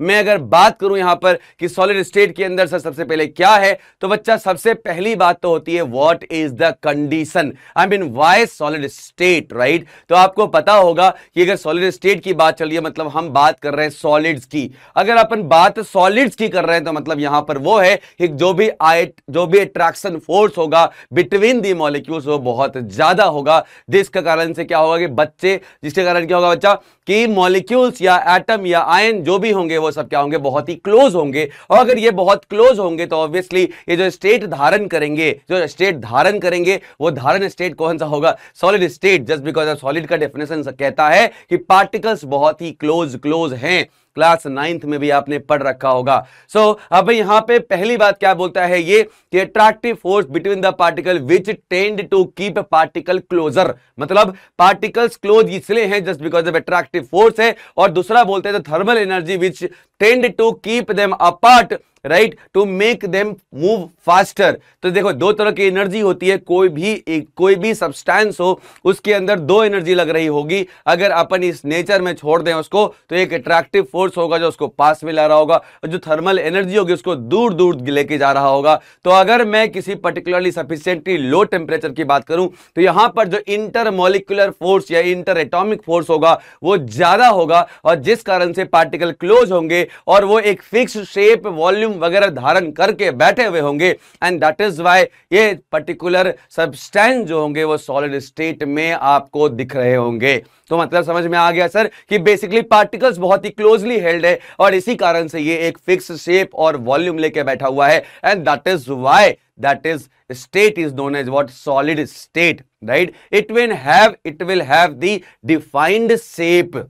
मैं अगर बात करूं यहां पर कि सॉलिड स्टेट के अंदर सर सबसे पहले क्या है तो बच्चा सबसे पहली बात तो होती है what is the condition I mean why solid state right तो आपको पता होगा कि अगर सॉलिड स्टेट की बात चलिए मतलब हम बात कर रहे हैं सॉलिड्स की अगर अपन बात सॉलिड्स की कर रहे हैं तो मतलब यहां पर वो है कि जो भी आइट जो भी अट्रैक्शन फोर्स होगा बिटवीन दी मॉलिक्यूल्स वो बहुत ज्यादा होगा जिसका कारण से क्या होगा कि बच्चे जिसके कारण क्या होगा बच्चा कि मॉलिक्यूल्स या एटम या आयन जो भी होंगे वो सब क्या होंगे बहुत ही क्लोज होंगे और अगर ये बहुत क्लोज होंगे तो ऑब्वियसली ये जो स्टेट धारण करेंगे जो स्टेट धारण करेंगे वो धारण स्टेट कौन सा होगा solid state just because of solid का डेफिनेशन कहता है कि पार्टिकल्स बहुत ही क्लोज क्लोज हैं क्लास नाइन्थ में भी आपने पढ़ रखा होगा सो so, अब यहां पे पहली बात क्या बोलता है ये कि attractive force between the particle which tend to keep particle closer मतलब पार्टिकल्स क्लोज इसलिए हैं just because of attractive force है और दूसरा बोलते हैं thermal energy which tend to keep them apart right to make them move faster तो देखो दो तरह की एनर्जी होती है कोई भी एक कोई भी सब्सटेंस हो उसके अंदर दो एनर्जी लग रही होगी अगर अपन इस नेचर में छोड़ दें उसको तो एक अट्रैक्टिव फोर्स होगा जो उसको पास में ला रहा होगा और जो थर्मल एनर्जी होगी उसको दूर दूर लेके जा रहा होगा तो अगर मैं किसी पर्टिकुलरली सफिशियंटली लो टेम्परेचर की बात करूं तो यहां पर जो इंटरमोलिकुलर फोर्स या इंटर एटॉमिक फोर्स होगा वो ज्यादा होगा और जिस कारण से पार्टिकल क्लोज होंगे और वो एक फिक्स शेप वॉल्यूम कॉस्ट्यूम वगैरह धारण करके बैठे हुए होंगे एंड दैट इज वाई ये पर्टिकुलर सब्सटेंस जो होंगे वो सॉलिड स्टेट में आपको दिख रहे होंगे तो मतलब समझ में आ गया सर कि बेसिकली पार्टिकल्स बहुत ही क्लोजली हेल्ड है और इसी कारण से ये एक फिक्स शेप और वॉल्यूम लेके बैठा हुआ है and that is why that is state is known as what solid state right it will have it will have the defined shape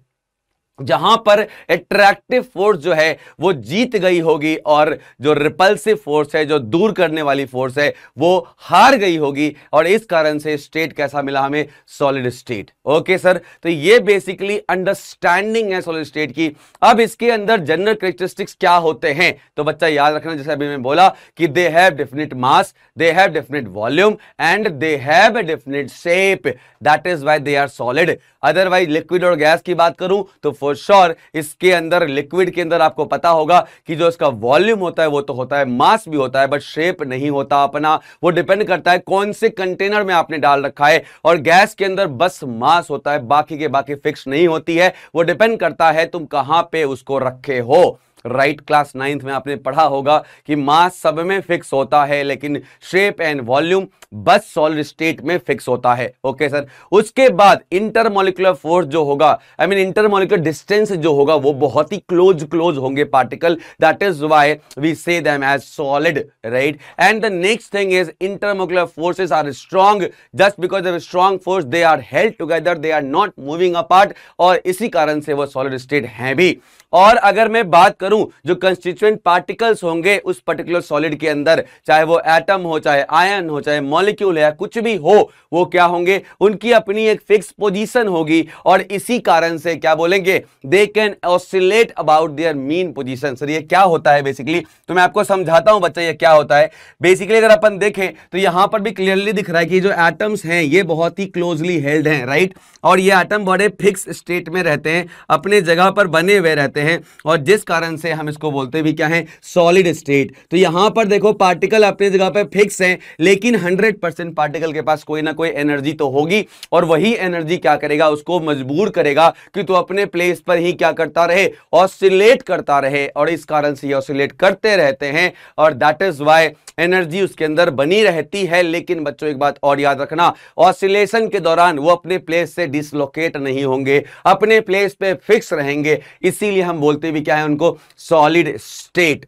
जहां पर एट्रैक्टिव फोर्स जो है वो जीत गई होगी और जो रिपल्सिव फोर्स है जो दूर करने वाली फोर्स है वो हार गई होगी और इस कारण से स्टेट कैसा मिला हमें सॉलिड स्टेट ओके सर तो ये बेसिकली अंडरस्टैंडिंग है सॉलिड स्टेट की अब इसके अंदर जनरल करेक्टरिस्टिक्स क्या होते हैं तो बच्चा याद रखना जैसे अभी मैं बोला कि they have definite mass they have definite volume and they have definite shape that is why they are solid otherwise liquid और गैस की बात करूं तो फॉर श्योर इसके अंदर लिक्विड के अंदर आपको पता होगा कि जो इसका वॉल्यूम होता है वो तो होता है मास भी होता है बट शेप नहीं होता अपना वो डिपेंड करता है कौन से कंटेनर में आपने डाल रखा है और गैस के अंदर बस मास होता है बाकी के बाकी फिक्स नहीं होती है वो डिपेंड करता है तुम कहां पे उसको रखे हो राइट क्लास नाइन्थ में आपने पढ़ा होगा कि मास सब में फिक्स होता है लेकिन शेप एंड वॉल्यूम बस सॉलिड स्टेट में फिक्स होता है ओके सर उसके बाद इंटरमोलिकुलर फोर्स जो होगा आई मीन इंटरमोलिकुलर डिस्टेंस जो होगा वो बहुत ही क्लोज क्लोज होंगे particle that is why we say them as solid right and the next thing is intermolecular forces are strong just because their strong force they are held together they are not moving uh और इसी कारण से वो solid state है भी और अगर मैं बात करूं परमाणु जो कंस्टिट्यूएंट पार्टिकल्स होंगे उस पर्टिकुलर सॉलिड के अंदर चाहे वो एटम हो चाहे आयन हो चाहे मॉलिक्यूल है कुछ भी हो वो क्या होंगे उनकी अपनी एक फिक्स पोजीशन होगी और इसी कारण से क्या बोलेंगे they can oscillate about their mean position sir ये क्या होता है बेसिकली तो मैं आपको समझाता हूं बच्चा ये क्या होता है बेसिकली अगर अपन देखें तो यहां पर भी क्लियरली दिख रहा है कि जो एटम्स हैं ये बहुत ही क्लोजली हेल्ड हैं राइट और ये एटम बड़े फिक्स स्टेट में रहते हैं अपने जगह पर बने हुए रहते हैं और जिस कारण से हम इसको बोलते भी क्या है सॉलिड स्टेट तो यहां पर देखो पार्टिकल अपनी जगह पर फिक्स है लेकिन हंड्रेड पार्टिकल के पास कोई ना कोई एनर्जी तो होगी और वही एनर्जी क्या करेगा उसको मजबूर करेगा कि तू अपने प्लेस पर ही क्या करता रहे ऑसिलेट करता रहे और इस कारण से ऑसिलेट करते रहते हैं और दैट इज वाई एनर्जी उसके अंदर बनी रहती है लेकिन बच्चों एक बात और याद रखना ऑसिलेशन के दौरान वो अपने प्लेस से डिसलोकेट नहीं होंगे अपने प्लेस पे फिक्स रहेंगे इसीलिए हम बोलते भी क्या है उनको solid state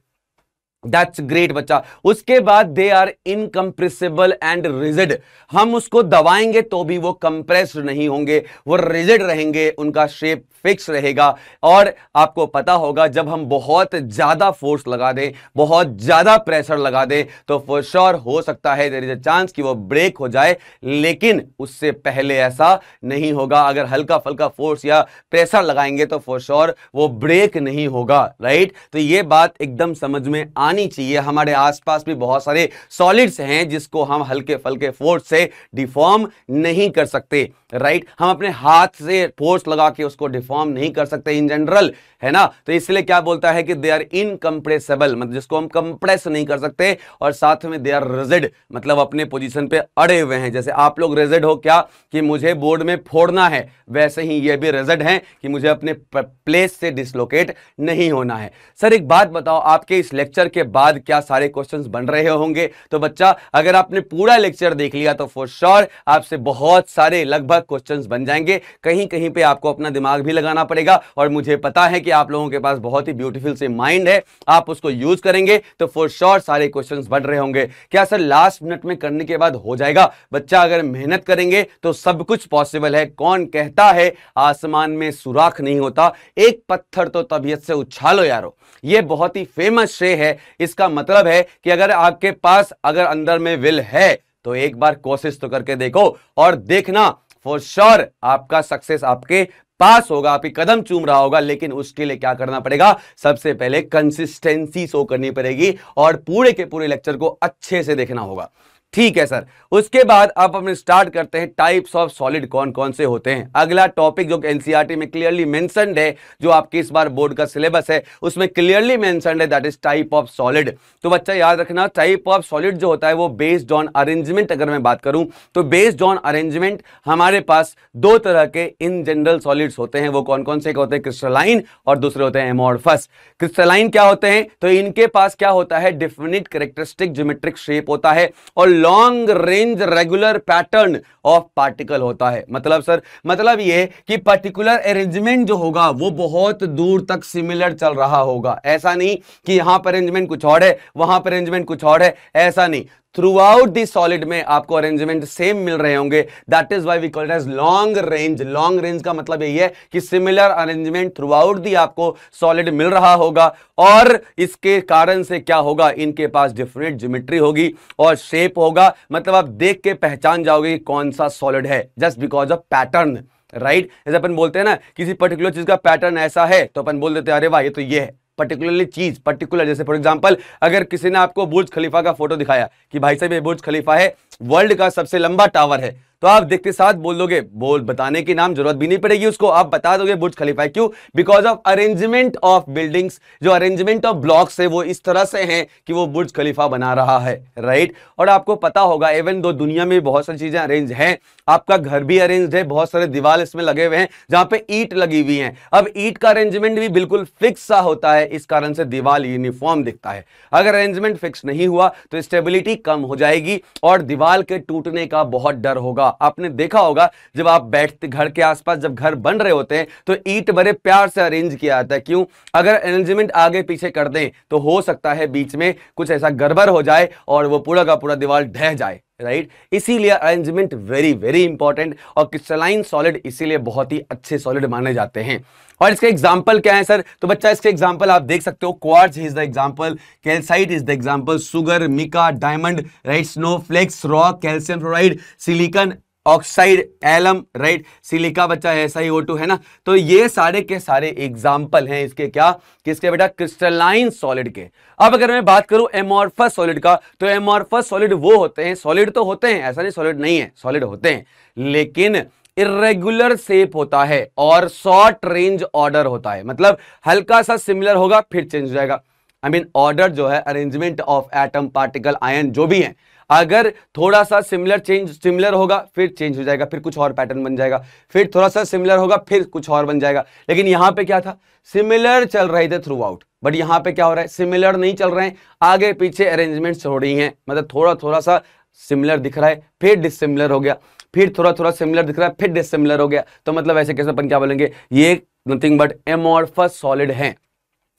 दैट्स ग्रेट बच्चा उसके बाद they are incompressible and rigid हम उसको दबाएंगे तो भी वो कंप्रेस नहीं होंगे वो रिजिड रहेंगे उनका शेप फिक्स रहेगा और आपको पता होगा जब हम बहुत ज़्यादा फोर्स लगा दें बहुत ज़्यादा प्रेशर लगा दें तो फॉर श्योर हो सकता है देर इज़ अ चांस कि वो ब्रेक हो जाए लेकिन उससे पहले ऐसा नहीं होगा अगर हल्का फल्का फोर्स या प्रेशर लगाएंगे तो फॉर श्योर वो ब्रेक नहीं होगा राइट तो ये बात एकदम समझ में आ आनी चाहिए हमारे आसपास भी बहुत सारे सॉलिड्स हैं जिसको हम हल्के फलके फोर्स से डिफॉर्म नहीं कर सकते राइट हम अपने हाथ से फोर्स लगा के उसको डिफॉर्म नहीं कर सकते इन जनरल है ना तो इसलिए क्या बोलता है कि दे आर इनकम्प्रेसेबल मतलब जिसको हम कंप्रेस नहीं कर सकते और साथ में दे आर रेजिड मतलब अपने पोजीशन पे अड़े हुए हैं जैसे आप लोग रेजिड हो क्या कि मुझे बोर्ड में फोड़ना है वैसे ही ये भी रेजिड हैं कि मुझे अपने प्लेस से डिसलोकेट नहीं होना है सर एक बात बताओ आपके इस लेक्चर के उसके बाद क्या सारे क्वेश्चंस बन रहे होंगे तो बच्चा अगर आपने पूरा लेक्चर देख लिया तो फॉर श्योर आपसे बहुत सारे लगभग क्वेश्चंस बन जाएंगे कहीं कहीं पे आपको अपना दिमाग भी लगाना पड़ेगा और मुझे पता है कि आप लोगों के पास बहुत ही ब्यूटीफुल से माइंड है आप उसको यूज करेंगे तो फॉर श्योर सारे क्वेश्चन बन रहे होंगे क्या सर लास्ट मिनट में करने के बाद हो जाएगा बच्चा अगर मेहनत करेंगे तो सब कुछ पॉसिबल है कौन कहता है आसमान में सुराख नहीं होता एक पत्थर तो तबीयत से उछालो यारो ये बहुत ही फेमस श्रेय है इसका मतलब है कि अगर आपके पास अगर अंदर में विल है तो एक बार कोशिश तो करके देखो और देखना फॉर श्योर sure, आपका सक्सेस आपके पास होगा आपकी कदम चूम रहा होगा लेकिन उसके लिए क्या करना पड़ेगा सबसे पहले कंसिस्टेंसी शो करनी पड़ेगी और पूरे के पूरे लेक्चर को अच्छे से देखना होगा ठीक है सर उसके बाद अब हम स्टार्ट करते हैं टाइप्स ऑफ सॉलिड कौन कौन से होते हैं अगला टॉपिक जो एनसीईआरटी e में क्लियरली मेंशनड है जो आपके इस बार बोर्ड का सिलेबस है उसमें क्लियरली मेंशनड है that is type of solid तो बच्चा याद रखना टाइप ऑफ सॉलिड जो होता है वो बेस्ड ऑन अरेंजमेंट अगर मैं बात करूं तो बेस्ड ऑन अरेंजमेंट हमारे पास दो तरह के इन जनरल सॉलिड्स होते हैं वो कौन कौन से होते हैं क्रिस्टलाइन और दूसरे होते हैं एमोर्फस क्रिस्टलाइन क्या होते हैं तो इनके पास क्या होता है डिफिनिट करेक्टरिस्टिक जोमेट्रिक शेप होता है और long range regular pattern of particle होता है मतलब सर मतलब ये कि पर्टिकुलर अरेंजमेंट जो होगा वो बहुत दूर तक सिमिलर चल रहा होगा ऐसा नहीं कि यहां पर अरेंजमेंट कुछ और है वहां पर अरेंजमेंट कुछ और है ऐसा नहीं थ्रू आउट दी सॉलिड में आपको अरेंजमेंट सेम मिल रहे होंगे that is why we call as long range long range का मतलब यही है कि similar arrangement throughout the आपको सॉलिड मिल रहा होगा और इसके कारण से क्या होगा इनके पास डिफरेंट ज्योमेट्री होगी और शेप होगा मतलब आप देख के पहचान जाओगे कि कौन सा सॉलिड है just because of pattern right जैसे अपन बोलते हैं ना किसी पर्टिकुलर चीज का पैटर्न ऐसा है तो अपन बोल देते हैं अरे वाह ये तो ये है पर्टिकुलरली चीज पर्टिकुलर जैसे फॉर एग्जाम्पल अगर किसी ने आपको बुर्ज खलीफा का फोटो दिखाया कि भाई साहब ये बुर्ज खलीफा है वर्ल्ड का सबसे लंबा टावर है तो आप देखते साथ बोल दोगे बोल बताने की नाम जरूरत भी नहीं पड़ेगी उसको आप बता दोगे बुर्ज खलीफा है क्यों because of arrangement of buildings जो अरेंजमेंट ऑफ ब्लॉक्स है वो इस तरह से हैं कि वो बुर्ज खलीफा बना रहा है राइट और आपको पता होगा इवन दो दुनिया में बहुत सारी चीजें अरेंज हैं आपका घर भी अरेंज है बहुत सारे दीवार इसमें लगे हुए हैं जहां पे ईट लगी हुई है अब ईट का अरेंजमेंट भी बिल्कुल फिक्स सा होता है इस कारण से दीवार यूनिफॉर्म दिखता है अगर अरेंजमेंट फिक्स नहीं हुआ तो स्टेबिलिटी कम हो जाएगी और दीवार के टूटने का बहुत डर होगा आपने देखा होगा जब आप बैठते घर के आसपास जब घर बन रहे होते हैं तो ईट बड़े प्यार से अरेंज किया जाता है क्यों अगर अरेंजमेंट आगे पीछे कर दें तो हो सकता है बीच में कुछ ऐसा गड़बड़ हो जाए और वो पूरा का पूरा दीवार ढह जाए राइट इसीलिए अरेंजमेंट वेरी वेरी इंपॉर्टेंट और क्रिस्टलाइन सॉलिड इसीलिए बहुत ही अच्छे सॉलिड माने जाते हैं और इसके एग्जाम्पल क्या है सर तो बच्चा इसके एग्जाम्पल आप देख सकते हो quartz is the example calcite is the example sugar mica diamond right snow flakes rock calcium fluoride silicon oxide alum right silica बच्चा ऐसा ही है ना तो ये सारे के सारे एग्जाम्पल हैं इसके क्या किसके बेटा क्रिस्टलाइन सॉलिड के अब अगर मैं बात करूं एमोरफस सॉलिड का तो एमोरफस सॉलिड वो होते हैं सॉलिड तो होते हैं ऐसा नहीं सॉलिड नहीं है सॉलिड होते हैं लेकिन इरेगुलर शेप होता है और शॉर्ट रेंज ऑर्डर होता है मतलब हल्का सा सिमिलर होगा फिर चेंज हो जाएगा आई मीन ऑर्डर जो है arrangement of atom particle ion जो भी है अगर थोड़ा सा सिमिलर चेंज सिमिलर होगा फिर चेंज हो जाएगा फिर कुछ और पैटर्न बन जाएगा फिर थोड़ा सा सिमिलर होगा फिर कुछ और बन जाएगा लेकिन यहाँ पे क्या था सिमिलर चल रहे थे थ्रू आउट बट यहाँ पे क्या हो रहा है सिमिलर नहीं चल रहे हैं आगे पीछे अरेंजमेंट हो रही हैं मतलब थोड़ा थोड़ा सा सिमिलर दिख रहा है फिर डिसिमिलर हो गया फिर थोड़ा थोड़ा सिमिलर दिख रहा है फिर डिसिमिलर हो गया तो मतलब ऐसे कैसे अपन क्या बोलेंगे ये नथिंग बट एमोर्फस सॉलिड है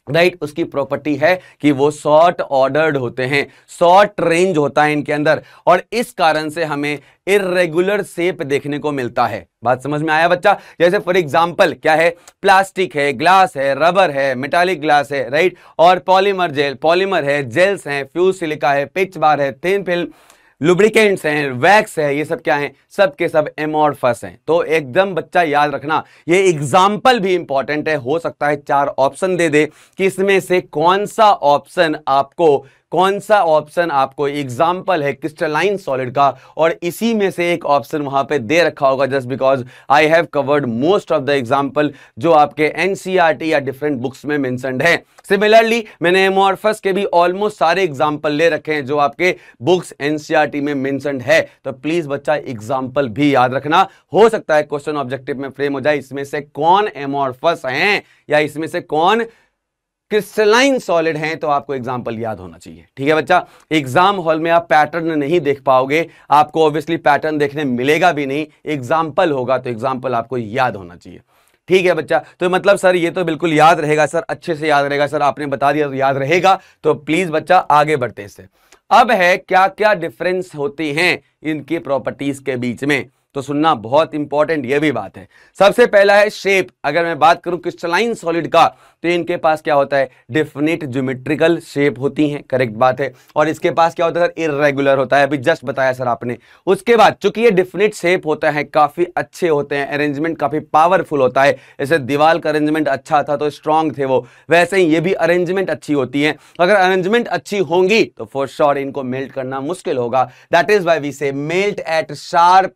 राइट right, उसकी प्रॉपर्टी है कि वो शॉर्ट ऑर्डर्ड होते हैं शॉर्ट रेंज होता है इनके अंदर और इस कारण से हमें इरेगुलर शेप देखने को मिलता है बात समझ में आया बच्चा जैसे फॉर एग्जांपल क्या है प्लास्टिक है ग्लास है रबर है मेटालिक ग्लास है राइट और पॉलीमर जेल पॉलीमर है जेल्स हैं फ्यूज सिलिका है पिच बार है थिन फिल्म लुब्रिकेंट्स हैं वैक्स है ये सब क्या है सब के सब एमोरफस हैं तो एकदम बच्चा याद रखना ये एग्जाम्पल भी इंपॉर्टेंट है हो सकता है चार ऑप्शन दे दे कि इसमें से कौन सा ऑप्शन आपको कौन सा ऑप्शन आपको एग्जाम्पल है क्रिस्टलाइन सॉलिड का और इसी में से एक ऑप्शन वहां पे दे रखा होगा just because I have covered most of the example जो आपके एनसीईआरटी e या डिफरेंट बुक्स में मैंसनड है सिमिलरली मैंने एमोरफस के भी ऑलमोस्ट सारे एग्जाम्पल ले रखे हैं जो आपके बुक्स एनसीआरटी e में मैंसनड है तो प्लीज बच्चा एग्जाम्पल भी याद रखना हो सकता है क्वेश्चन ऑब्जेक्टिव में फ्रेम हो जाए इसमें से कौन एमोरफस हैं या इसमें से कौन क्रिस्टलाइन सॉलिड हैं तो आपको एग्जाम्पल याद होना चाहिए ठीक है बच्चा एग्जाम हॉल में आप पैटर्न नहीं देख पाओगे आपको ऑब्वियसली पैटर्न देखने मिलेगा भी नहीं एग्जाम्पल होगा तो एग्जाम्पल आपको याद होना चाहिए ठीक है बच्चा तो मतलब सर ये तो बिल्कुल याद रहेगा सर अच्छे से याद रहेगा सर आपने बता दिया तो याद रहेगा तो प्लीज बच्चा आगे बढ़ते इससे अब है क्या क्या डिफरेंस होते हैं इनके प्रॉपर्टीज के बीच में तो सुनना बहुत इंपॉर्टेंट यह भी बात है सबसे पहला है शेप अगर मैं बात करूं क्रिस्टलाइन सॉलिड का तो इनके पास क्या होता है डिफिनिट ज्योमेट्रिकल शेप होती है करेक्ट बात है और इसके पास क्या होता है सर इरेगुलर होता है अभी जस्ट बताया सर आपने उसके बाद चूंकि ये डिफिनिट शेप होता है काफ़ी अच्छे होते हैं अरेंजमेंट काफ़ी पावरफुल होता है जैसे दीवार का अरेंजमेंट अच्छा था तो स्ट्रांग थे वो वैसे ही ये भी अरेंजमेंट अच्छी होती है अगर अरेंजमेंट अच्छी होंगी तो फॉर श्योर इनको मेल्ट करना मुश्किल होगा that is why we say melt at sharp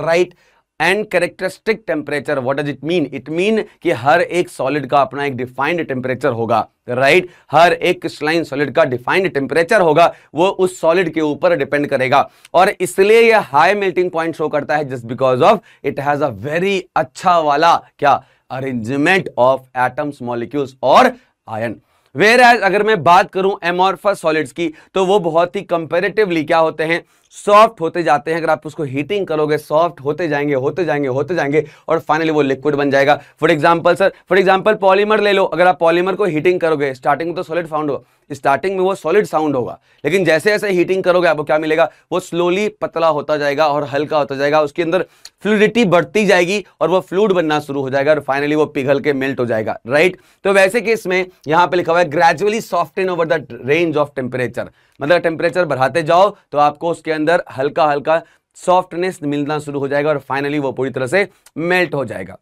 right and characteristic temperature what does it mean it mean कि हर एक सॉलिड का अपना एक डिफाइंड टेम्परेचर होगा राइट right? हर एक क्रिस्टलाइन सॉलिड का डिफाइंड टेम्परेचर होगा वो उस सॉलिड के ऊपर डिपेंड करेगा और इसलिए ये हाई मेल्टिंग पॉइंट शो करता है just because of it has a very अच्छा वाला क्या अरेंजमेंट ऑफ एटम्स मॉलिक्यूल्स और आयन वेर एज अगर मैं बात करूं एमोरफस सॉलिड्स की तो वो बहुत ही कंपेरेटिवली क्या होते हैं सॉफ्ट होते जाते हैं अगर आप उसको हीटिंग करोगे सॉफ्ट होते जाएंगे होते जाएंगे होते जाएंगे और फाइनली वो लिक्विड बन जाएगा for example sir for example polymer ले लो अगर आप पॉलीमर को हीटिंग करोगे स्टार्टिंग में तो सॉलिड फाउंड हो स्टार्टिंग में वो सॉलिड साउंड होगा लेकिन जैसे जैसे हीटिंग करोगे आपको क्या मिलेगा वो स्लोली पतला होता जाएगा और हल्का होता जाएगा उसके अंदर फ्लूडिटी बढ़ती जाएगी और वो फ्लूड बनना शुरू हो जाएगा और फाइनली वो पिघल के मेल्ट हो जाएगा राइट तो वैसे केस में यहाँ पे लिखा हुआ है gradually soft over the range of temperature मतलब टेम्परेचर बढ़ाते जाओ तो आपको उसके अंदर हल्का हल्का सॉफ्टनेस मिलना शुरू हो जाएगा और फाइनली वो पूरी तरह से मेल्ट हो जाएगा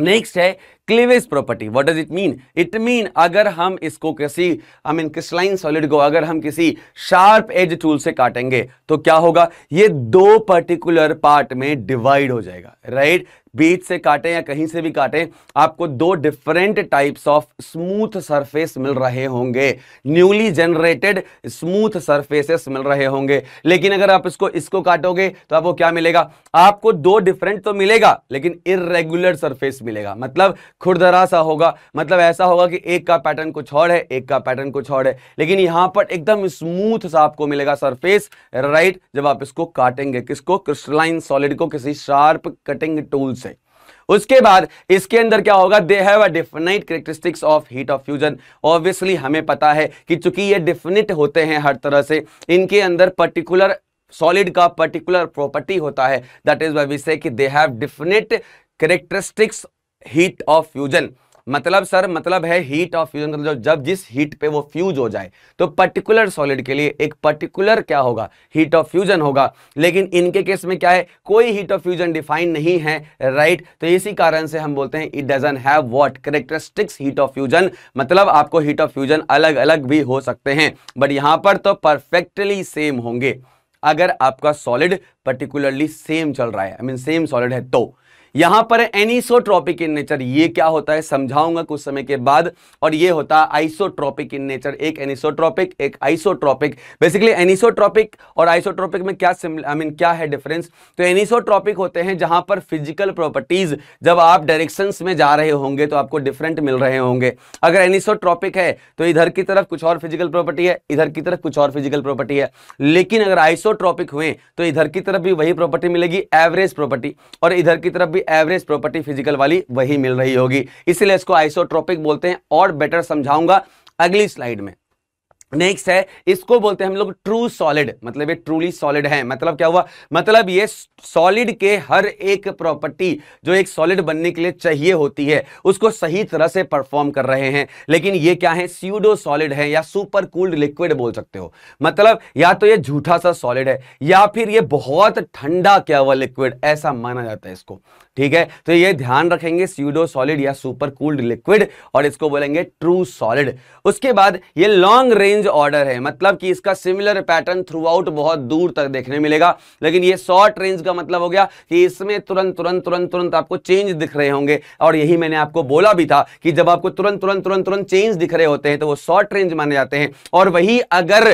नेक्स्ट है cleavage property what does it mean it mean अगर हम इसको किसी आई मीन क्रिस्टलाइन सॉलिड को अगर हम किसी शार्प एज टूल से काटेंगे तो क्या होगा ये दो पर्टिकुलर पार्ट में डिवाइड हो जाएगा राइट right? बीच से काटें या कहीं से भी काटें आपको दो different types of smooth surface मिल रहे होंगे न्यूली जनरेटेड स्मूथ सरफेसेस मिल रहे होंगे लेकिन अगर आप इसको इसको काटोगे तो आपको क्या मिलेगा आपको दो डिफरेंट तो मिलेगा लेकिन इरेगुलर सरफेस मिलेगा मतलब खुरदरा सा होगा मतलब ऐसा होगा कि एक का पैटर्न कुछ और है एक का पैटर्न कुछ और है लेकिन यहाँ पर एकदम स्मूथ सा आपको मिलेगा सरफेस राइट जब आप इसको काटेंगे किसको क्रिस्टलाइन सॉलिड को किसी शार्प कटिंग टूल से उसके बाद इसके अंदर क्या होगा they have a definite characteristics of heat of fusion obviously हमें पता है कि चूंकि ये डिफिनिट होते हैं हर तरह से इनके अंदर पर्टिकुलर सॉलिड का पर्टिकुलर प्रॉपर्टी होता है that is why we say they have definite characteristics heat of fusion मतलब सर मतलब है हीट ऑफ फ्यूजन मतलब जब, जिस हीट पे वो फ्यूज हो जाए तो पर्टिकुलर सॉलिड के लिए एक पर्टिकुलर क्या होगा हीट ऑफ फ्यूजन होगा लेकिन इनके केस में क्या है कोई हीट ऑफ फ्यूजन डिफाइन नहीं है राइट तो इसी कारण से हम बोलते हैं it doesn't have what characteristics heat of fusion मतलब आपको हीट ऑफ फ्यूजन अलग अलग भी हो सकते हैं बट यहां पर तो परफेक्टली सेम होंगे अगर आपका सॉलिड पर्टिकुलरली सेम चल रहा है आई मीन सेम सॉलिड है तो यहां पर एनिसोट्रॉपिक इन नेचर ये क्या होता है समझाऊंगा कुछ समय के बाद और ये होता है आइसोट्रॉपिक इन नेचर एक एनिसोट्रॉपिक एक आइसोट्रॉपिक बेसिकली एनिसोट्रॉपिक और आइसोट्रॉपिक में क्या आई I मीन mean, क्या है डिफरेंस तो एनिसोट्रॉपिक होते हैं जहां पर फिजिकल प्रॉपर्टीज जब आप डायरेक्शन में जा रहे होंगे तो आपको डिफरेंट मिल रहे होंगे अगर एनिसोट्रॉपिक है तो इधर की तरफ कुछ और फिजिकल प्रॉपर्टी है इधर की तरफ कुछ और फिजिकल प्रॉपर्टी है लेकिन अगर आइसोट्रॉपिक हुए तो इधर की तरफ भी वही प्रॉपर्टी मिलेगी एवरेज प्रॉपर्टी और इधर की तरफ भी भी एवरेज प्रॉपर्टी फिजिकल वाली वही मिल रही होगी इसलिए इसको आइसोट्रोपिक बोलते हैं और बेटर समझाऊंगा अगली स्लाइड में नेक्स्ट है इसको बोलते हैं हम लोग ट्रू सॉलिड मतलब ये ट्रूली सॉलिड है मतलब क्या हुआ मतलब ये सॉलिड के हर एक प्रॉपर्टी जो एक सॉलिड बनने के लिए चाहिए होती है उसको सही तरह से परफॉर्म कर रहे हैं लेकिन ये क्या है स्यूडो सॉलिड है या सुपर कूल्ड लिक्विड बोल सकते हो मतलब या तो ये झूठा सा सॉलिड है या फिर ये बहुत ठंडा क्या हुआ लिक्विड ऐसा माना जाता है इसको ठीक है तो ये ध्यान रखेंगे स्यूडो सॉलिड या सुपर कूल्ड लिक्विड और इसको बोलेंगे ट्रू सॉलिड उसके बाद ये लॉन्ग रेंज ऑर्डर है मतलब कि इसका सिमिलर पैटर्न थ्रू आउट बहुत दूर तक देखने मिलेगा लेकिन ये शॉर्ट रेंज का मतलब हो गया कि इसमें तुरंत तुरंत तुरंत तुरंत आपको चेंज दिख रहे होंगे और यही मैंने आपको बोला भी था कि जब आपको तुरंत तुरंत तुरंत तुरंत चेंज दिख रहे होते हैं तो वो शॉर्ट रेंज माने जाते हैं और वही अगर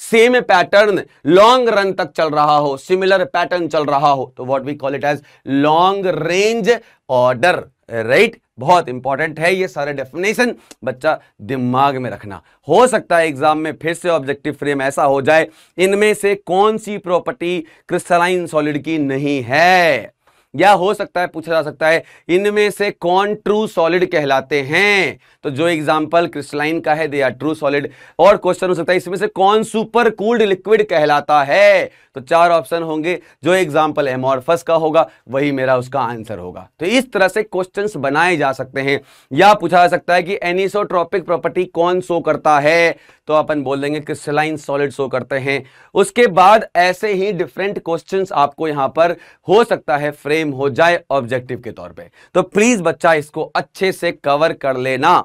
सेम पैटर्न लॉन्ग रन तक चल रहा हो सिमिलर पैटर्न चल रहा हो तो what we call it as long range order right बहुत इंपॉर्टेंट है ये सारे डेफिनेशन बच्चा दिमाग में रखना हो सकता है एग्जाम में फिर से ऑब्जेक्टिव फ्रेम ऐसा हो जाए इनमें से कौन सी प्रॉपर्टी क्रिस्टलाइन सॉलिड की नहीं है या हो सकता है पूछा जा सकता है इनमें से कौन ट्रू सॉलिड कहलाते हैं तो जो एग्जाम्पल क्रिस्टलाइन का है दे आर ट्रू सॉलिड और क्वेश्चन हो सकता है इसमें से कौन सुपर कूल्ड लिक्विड कहलाता है तो चार ऑप्शन होंगे जो एग्जाम्पल एमोरफस का होगा वही मेरा उसका आंसर होगा तो इस तरह से क्वेश्चन बनाए जा सकते हैं या पूछा जा सकता है कि एनिसोट्रॉपिक प्रॉपर्टी कौन शो करता है तो अपन बोल देंगे क्रिस्टलाइन सॉलिड शो करते हैं उसके बाद ऐसे ही डिफरेंट क्वेश्चन आपको यहां पर हो सकता है फ्रेम क्लेम हो जाए ऑब्जेक्टिव के तौर पे तो प्लीज बच्चा इसको अच्छे से कवर कर लेना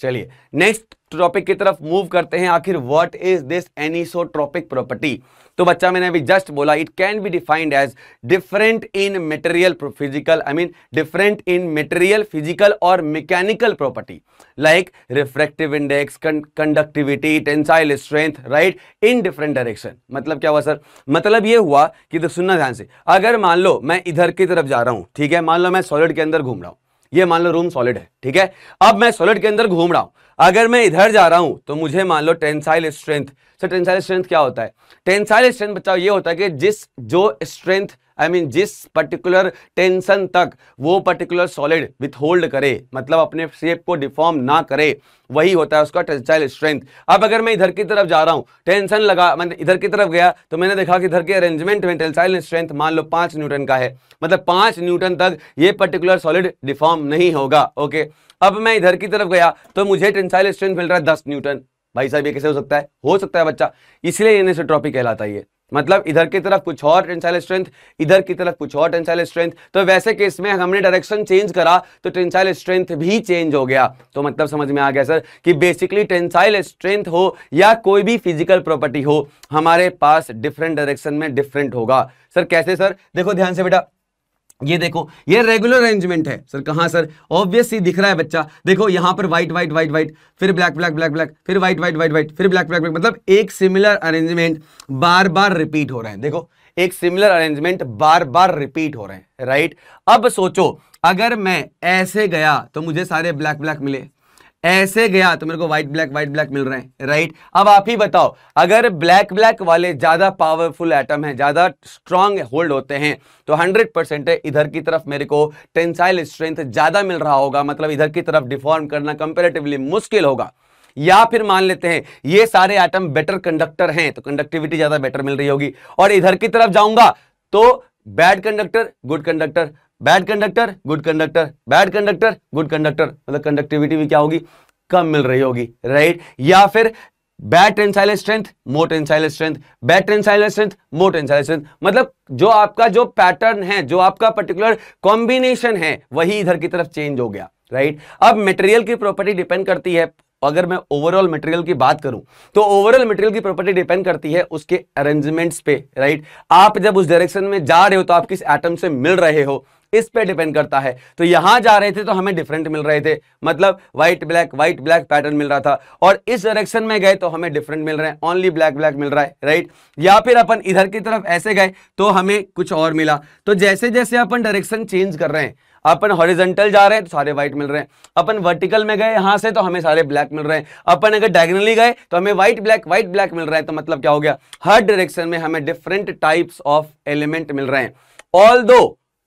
चलिए नेक्स्ट टॉपिक की तरफ मूव करते हैं आखिर what is this anisotropic property तो बच्चा मैंने अभी जस्ट बोला it can be defined as different in material physical I mean different in material physical और mechanical property like refractive index conductivity tensile strength right in different direction मतलब क्या हुआ sir मतलब ये हुआ कि तो सुनना ध्यान से अगर मान लो मैं इधर की तरफ जा रहा हूँ ठीक है मान लो मैं सॉलिड के अंदर घूम रहा हूँ ये मान लो रूम सॉलिड है ठीक है अब मैं सॉलिड के अंदर घूम रहा हूं अगर मैं इधर जा रहा हूं तो मुझे मान लो tensile strength sir tensile strength क्या होता है टेंसाइल स्ट्रेंथ बच्चा ये होता है कि जिस जो strength I I mean mean, जिस पर्टिकुलर टेंशन तक वो पर्टिकुलर सॉलिड विथहोल्ड करे मतलब अपने शेप को डिफॉर्म ना करे वही होता है उसका टेंसाइल स्ट्रेंथ अब अगर मैं इधर की तरफ जा रहा हूँ टेंशन लगा मतलब इधर की तरफ गया तो मैंने देखा कि इधर के अरेंजमेंट में टेंसाइल स्ट्रेंथ मान लो पाँच न्यूटन का है मतलब पाँच न्यूटन तक ये पर्टिकुलर सॉलिड डिफॉर्म नहीं होगा ओके अब मैं इधर की तरफ गया तो मुझे टेंसाइल स्ट्रेंथ मिल रहा है दस न्यूटन भाई साहब ये कैसे हो सकता है हो सकता है बच्चा इसलिए इन्हें ट्रॉपी कहलाता है मतलब इधर की तरफ कुछ और टेंसाइल स्ट्रेंथ इधर की तरफ कुछ और टेंसाइल स्ट्रेंथ तो वैसे केस में हमने डायरेक्शन चेंज करा तो टेंसाइल स्ट्रेंथ भी चेंज हो गया तो मतलब समझ में आ गया सर कि बेसिकली टेंसाइल स्ट्रेंथ हो या कोई भी फिजिकल प्रॉपर्टी हो हमारे पास डिफरेंट डायरेक्शन में डिफरेंट होगा सर कैसे सर देखो ध्यान से बेटा ये देखो ये रेगुलर अरेंजमेंट है सर कहाँ सर ऑब्वियसली दिख रहा है बच्चा देखो यहाँ पर व्हाइट व्हाइट व्हाइट व्हाइट फिर ब्लैक ब्लैक ब्लैक ब्लैक फिर व्हाइट व्हाइट व्हाइट व्हाइट फिर ब्लैक ब्लैक ब्लैक मतलब एक सिमिलर अरेंजमेंट बार बार रिपीट हो रहे हैं देखो एक सिमिलर अरेंजमेंट बार बार रिपीट हो रहे हैं राइट अब सोचो अगर मैं ऐसे गया तो मुझे सारे ब्लैक ब्लैक मिले ऐसे गया तो मेरे को व्हाइट ब्लैक व्हाइट ब्लैक मिल रहे हैं राइट अब आप ही बताओ अगर ब्लैक ब्लैक वाले ज्यादा पावरफुल एटम हैं ज्यादा स्ट्रांग होल्ड होते हैं तो 100 परसेंट इधर की तरफ मेरे को टेंसाइल स्ट्रेंथ ज्यादा मिल रहा होगा मतलब इधर की तरफ डिफॉर्म करना कंपेरेटिवली मुश्किल होगा या फिर मान लेते हैं ये सारे आइटम बेटर कंडक्टर हैं तो कंडक्टिविटी ज्यादा बेटर मिल रही होगी और इधर की तरफ जाऊंगा तो bad conductor good conductor bad conductor good conductor bad conductor good conductor मतलब कंडक्टिविटी भी क्या होगी कम मिल रही होगी राइट या फिर bad tensile strength more tensile strength bad tensile strength more tensile strength मतलब जो आपका जो पैटर्न है जो आपका पर्टिकुलर कॉम्बिनेशन है वही इधर की तरफ चेंज हो गया राइट अब मटेरियल की प्रॉपर्टी डिपेंड करती है अगर मैं ओवरऑल मटेरियल की बात करूं तो ओवरऑल मटेरियल की प्रॉपर्टी डिपेंड करती है उसके अरेंजमेंट्स पे राइट आप जब उस डायरेक्शन में जा रहे हो तो आप किस एटम से मिल रहे हो इस पे डिपेंड करता है तो यहां जा रहे थे तो हमें डिफरेंट मिल रहे थे मतलब white black white black pattern मिल रहा था और इस डायरेक्शन में गए तो हमें डिफरेंट मिल रहे हैं ओनली ब्लैक ब्लैक मिल रहा है राइट या फिर अपन इधर की तरफ ऐसे गए तो हमें कुछ और मिला तो जैसे जैसे अपन डायरेक्शन चेंज कर रहे हैं अपन हॉरिजेंटल जा रहे हैं तो सारे व्हाइट मिल रहे हैं अपन वर्टिकल में गए यहां से तो हमें सारे ब्लैक मिल रहे हैं अपन अगर डायगनली गए तो हमें व्हाइट ब्लैक व्हाइट ब्लैक मिल रहा है तो मतलब क्या हो गया हर डायरेक्शन में हमें डिफरेंट टाइप्स ऑफ एलिमेंट मिल रहे हैं although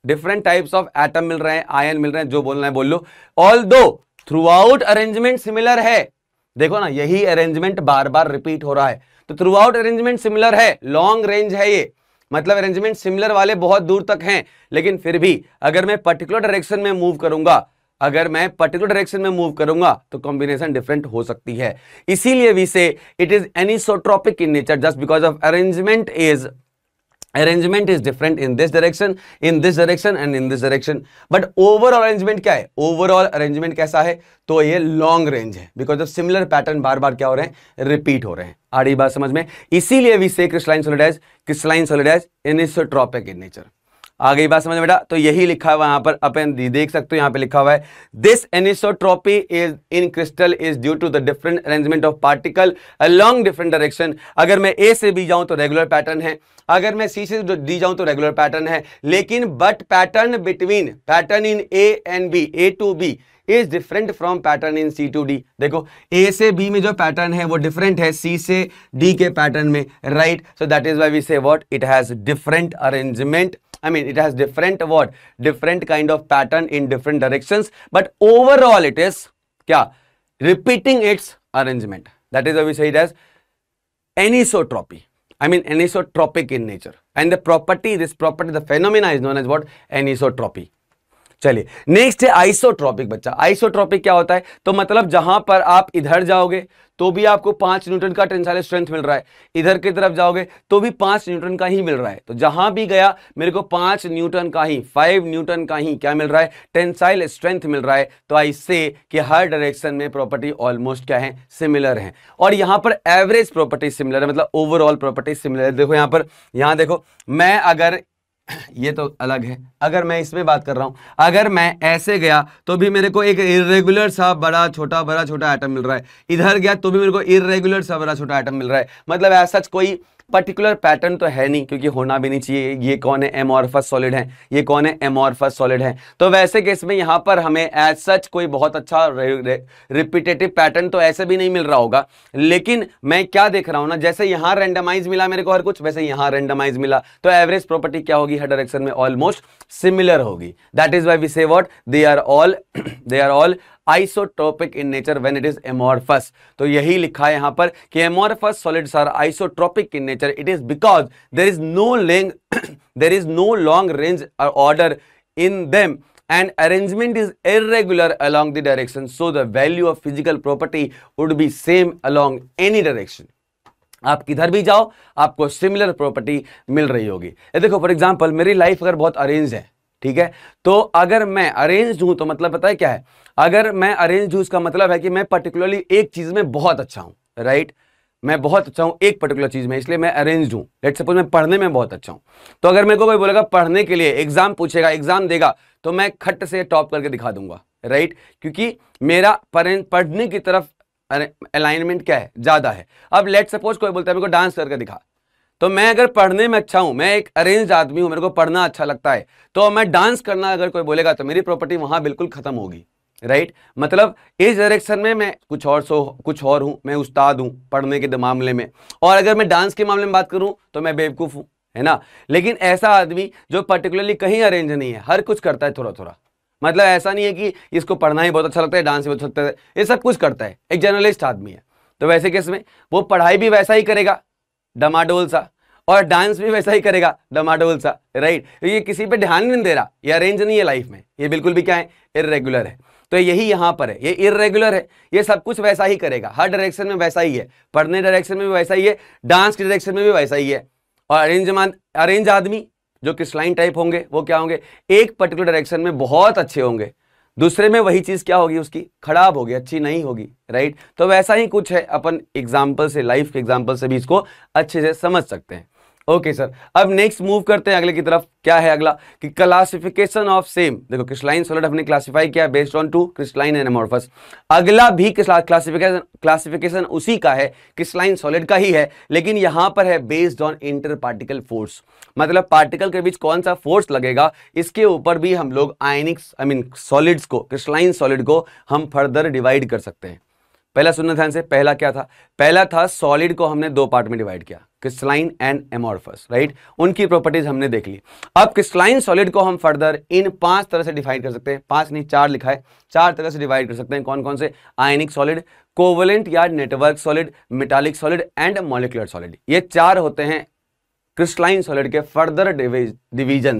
different types of atom मिल रहे हैं आयन मिल रहे हैं जो बोलना है बोल लो although throughout arrangement similar है देखो ना यही अरेंजमेंट बार बार रिपीट हो रहा है तो थ्रू आउट अरेंजमेंट सिमिलर है लॉन्ग रेंज है ये मतलब अरेंजमेंट सिमिलर वाले बहुत दूर तक हैं लेकिन फिर भी अगर मैं पर्टिकुलर डायरेक्शन में मूव करूंगा अगर मैं पर्टिकुलर डायरेक्शन में मूव करूंगा तो कॉम्बिनेशन डिफरेंट हो सकती है इसीलिए we say it is anisotropic in nature just because of arrangement is arrangement is different in this direction in this direction and in this direction but overall arrangement क्या है overall arrangement कैसा है तो ये लॉन्ग रेंज है because of similar pattern बार बार क्या हो रहे हैं रिपीट हो रहे हैं आ रही बात समझ में इसीलिए भी say crystalline solids crystalline solids anisotropic in nature आ गई बात समझ बेटा तो यही लिखा हुआ यहां पर अपन देख सकते हो यहां पे लिखा हुआ है this anisotropy is in crystal is due to the different arrangement of particle along different direction अगर मैं ए से बी जाऊं तो रेगुलर पैटर्न है अगर मैं सी से डी जाऊं तो रेगुलर पैटर्न है लेकिन but pattern between pattern in A and B A to B is different from pattern in C to D देखो ए से बी में जो पैटर्न है वो डिफरेंट है सी से डी के पैटर्न में right so that is why we say what it has different I mean, it has different what? Different kind of pattern in different directions. But overall, it is kya? repeating its arrangement. That is why we say it as anisotropy. I mean, anisotropic in nature. And the property, this property, the phenomena is known as what? Anisotropy. चलिए next है isotropic बच्चा isotropic क्या होता है तो मतलब जहां पर आप इधर जाओगे तो भी आपको पांच न्यूटन का टेंसाइल स्ट्रेंथ मिल रहा है इधर की तरफ जाओगे तो भी पांच न्यूटन का ही मिल रहा है तो जहां भी गया मेरे को पांच न्यूटन का ही फाइव न्यूटन का ही क्या मिल रहा है टेंसाइल स्ट्रेंथ मिल रहा है तो आई से कि हर डायरेक्शन में प्रॉपर्टी ऑलमोस्ट क्या है सिमिलर है और यहां पर एवरेज प्रॉपर्टी सिमिलर है मतलब ओवरऑल प्रॉपर्टी सिमिलर है देखो यहां पर यहां देखो मैं अगर ये तो अलग है अगर मैं इसमें बात कर रहा हूँ अगर मैं ऐसे गया तो भी मेरे को एक इरेगुलर सा बड़ा छोटा बड़ा छोटा आइटम मिल रहा है इधर गया तो भी मेरे को इरेगुलर सा बड़ा छोटा आइटम मिल रहा है मतलब ऐसा कोई पर्टिकुलर पैटर्न तो है नहीं क्योंकि होना भी नहीं चाहिए ये कौन है एमोरफस सॉलिड है ये कौन है एमोरफस सॉलिड है तो वैसे केस में यहां पर हमें एज सच कोई बहुत अच्छा रिपीटेटिव पैटर्न तो ऐसे भी नहीं मिल रहा होगा लेकिन मैं क्या देख रहा हूं ना जैसे यहां रेंडमाइज मिला मेरे को हर कुछ वैसे यहां रेंडमाइज मिला तो एवरेज प्रॉपर्टी क्या होगी हर डायरेक्शन में ऑलमोस्ट सिमिलर होगी that is why we say what they are all they are all isotropic in nature when it is amorphous तो यही लिखा है यहां पर कि amorphous solids are isotropic in nature it is because there is no length there is no long range order in them and arrangement is irregular along the direction so the value of physical property would be same along any direction आप किधर भी जाओ आपको similar property मिल रही होगी ये देखो for example मेरी लाइफ अगर बहुत अरेंज है ठीक है तो अगर मैं अरेंज हूं तो मतलब पता है क्या है अगर मैं अरेंज हूं इसका मतलब है कि मैं पर्टिकुलरली एक चीज में बहुत अच्छा हूं राइट मैं बहुत अच्छा हूं एक पर्टिकुलर चीज़ में इसलिए मैं अरेंज हूं लेट सपोज मैं पढ़ने में बहुत अच्छा हूं तो अगर मेरे को कोई बोलेगा पढ़ने के लिए एग्जाम पूछेगा एग्जाम देगा तो मैं खट से टॉप करके दिखा दूंगा राइट क्योंकि मेरा पढ़ने की तरफ अलाइनमेंट क्या है ज़्यादा है अब लेट सपोज कोई बोलता है मेरे को डांस करके दिखा तो मैं अगर पढ़ने में अच्छा हूं मैं एक अरेंज आदमी हूं मेरे को पढ़ना अच्छा लगता है तो मैं डांस करना अगर कोई बोलेगा तो मेरी प्रॉपर्टी वहाँ बिल्कुल ख़त्म होगी राइट मतलब इस डायरेक्शन में मैं कुछ और सो कुछ और हूँ मैं उस्ताद हूँ पढ़ने के मामले में और अगर मैं डांस के मामले में बात करूँ तो मैं बेवकूफ़ हूँ है ना लेकिन ऐसा आदमी जो पर्टिकुलरली कहीं अरेंज नहीं है हर कुछ करता है थोड़ा थोड़ा मतलब ऐसा नहीं है कि इसको पढ़ना ही बहुत अच्छा लगता है डांस भी बहुत अच्छा लगता है ये सब कुछ करता है एक जर्नलिस्ट आदमी है तो वैसे केस में वो पढ़ाई भी वैसा ही करेगा डमाडोल सा और डांस भी वैसा ही करेगा डमाडोल सा राइट तो ये किसी पे ध्यान नहीं दे रहा ये अरेंज नहीं है लाइफ में ये बिल्कुल भी क्या है इरेगुलर है तो यही यहाँ पर है ये इरेगुलर है ये सब कुछ वैसा ही करेगा हर डायरेक्शन में वैसा ही है पढ़ने डायरेक्शन में भी वैसा ही है डांस के डायरेक्शन में भी वैसा ही है और अरेंज मान अरेंज आदमी जो किस लाइन टाइप होंगे वो क्या होंगे एक पर्टिकुलर डायरेक्शन में बहुत अच्छे होंगे दूसरे में वही चीज़ क्या होगी उसकी खराब होगी अच्छी नहीं होगी राइट तो वैसा ही कुछ है अपन एग्जाम्पल से लाइफ के एग्जाम्पल से भी इसको अच्छे से समझ सकते हैं ओके सर अब नेक्स्ट मूव करते हैं अगले की तरफ क्या है अगला कि क्लासिफिकेशन ऑफ सेम देखो क्रिस्टलाइन सॉलिड हमने क्लासिफाई किया based on two crystalline and amorphous अगला भी क्लासिफिकेशन क्लासिफिकेशन उसी का है क्रिस्टलाइन सॉलिड का ही है लेकिन यहां पर है based on inter particle force मतलब पार्टिकल के बीच कौन सा फोर्स लगेगा इसके ऊपर भी हम लोग आयनिक्स आई मीन सॉलिड्स को क्रिस्टलाइन सॉलिड को हम फर्दर डिवाइड कर सकते हैं पहला सुनना ध्यान से पहला क्या था पहला था सॉलिड को हमने दो पार्ट में डिवाइड किया क्रिस्टलाइन एंड एमोरफस राइट उनकी प्रॉपर्टीज हमने देख ली अब क्रिस्टलाइन सॉलिड को हम फर्दर इन पांच तरह से डिफाइन कर सकते हैं पांच नहीं चार लिखा है चार तरह से डिवाइड कर सकते हैं कौन कौन से आयनिक सॉलिड कोवलेंट या network solid metallic solid and molecular solid ये चार होते हैं क्रिस्टलाइन सॉलिड के फर्दर डिविजन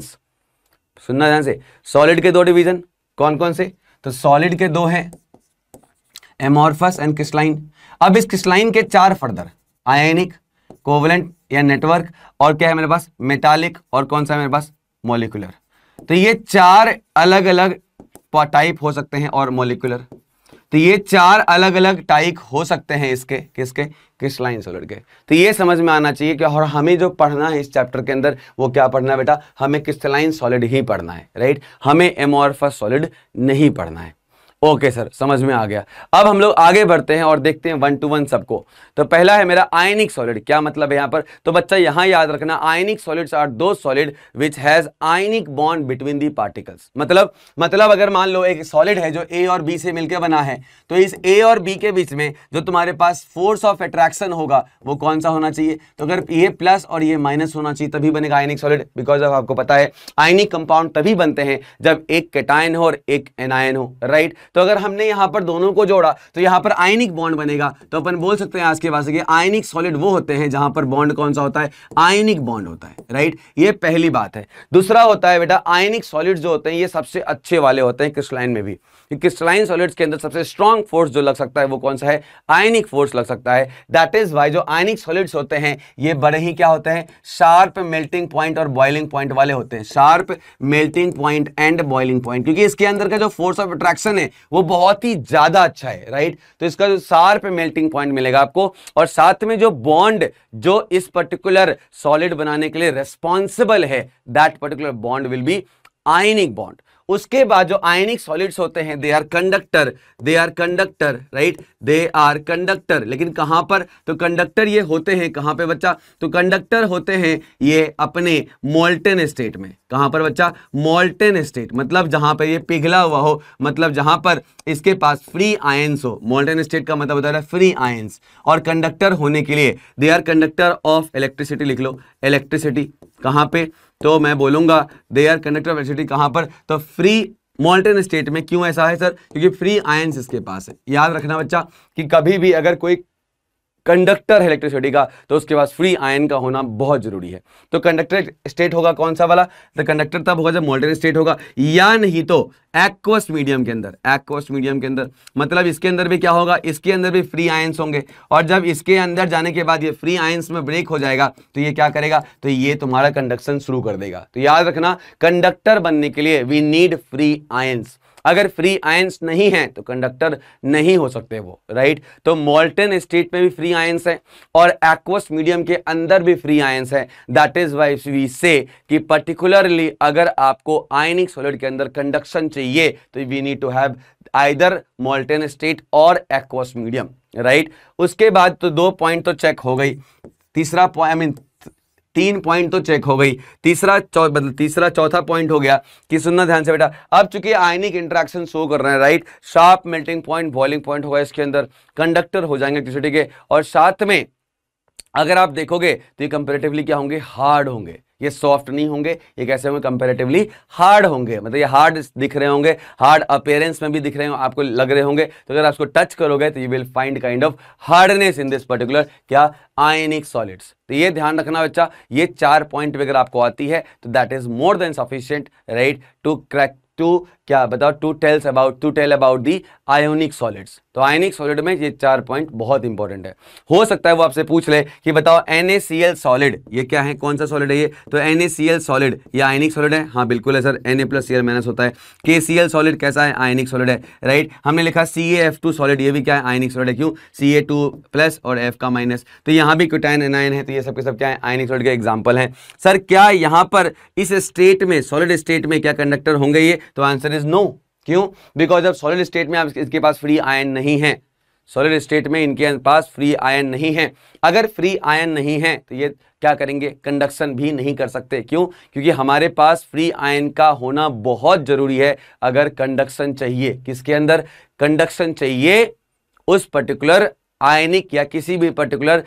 सुनना ध्यान से सॉलिड के दो डिवीजन कौन कौन से तो सॉलिड के दो हैं एमोरफस एंड क्रिस्टलाइन अब इस क्रिस्टलाइन के चार फर्दर आयनिक कोवलेंट या नेटवर्क और क्या है मेरे पास मेटालिक और कौन सा है मेरे पास मोलिकुलर तो ये चार अलग अलग टाइप हो सकते हैं और मोलिकुलर तो ये चार अलग अलग टाइप हो सकते हैं इसके किसके लाइन सोलर के तो ये समझ में आना चाहिए कि और हमें जो पढ़ना है इस चैप्टर के अंदर वो क्या पढ़ना है बेटा हमें क्रिस्टलाइन सॉलिड ही पढ़ना है राइट हमें एमोरफस सॉलिड नहीं पढ़ना है ओके सर समझ में आ गया अब हम लोग आगे बढ़ते हैं और देखते हैं वन टू वन सबको तो पहला है मेरा आयनिक सॉलिड क्या मतलब है यहाँ पर तो बच्चा यहां याद रखना ionic solids are those solid which has ionic bond between the particles मतलब मतलब अगर मान लो एक सॉलिड है जो ए और बी से मिलकर बना है तो इस ए और बी के बीच में जो तुम्हारे पास फोर्स ऑफ अट्रैक्शन होगा वो कौन सा होना चाहिए तो अगर ये प्लस और ये माइनस होना चाहिए तभी बनेगा आयनिक सॉलिड बिकॉज ऑफ आपको पता है आयनिक कंपाउंड तभी बनते हैं जब एक कैटायन हो और एक एनायन हो राइट तो अगर हमने यहां पर दोनों को जोड़ा तो यहां पर आयनिक बॉन्ड बनेगा तो अपन बोल सकते हैं आज के पास आयनिक सॉलिड वो होते हैं जहां पर बॉन्ड कौन सा होता है आयनिक बॉन्ड होता है राइट ये पहली बात है दूसरा होता है बेटा आयनिक सॉलिड जो होते हैं ये सबसे अच्छे वाले होते हैं क्रिस्टलाइन में भी कि क्रिस्टलाइन सॉलिड्स के अंदर सबसे स्ट्रॉन्ग फोर्स जो लग सकता है वो कौन सा है आयनिक फोर्स लग सकता है दैट इज वाई जो आयनिक सॉलिड्स होते हैं ये बड़े ही क्या होते हैं शार्प मेल्टिंग पॉइंट और बॉइलिंग पॉइंट वाले होते हैं sharp melting point and boiling point क्योंकि इसके अंदर का जो फोर्स ऑफ अट्रैक्शन है वो बहुत ही ज्यादा अच्छा है राइट तो इसका जो शार्प मेल्टिंग पॉइंट मिलेगा आपको और साथ में जो बॉन्ड जो इस पर्टिकुलर सॉलिड बनाने के लिए रेस्पॉन्सिबल है that particular bond will be ionic bond उसके बाद जो आयनिक सॉलिड्स होते हैं they are conductor they are conductor right they are conductor लेकिन कहाँ पर तो कंडक्टर ये होते हैं कहाँ पे बच्चा तो कंडक्टर होते हैं ये अपने मोल्टेन स्टेट में कहाँ पर बच्चा मोल्टेन स्टेट मतलब जहाँ पर ये पिघला हुआ हो मतलब जहाँ पर इसके पास फ्री आयंस हो मोल्टेन स्टेट का मतलब होता है फ्री आयंस और कंडक्टर होने के लिए they are conductor of electricity लिख लो इलेक्ट्रिसिटी कहाँ पर तो मैं बोलूंगा दे आर कंडक्टर वेलोसिटी कहां पर तो फ्री मॉल्टन स्टेट में क्यों ऐसा है सर क्योंकि फ्री आयंस इसके पास है याद रखना बच्चा कि कभी भी अगर कोई कंडक्टर है इलेक्ट्रिसिटी का तो उसके पास फ्री आयन का होना बहुत जरूरी है तो कंडक्टर स्टेट होगा कौन सा वाला तो कंडक्टर तब होगा जब मोल्टन स्टेट होगा या नहीं तो एक्वस मीडियम के अंदर एक्वस मीडियम के अंदर मतलब इसके अंदर भी क्या होगा इसके अंदर भी फ्री आयंस होंगे और जब इसके अंदर जाने के बाद ये फ्री आयंस में ब्रेक हो जाएगा तो ये क्या करेगा तो ये तुम्हारा कंडक्शन शुरू कर देगा तो याद रखना कंडक्टर बनने के लिए वी नीड फ्री आयंस अगर फ्री आयंस नहीं है तो कंडक्टर नहीं हो सकते वो राइट तो मोल्टन स्टेट में भी फ्री आयंस है और एक्वस मीडियम के अंदर भी फ्री आयंस है that is why we say कि पर्टिकुलरली अगर आपको आयनिक सॉलिड के अंदर कंडक्शन चाहिए तो we need to have either molten state और एक्वस मीडियम राइट उसके बाद तो दो पॉइंट तो चेक हो गई तीसरा आई मीन तीन पॉइंट तो चेक हो गई तीसरा मतलब तीसरा चौथा पॉइंट हो गया कि सुनना ध्यान से बेटा अब चूंकि आयनिक इंट्रैक्शन शो कर रहे हैं right sharp melting point boiling point होगा इसके अंदर कंडक्टर हो जाएंगे किसी के और साथ में अगर आप देखोगे तो ये कंपेरेटिवली क्या होंगे हार्ड होंगे ये सॉफ्ट नहीं होंगे ये कैसे होंगे कंपेरेटिवली हार्ड होंगे मतलब ये हार्ड दिख रहे होंगे हार्ड अपेयरेंस में भी दिख रहे होंगे आपको लग रहे होंगे तो अगर आपको टच करोगे तो you will find kind of hardness in this particular क्या आयनिक सॉलिड्स तो ये ध्यान रखना बच्चा ये चार पॉइंट अगर आपको आती है तो that is more than sufficient right to crack to क्या बताओ to tells about to tell about the ionic solids तो आयोनिक सॉलिड में ये चार पॉइंट बहुत इंपॉर्टेंट है हो सकता है वो आपसे पूछ ले कि बताओ एन सॉलिड ये क्या है कौन सा सॉलिड है ये तो एन सॉलिड ये आयनिक सॉलिड है हाँ बिल्कुल है sir N A plus C L minus होता है के सी एल सॉलिड कैसा है आयनिक सॉलिड है राइट हमने लिखा C A F two solid ये भी क्या है आयनिक सॉलिड है क्यों सी ए टू प्लस और एफ का माइनस तो यहाँ भी क्यूटाइन एनाइन है तो ये सबके सब क्या है आयनिक सॉलिड के एग्जाम्पल है सर क्या यहाँ पर इस स्टेट में सॉलिड स्टेट में क्या कंडक्टर होंगे ये तो आंसर इज नो क्यों बिकॉज अब सॉलिड स्टेट में इसके पास फ्री आयन नहीं है सॉलिड स्टेट में इनके पास फ्री आयन नहीं है अगर फ्री आयन नहीं है तो ये क्या करेंगे कंडक्शन भी नहीं कर सकते क्यों क्योंकि हमारे पास फ्री आयन का होना बहुत ज़रूरी है अगर कंडक्शन चाहिए किसके अंदर कंडक्शन चाहिए उस पर्टिकुलर आयनिक या किसी भी पर्टिकुलर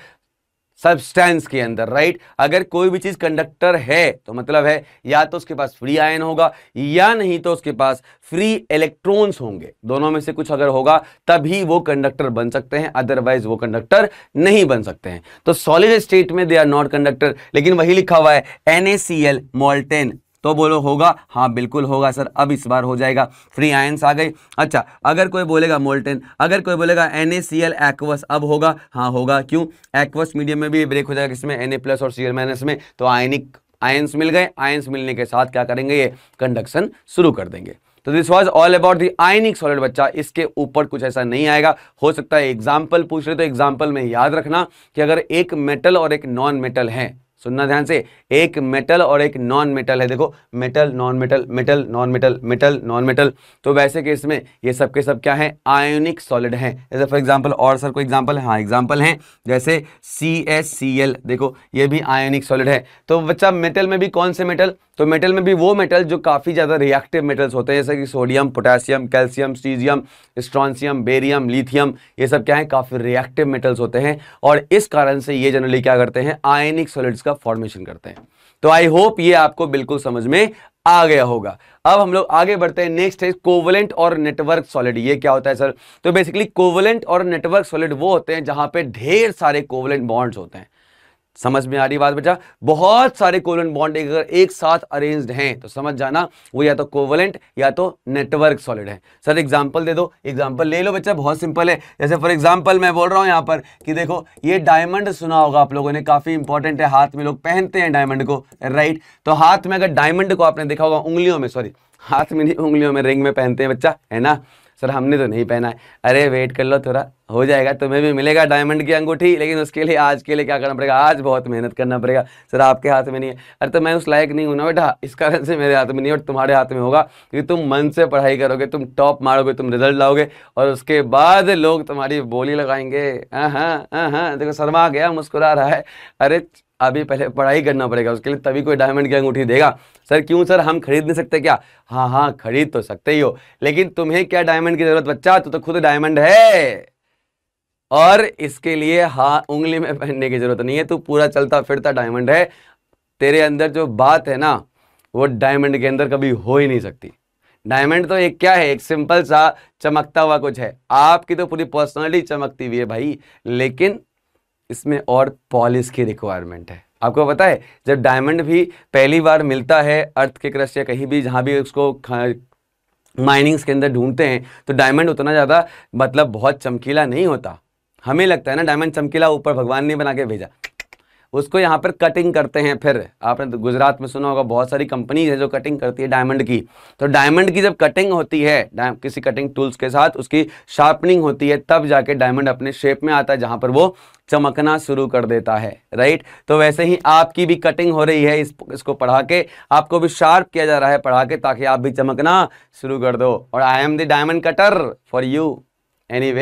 सब्सटेंस के अंदर राइट अगर कोई भी चीज़ कंडक्टर है तो मतलब है या तो उसके पास फ्री आयन होगा या नहीं तो उसके पास फ्री इलेक्ट्रॉन्स होंगे दोनों में से कुछ अगर होगा तभी वो कंडक्टर बन सकते हैं अदरवाइज वो कंडक्टर नहीं बन सकते हैं तो सॉलिड स्टेट में दे आर नॉट कंडक्टर लेकिन वही लिखा हुआ है N A C L molten तो बोलो होगा हाँ बिल्कुल होगा सर अब इस बार हो जाएगा फ्री आयंस आ गए अच्छा अगर कोई बोलेगा मोल्टेन अगर कोई बोलेगा एन एक्वस अब होगा हाँ होगा क्यों एक्वस मीडियम में भी ब्रेक हो जाएगा इसमें एन प्लस और सी माइनस में तो आयनिक आयंस मिल गए आयंस मिलने के साथ क्या करेंगे ये कंडक्शन शुरू कर देंगे तो this was all about the ionic solid बच्चा इसके ऊपर कुछ ऐसा नहीं आएगा हो सकता है एग्जाम्पल पूछ रहे तो एग्जाम्पल में याद रखना कि अगर एक मेटल और एक नॉन मेटल है सुनना ध्यान से एक मेटल और एक नॉन मेटल है देखो metal non metal metal non metal metal non metal तो वैसे केस में ये सब के सब क्या है आयोनिक सॉलिड है जैसे फॉर एग्जांपल और सर को एग्जांपल है हाँ एग्जांपल है जैसे सी एस सी एल देखो ये भी आयोनिक सॉलिड है तो बच्चा मेटल में भी कौन से मेटल तो मेटल में भी वो मेटल जो काफ़ी ज़्यादा रिएक्टिव मेटल्स होते हैं जैसे कि sodium potassium calcium caesium strontium barium lithium ये सब क्या है काफ़ी रिएक्टिव मेटल्स होते हैं और इस कारण से ये जनरली क्या करते हैं आयनिक सॉलिड्स का फॉर्मेशन करते हैं तो आई होप ये आपको बिल्कुल समझ में आ गया होगा अब हम लोग आगे बढ़ते हैं नेक्स्ट है कोवलेंट और नेटवर्क सॉलिड ये क्या होता है सर तो बेसिकली कोवलेंट और नेटवर्क सॉलिड वो होते हैं जहां पे ढेर सारे कोवलेंट बॉन्ड्स होते हैं समझ में आ रही बात बच्चा बहुत सारे कोवलेंट बॉन्ड अगर एक साथ अरेंज्ड हैं तो समझ जाना वो या तो कोवलेंट या तो नेटवर्क सॉलिड है सर एग्जांपल दे दो एग्जांपल ले लो बच्चा बहुत सिंपल है जैसे फॉर एग्जांपल मैं बोल रहा हूँ यहाँ पर कि देखो ये डायमंड सुना होगा आप लोगों ने काफ़ी इंपॉर्टेंट है हाथ में लोग पहनते हैं डायमंड को राइट तो हाथ में अगर डायमंड को आपने देखा होगा उंगलियों में सॉरी हाथ में नहीं उंगलियों में रिंग में पहनते हैं बच्चा है ना सर हमने तो नहीं पहना है अरे वेट कर लो थोड़ा हो जाएगा तुम्हें भी मिलेगा डायमंड की अंगूठी लेकिन उसके लिए आज के लिए क्या करना पड़ेगा आज बहुत मेहनत करना पड़ेगा सर आपके हाथ में नहीं है अरे तो मैं उस लायक नहीं हूँ ना बेटा इस कारण से मेरे हाथ में नहीं और तुम्हारे हाथ में होगा क्योंकि तुम मन से पढ़ाई करोगे तुम टॉप मारोगे तुम रिजल्ट लाओगे और उसके बाद लोग तुम्हारी बोली लगाएंगे हाँ हाँ हाँ देखो शर्मा गया मुस्कुरा रहा है अरे अभी पहले पढ़ाई करना पड़ेगा उसके लिए तभी कोई डायमंड की अंगूठी देगा सर क्यों सर हम खरीद नहीं सकते क्या हाँ हाँ खरीद तो सकते ही हो लेकिन तुम्हें क्या डायमंड की जरूरत बच्चा तो, तो खुद डायमंड है और इसके लिए हाँ उंगली में पहनने की जरूरत नहीं है तू पूरा चलता फिरता डायमंड है तेरे अंदर जो बात है ना वो डायमंड के अंदर कभी हो ही नहीं सकती डायमंड तो एक क्या है एक सिंपल सा चमकता हुआ कुछ है आपकी तो पूरी पर्सनालिटी चमकती हुई है भाई लेकिन इसमें और पॉलिश की रिक्वायरमेंट है आपको पता है जब डायमंड भी पहली बार मिलता है अर्थ के क्रस्ट या कहीं भी जहाँ भी उसको माइनिंग्स के अंदर ढूंढते हैं तो डायमंड उतना ज़्यादा मतलब बहुत चमकीला नहीं होता हमें लगता है ना डायमंड चमकीला ऊपर भगवान ने बना के भेजा उसको यहाँ पर कटिंग करते हैं फिर आपने तो गुजरात में सुना होगा बहुत सारी कंपनीज है जो कटिंग करती है डायमंड की तो डायमंड की जब कटिंग होती है किसी कटिंग टूल्स के साथ उसकी शार्पनिंग होती है तब जाके डायमंड अपने शेप में आता है जहाँ पर वो चमकना शुरू कर देता है राइट तो वैसे ही आपकी भी कटिंग हो रही है इस, इसको पढ़ा के आपको भी शार्प किया जा रहा है पढ़ा के ताकि आप भी चमकना शुरू कर दो और I am the diamond cutter for you any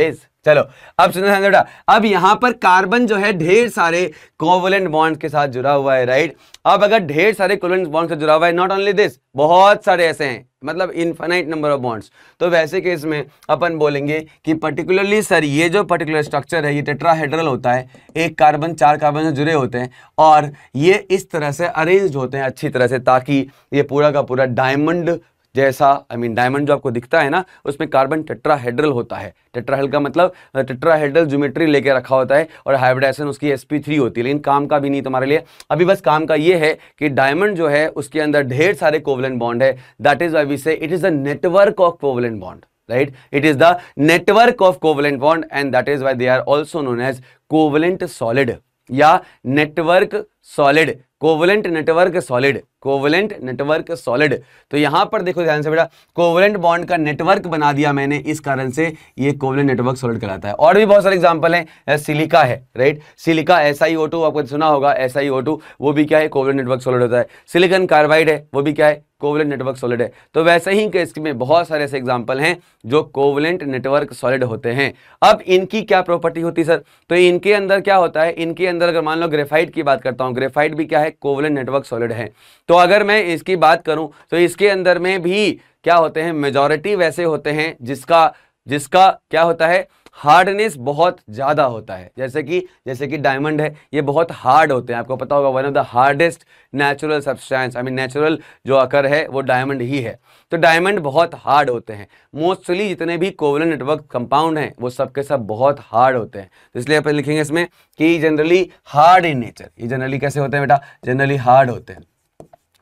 चलो अब बेटा अब यहां पर कार्बन जो है ढेर सारे कोवलेंट बॉन्ड के साथ जुड़ा हुआ है राइट अब अगर ढेर सारे कोवलेंट बॉन्ड से जुड़ा हुआ है नॉट ओनली दिस बहुत सारे ऐसे हैं मतलब इनफाइनाइट नंबर ऑफ बॉन्ड्स तो वैसे केस में अपन बोलेंगे कि पर्टिकुलरली सर ये जो पर्टिकुलर स्ट्रक्चर है ये टेट्राहेड्रल होता है एक कार्बन चार कार्बन से जुड़े होते हैं और ये इस तरह से अरेंज होते हैं अच्छी तरह से ताकि ये पूरा का पूरा डायमंड जैसा आई मीन डायमंड जो आपको दिखता है ना उसमें कार्बन टेट्राहेड्रल होता है टेट्राहेड्रल का मतलब टेट्राहेड्रल ज्योमेट्री लेके रखा होता है और हाइब्रिडाइजेशन उसकी एस थ्री होती है लेकिन काम का भी नहीं तुम्हारे लिए अभी बस काम का ये है कि डायमंड जो है उसके अंदर ढेर सारे कोवलेंट बॉन्ड है that is why we say it is the network of covalent bond right it is the network of covalent bond and that is why they are also known as covalent solid या network solid covalent network solid covalent network solid तो यहां पर देखो ध्यान से बेटा covalent bond का network बना दिया मैंने इस कारण से ये कोवलेंट नेटवर्क सॉलिड कहलाता है और भी बहुत सारे एग्जांपल हैं सिलिका है right silica S I O two आपको सुना होगा एस आई ओ टू वो भी क्या है कोवलेंट नेटवर्क सॉलिड होता है सिलिकन कार्बाइड है वो भी क्या है कोवलेंट नेटवर्क सॉलिड है तो वैसे ही केस में बहुत सारे ऐसे एग्जाम्पल हैं जो कोवलेंट नेटवर्क सॉलिड होते हैं अब इनकी क्या प्रॉपर्टी होती है सर तो इनके अंदर क्या होता है इनके अंदर अगर मान लो ग्रेफाइट की बात करता हूँ ग्रेफाइट भी क्या है कोवलेंट नेटवर्क सॉलिड है तो अगर मैं इसकी बात करूं तो इसके अंदर में भी क्या होते हैं मेजोरिटी वैसे होते हैं जिसका जिसका क्या होता है हार्डनेस बहुत ज़्यादा होता है जैसे कि जैसे कि डायमंड है ये बहुत हार्ड होते हैं आपको पता होगा one of the hardest natural substance I mean natural जो अकर है वो डायमंड ही है तो डायमंड बहुत हार्ड होते हैं मोस्टली जितने भी कोवलन नेटवर्क कंपाउंड हैं वो सब के सब बहुत हार्ड होते हैं तो इसलिए अपन लिखेंगे इसमें कि जनरली हार्ड इन नेचर ये जनरली कैसे होते हैं बेटा जनरली हार्ड होते हैं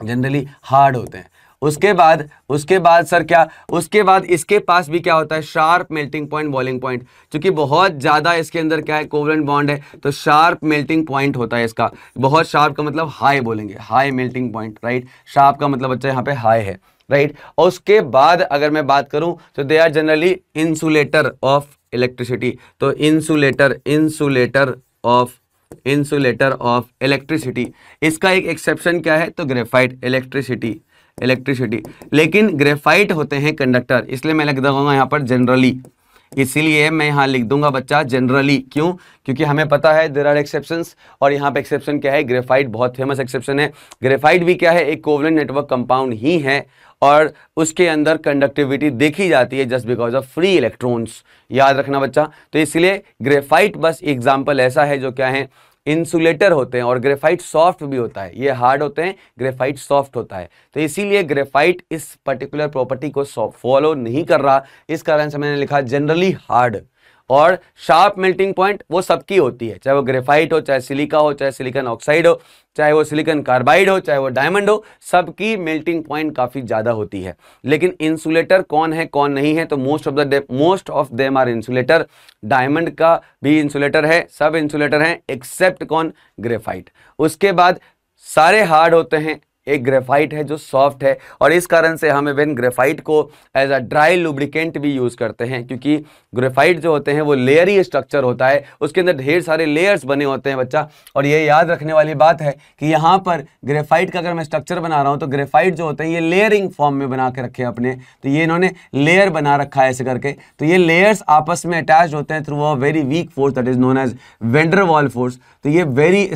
जनरली हार्ड होते हैं उसके बाद उसके बाद सर क्या उसके बाद इसके पास भी क्या होता है sharp melting point boiling point क्योंकि बहुत ज़्यादा इसके अंदर क्या है कोवलेंट बॉन्ड है तो शार्प मेल्टिंग पॉइंट होता है इसका बहुत शार्प का मतलब हाई बोलेंगे high melting point right sharp का मतलब अच्छा यहाँ पे हाई है राइट और उसके बाद अगर मैं बात करूँ तो they are generally insulator of electricity तो insulator insulator of insulator of electricity इसका एक एक्सेप्शन क्या है तो ग्रेफाइट इलेक्ट्रिसिटी इलेक्ट्रिसिटी लेकिन ग्रेफाइट होते हैं कंडक्टर इसलिए मैं लिख दूंगा यहाँ पर जनरली इसीलिए मैं यहाँ लिख दूंगा बच्चा जनरली क्यों क्योंकि हमें पता है देर आर एक्सेप्शन और यहाँ पे एक्सेप्शन क्या है ग्रेफाइट बहुत फेमस एक्सेप्शन है ग्रेफाइट भी क्या है एक कोवलन नेटवर्क कंपाउंड ही है और उसके अंदर कंडक्टिविटी देखी जाती है just because of free electrons याद रखना बच्चा तो इसलिए ग्रेफाइट बस एग्जाम्पल ऐसा है जो क्या है इंसुलेटर होते हैं और ग्रेफाइट सॉफ्ट भी होता है ये हार्ड होते हैं ग्रेफाइट सॉफ्ट होता है तो इसीलिए ग्रेफाइट इस पर्टिकुलर प्रॉपर्टी को फॉलो नहीं कर रहा इस कारण से मैंने लिखा जनरली हार्ड और शार्प मेल्टिंग पॉइंट वो सबकी होती है चाहे वो ग्रेफाइट हो चाहे सिलिका हो चाहे सिलिकन ऑक्साइड हो चाहे वो सिलिकन कार्बाइड हो चाहे वो डायमंड हो सबकी मेल्टिंग पॉइंट काफ़ी ज़्यादा होती है लेकिन इंसुलेटर कौन है कौन नहीं है तो most of the most of them are insulator diamond का भी इंसुलेटर है सब इंसुलेटर हैं एक्सेप्ट कौन ग्रेफाइट उसके बाद सारे हार्ड होते हैं एक ग्रेफाइट है जो सॉफ्ट है और इस कारण से हम इवन ग्रेफाइट को एज अ ड्राई लुब्रिकेंट भी यूज़ करते हैं क्योंकि ग्रेफाइट जो होते हैं वो लेयरी स्ट्रक्चर होता है उसके अंदर ढेर सारे लेयर्स बने होते हैं बच्चा और ये याद रखने वाली बात है कि यहाँ पर ग्रेफाइट का अगर मैं स्ट्रक्चर बना रहा हूँ तो ग्रेफाइट जो होते हैं ये लेयरिंग फॉर्म में बना के रखे अपने तो ये इन्होंने लेयर बना रखा है ऐसे करके तो ये लेयर्स आपस में अटैच होते हैं through a very weak force that is known as van der wall force तो ये वेरी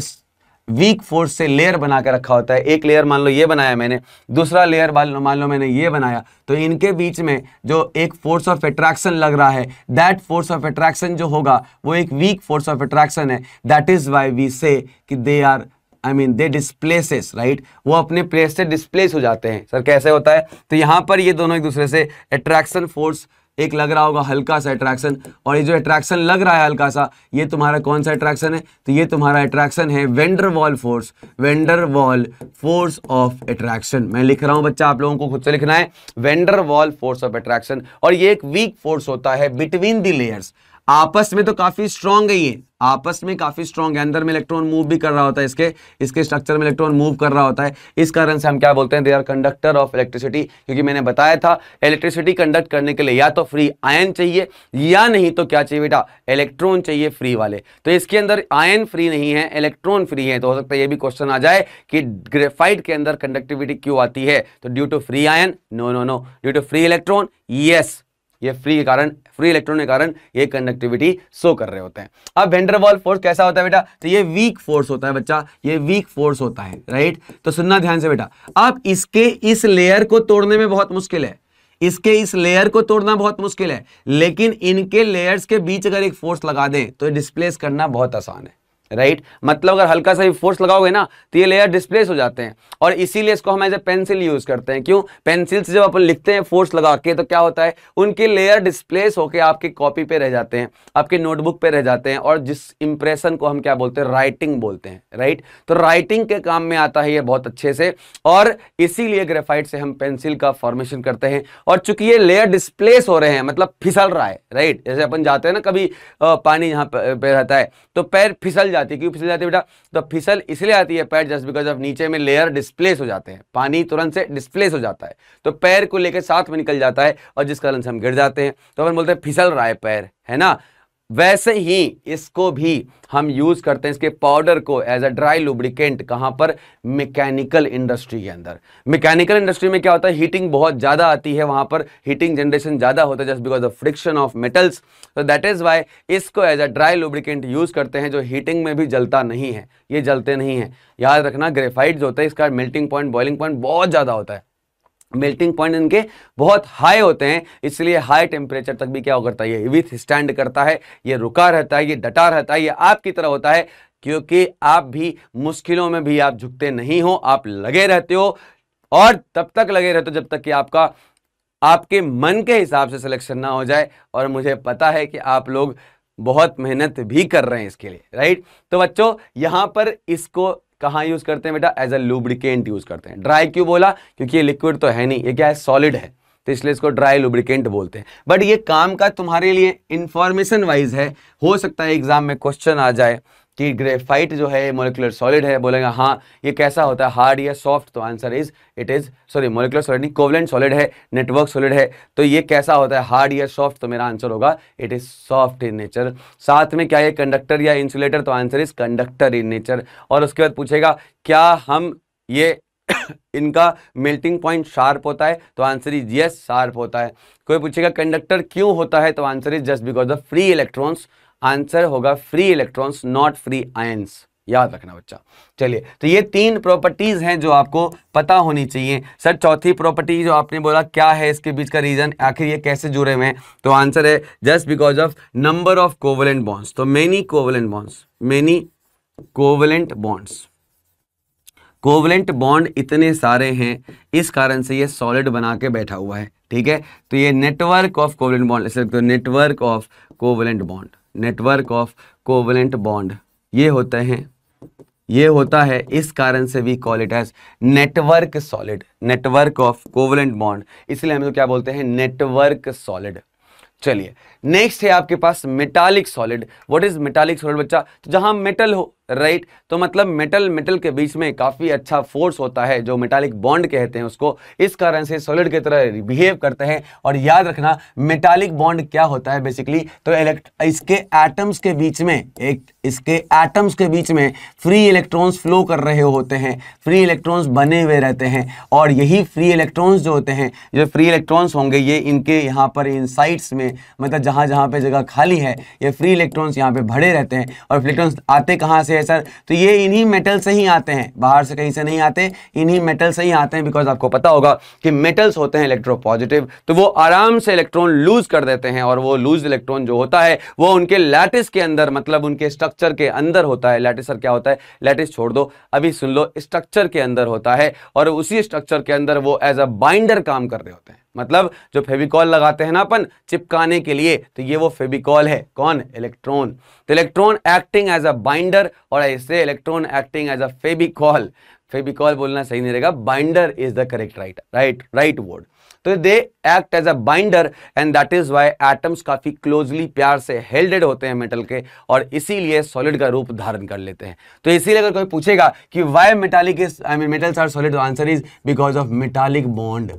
वीक फोर्स से लेयर बना के रखा होता है एक लेयर मान लो ये बनाया मैंने दूसरा लेयर मान लो मैंने ये बनाया तो इनके बीच में जो एक फोर्स ऑफ अट्रैक्शन लग रहा है दैट फोर्स ऑफ अट्रैक्शन जो होगा वो एक वीक फोर्स ऑफ अट्रैक्शन है that is why we say कि they are I mean they displaces right वो अपने प्लेस से डिस्प्लेस हो जाते हैं सर कैसे होता है तो यहाँ पर ये दोनों एक दूसरे से अट्रैक्शन फोर्स एक लग रहा होगा हल्का सा अट्रैक्शन और ये जो अट्रैक्शन लग रहा है हल्का सा ये तुम्हारा कौन सा अट्रैक्शन है तो ये तुम्हारा अट्रैक्शन है van der wall force van der wall force of attraction मैं लिख रहा हूं बच्चा आप लोगों को खुद से लिखना है van der wall force of attraction और ये एक वीक फोर्स होता है बिटवीन दी लेयर्स आपस में तो काफी स्ट्रांग है ये आपस में काफी स्ट्रांग है अंदर में इलेक्ट्रॉन मूव भी कर रहा होता है इसके इसके स्ट्रक्चर में इलेक्ट्रॉन मूव कर रहा होता है इस कारण से हम क्या बोलते हैं they are conductor of electricity क्योंकि मैंने बताया था इलेक्ट्रिसिटी कंडक्ट करने के लिए या तो फ्री आयन चाहिए या नहीं तो क्या चाहिए बेटा इलेक्ट्रॉन चाहिए फ्री वाले तो इसके अंदर आयन फ्री नहीं है इलेक्ट्रॉन फ्री है तो हो सकता है ये भी क्वेश्चन आ जाए कि ग्रेफाइड के अंदर कंडक्टिविटी क्यों आती है तो due to free ion no no no due to free electron yes ये फ्री के कारण फ्री इलेक्ट्रॉन के कारण ये कंडक्टिविटी शो कर रहे होते हैं अब वेंडरवॉल फोर्स कैसा होता है बेटा तो ये वीक फोर्स होता है बच्चा ये वीक फोर्स होता है राइट तो सुनना ध्यान से बेटा अब इसके इस लेयर को तोड़ने में बहुत मुश्किल है इसके इस लेयर को तोड़ना बहुत मुश्किल है लेकिन इनके लेयर्स के बीच अगर एक फोर्स लगा दें तो डिस्प्लेस करना बहुत आसान है राइट मतलब अगर हल्का सा भी फोर्स लगाओगे ना तो ये लेयर डिस्प्लेस हो जाते हैं और इसीलिए इसको हम एज ए पेंसिल यूज़ करते हैं क्यों पेंसिल से जब अपन लिखते हैं फोर्स लगा के तो क्या होता है उनके लेयर डिस्प्लेस होकर आपकी कॉपी पे रह जाते हैं आपके नोटबुक पे रह जाते हैं और जिस इंप्रेशन को हम क्या बोलते हैं राइटिंग बोलते हैं राइट तो राइटिंग के काम में आता है ये बहुत अच्छे से और इसीलिए ग्रेफाइट से हम पेंसिल का फॉर्मेशन करते हैं और चूंकि ये लेयर डिस्प्लेस हो रहे हैं मतलब फिसल रहा है राइट जैसे अपन जाते हैं ना कभी पानी यहाँ पे रहता है तो पैर फिसल जाती है क्यों फिसल जाती है बेटा तो फिसल इसलिए आती है पैर जस्ट बिकॉज ऑफ नीचे में लेयर डिस्प्लेस हो जाते हैं पानी तुरंत से डिस्प्लेस हो जाता है तो पैर को लेकर साथ में निकल जाता है और जिस कारण से हम गिर जाते हैं तो अपन बोलते हैं फिसल रहा है पैर है ना वैसे ही इसको भी हम यूज़ करते हैं इसके पाउडर को एज अ ड्राई लुब्रिकेंट कहां पर मैकेनिकल इंडस्ट्री के अंदर मैकेनिकल इंडस्ट्री में क्या होता है हीटिंग बहुत ज़्यादा आती है वहां पर हीटिंग जनरेशन ज़्यादा होता है just because of friction of metals तो दैट इज़ वाई इसको as a dry lubricant use करते हैं जो हीटिंग में भी जलता नहीं है ये जलते नहीं है याद रखना ग्रेफाइड जो होता है इसका मेल्टिंग पॉइंट बॉइलिंग पॉइंट बहुत ज़्यादा होता है मेल्टिंग पॉइंट इनके बहुत हाई होते हैं इसलिए हाई टेम्परेचर तक भी क्या करता है ये विथ स्टैंड करता है ये रुका रहता है ये डटा रहता है ये आपकी तरह होता है क्योंकि आप भी मुश्किलों में भी आप झुकते नहीं हो आप लगे रहते हो और तब तक लगे रहते हो जब तक कि आपका आपके मन के हिसाब से सिलेक्शन ना हो जाए और मुझे पता है कि आप लोग बहुत मेहनत भी कर रहे हैं इसके लिए राइट तो बच्चों यहाँ पर इसको कहाँ यूज़ करते हैं बेटा एज ए लुब्रिकेंट यूज़ करते हैं ड्राई क्यों बोला क्योंकि ये लिक्विड तो है नहीं ये क्या है सॉलिड है तो इसलिए इसको ड्राई लुब्रिकेंट बोलते हैं बट ये काम का तुम्हारे लिए इन्फॉर्मेशन वाइज है हो सकता है एग्जाम में क्वेश्चन आ जाए कि ग्रेफाइट जो है मोलिकुलर सॉलिड है बोलेगा हाँ ये कैसा होता है हार्ड या सॉफ्ट तो answer is it is sorry molecular solid नहीं कोवलेंट सॉलिड है नेटवर्क सॉलिड है तो ये कैसा होता है हार्ड या सॉफ्ट तो मेरा आंसर होगा it is soft in nature साथ में क्या ये कंडक्टर या इंसुलेटर तो answer is conductor in nature और उसके बाद पूछेगा क्या हम ये इनका मेल्टिंग पॉइंट शार्प होता है तो आंसर इज यस शार्प होता है कोई पूछेगा कंडक्टर क्यों होता है तो answer is just because the free electrons answer होगा free electrons not free ions याद रखना बच्चा चलिए तो ये तीन प्रॉपर्टीज हैं जो आपको पता होनी चाहिए सर चौथी प्रॉपर्टी जो आपने बोला क्या है इसके बीच का रीजन आखिर ये कैसे जुड़े हुए हैं तो आंसर है just because of number of covalent bonds तो many covalent bonds many covalent bonds covalent bond इतने सारे हैं इस कारण से ये सॉलिड बना के बैठा हुआ है ठीक है तो ये network of covalent bond network of covalent bond network of covalent bond ये होते हैं ये होता है इस कारण से we call it as network solid network of covalent bond इसलिए हम लोग क्या बोलते हैं नेटवर्क सॉलिड चलिए नेक्स्ट है आपके पास metallic solid what is metallic solid बच्चा तो जहां मेटल हो राइट right? तो मतलब मेटल मेटल के बीच में काफ़ी अच्छा फोर्स होता है जो मेटालिक बॉन्ड कहते हैं उसको इस कारण से सॉलिड की तरह बिहेव करते हैं और याद रखना मेटालिक बॉन्ड क्या होता है बेसिकली तो इलेक्ट इसके एटम्स के बीच में एक इसके एटम्स के बीच में फ्री इलेक्ट्रॉन्स फ्लो कर रहे होते हैं फ्री इलेक्ट्रॉन्स बने हुए रहते हैं और यही फ्री इलेक्ट्रॉन्स जो होते हैं जो फ्री इलेक्ट्रॉन्स होंगे ये इनके यहाँ पर इन साइट्स में मतलब जहाँ जहाँ पे जगह खाली है ये फ्री इलेक्ट्रॉन्स यहाँ पे भरे रहते हैं और इलेक्ट्रॉन्स आते कहाँ से है सर तो ये इन्हीं मेटल से ही आते हैं बाहर से कहीं से नहीं आते इन्हीं मेटल से ही आते हैं बिकॉज आपको पता होगा कि मेटल्स होते हैं इलेक्ट्रो पॉजिटिव तो वो आराम से इलेक्ट्रॉन लूज कर देते हैं और वो लूज इलेक्ट्रॉन जो होता है वो उनके लैटिस के अंदर मतलब उनके स्ट्रक्चर के अंदर होता है लैटिस सर क्या होता है लैटिस छोड़ दो अभी सुन लो स्ट्रक्चर के अंदर होता है और उसी स्ट्रक्चर के अंदर वो एज अ बाइंडर काम कर रहे होते हैं मतलब जो फेविकॉल लगाते हैं ना अपन चिपकाने के लिए तो ये वो फेविकॉल है कौन इलेक्ट्रॉन तो electron acting as a binder और ऐसे electron acting as a Fevicol Fevicol बोलना सही नहीं रहेगा binder is the correct right right right word तो they act as a binder and that is why atoms काफी क्लोजली प्यार से हेल्डेड होते हैं मेटल के और इसीलिए सॉलिड का रूप धारण कर लेते हैं तो इसीलिए अगर कोई पूछेगा कि why metallic is I mean metals are solid answer is because of metallic bond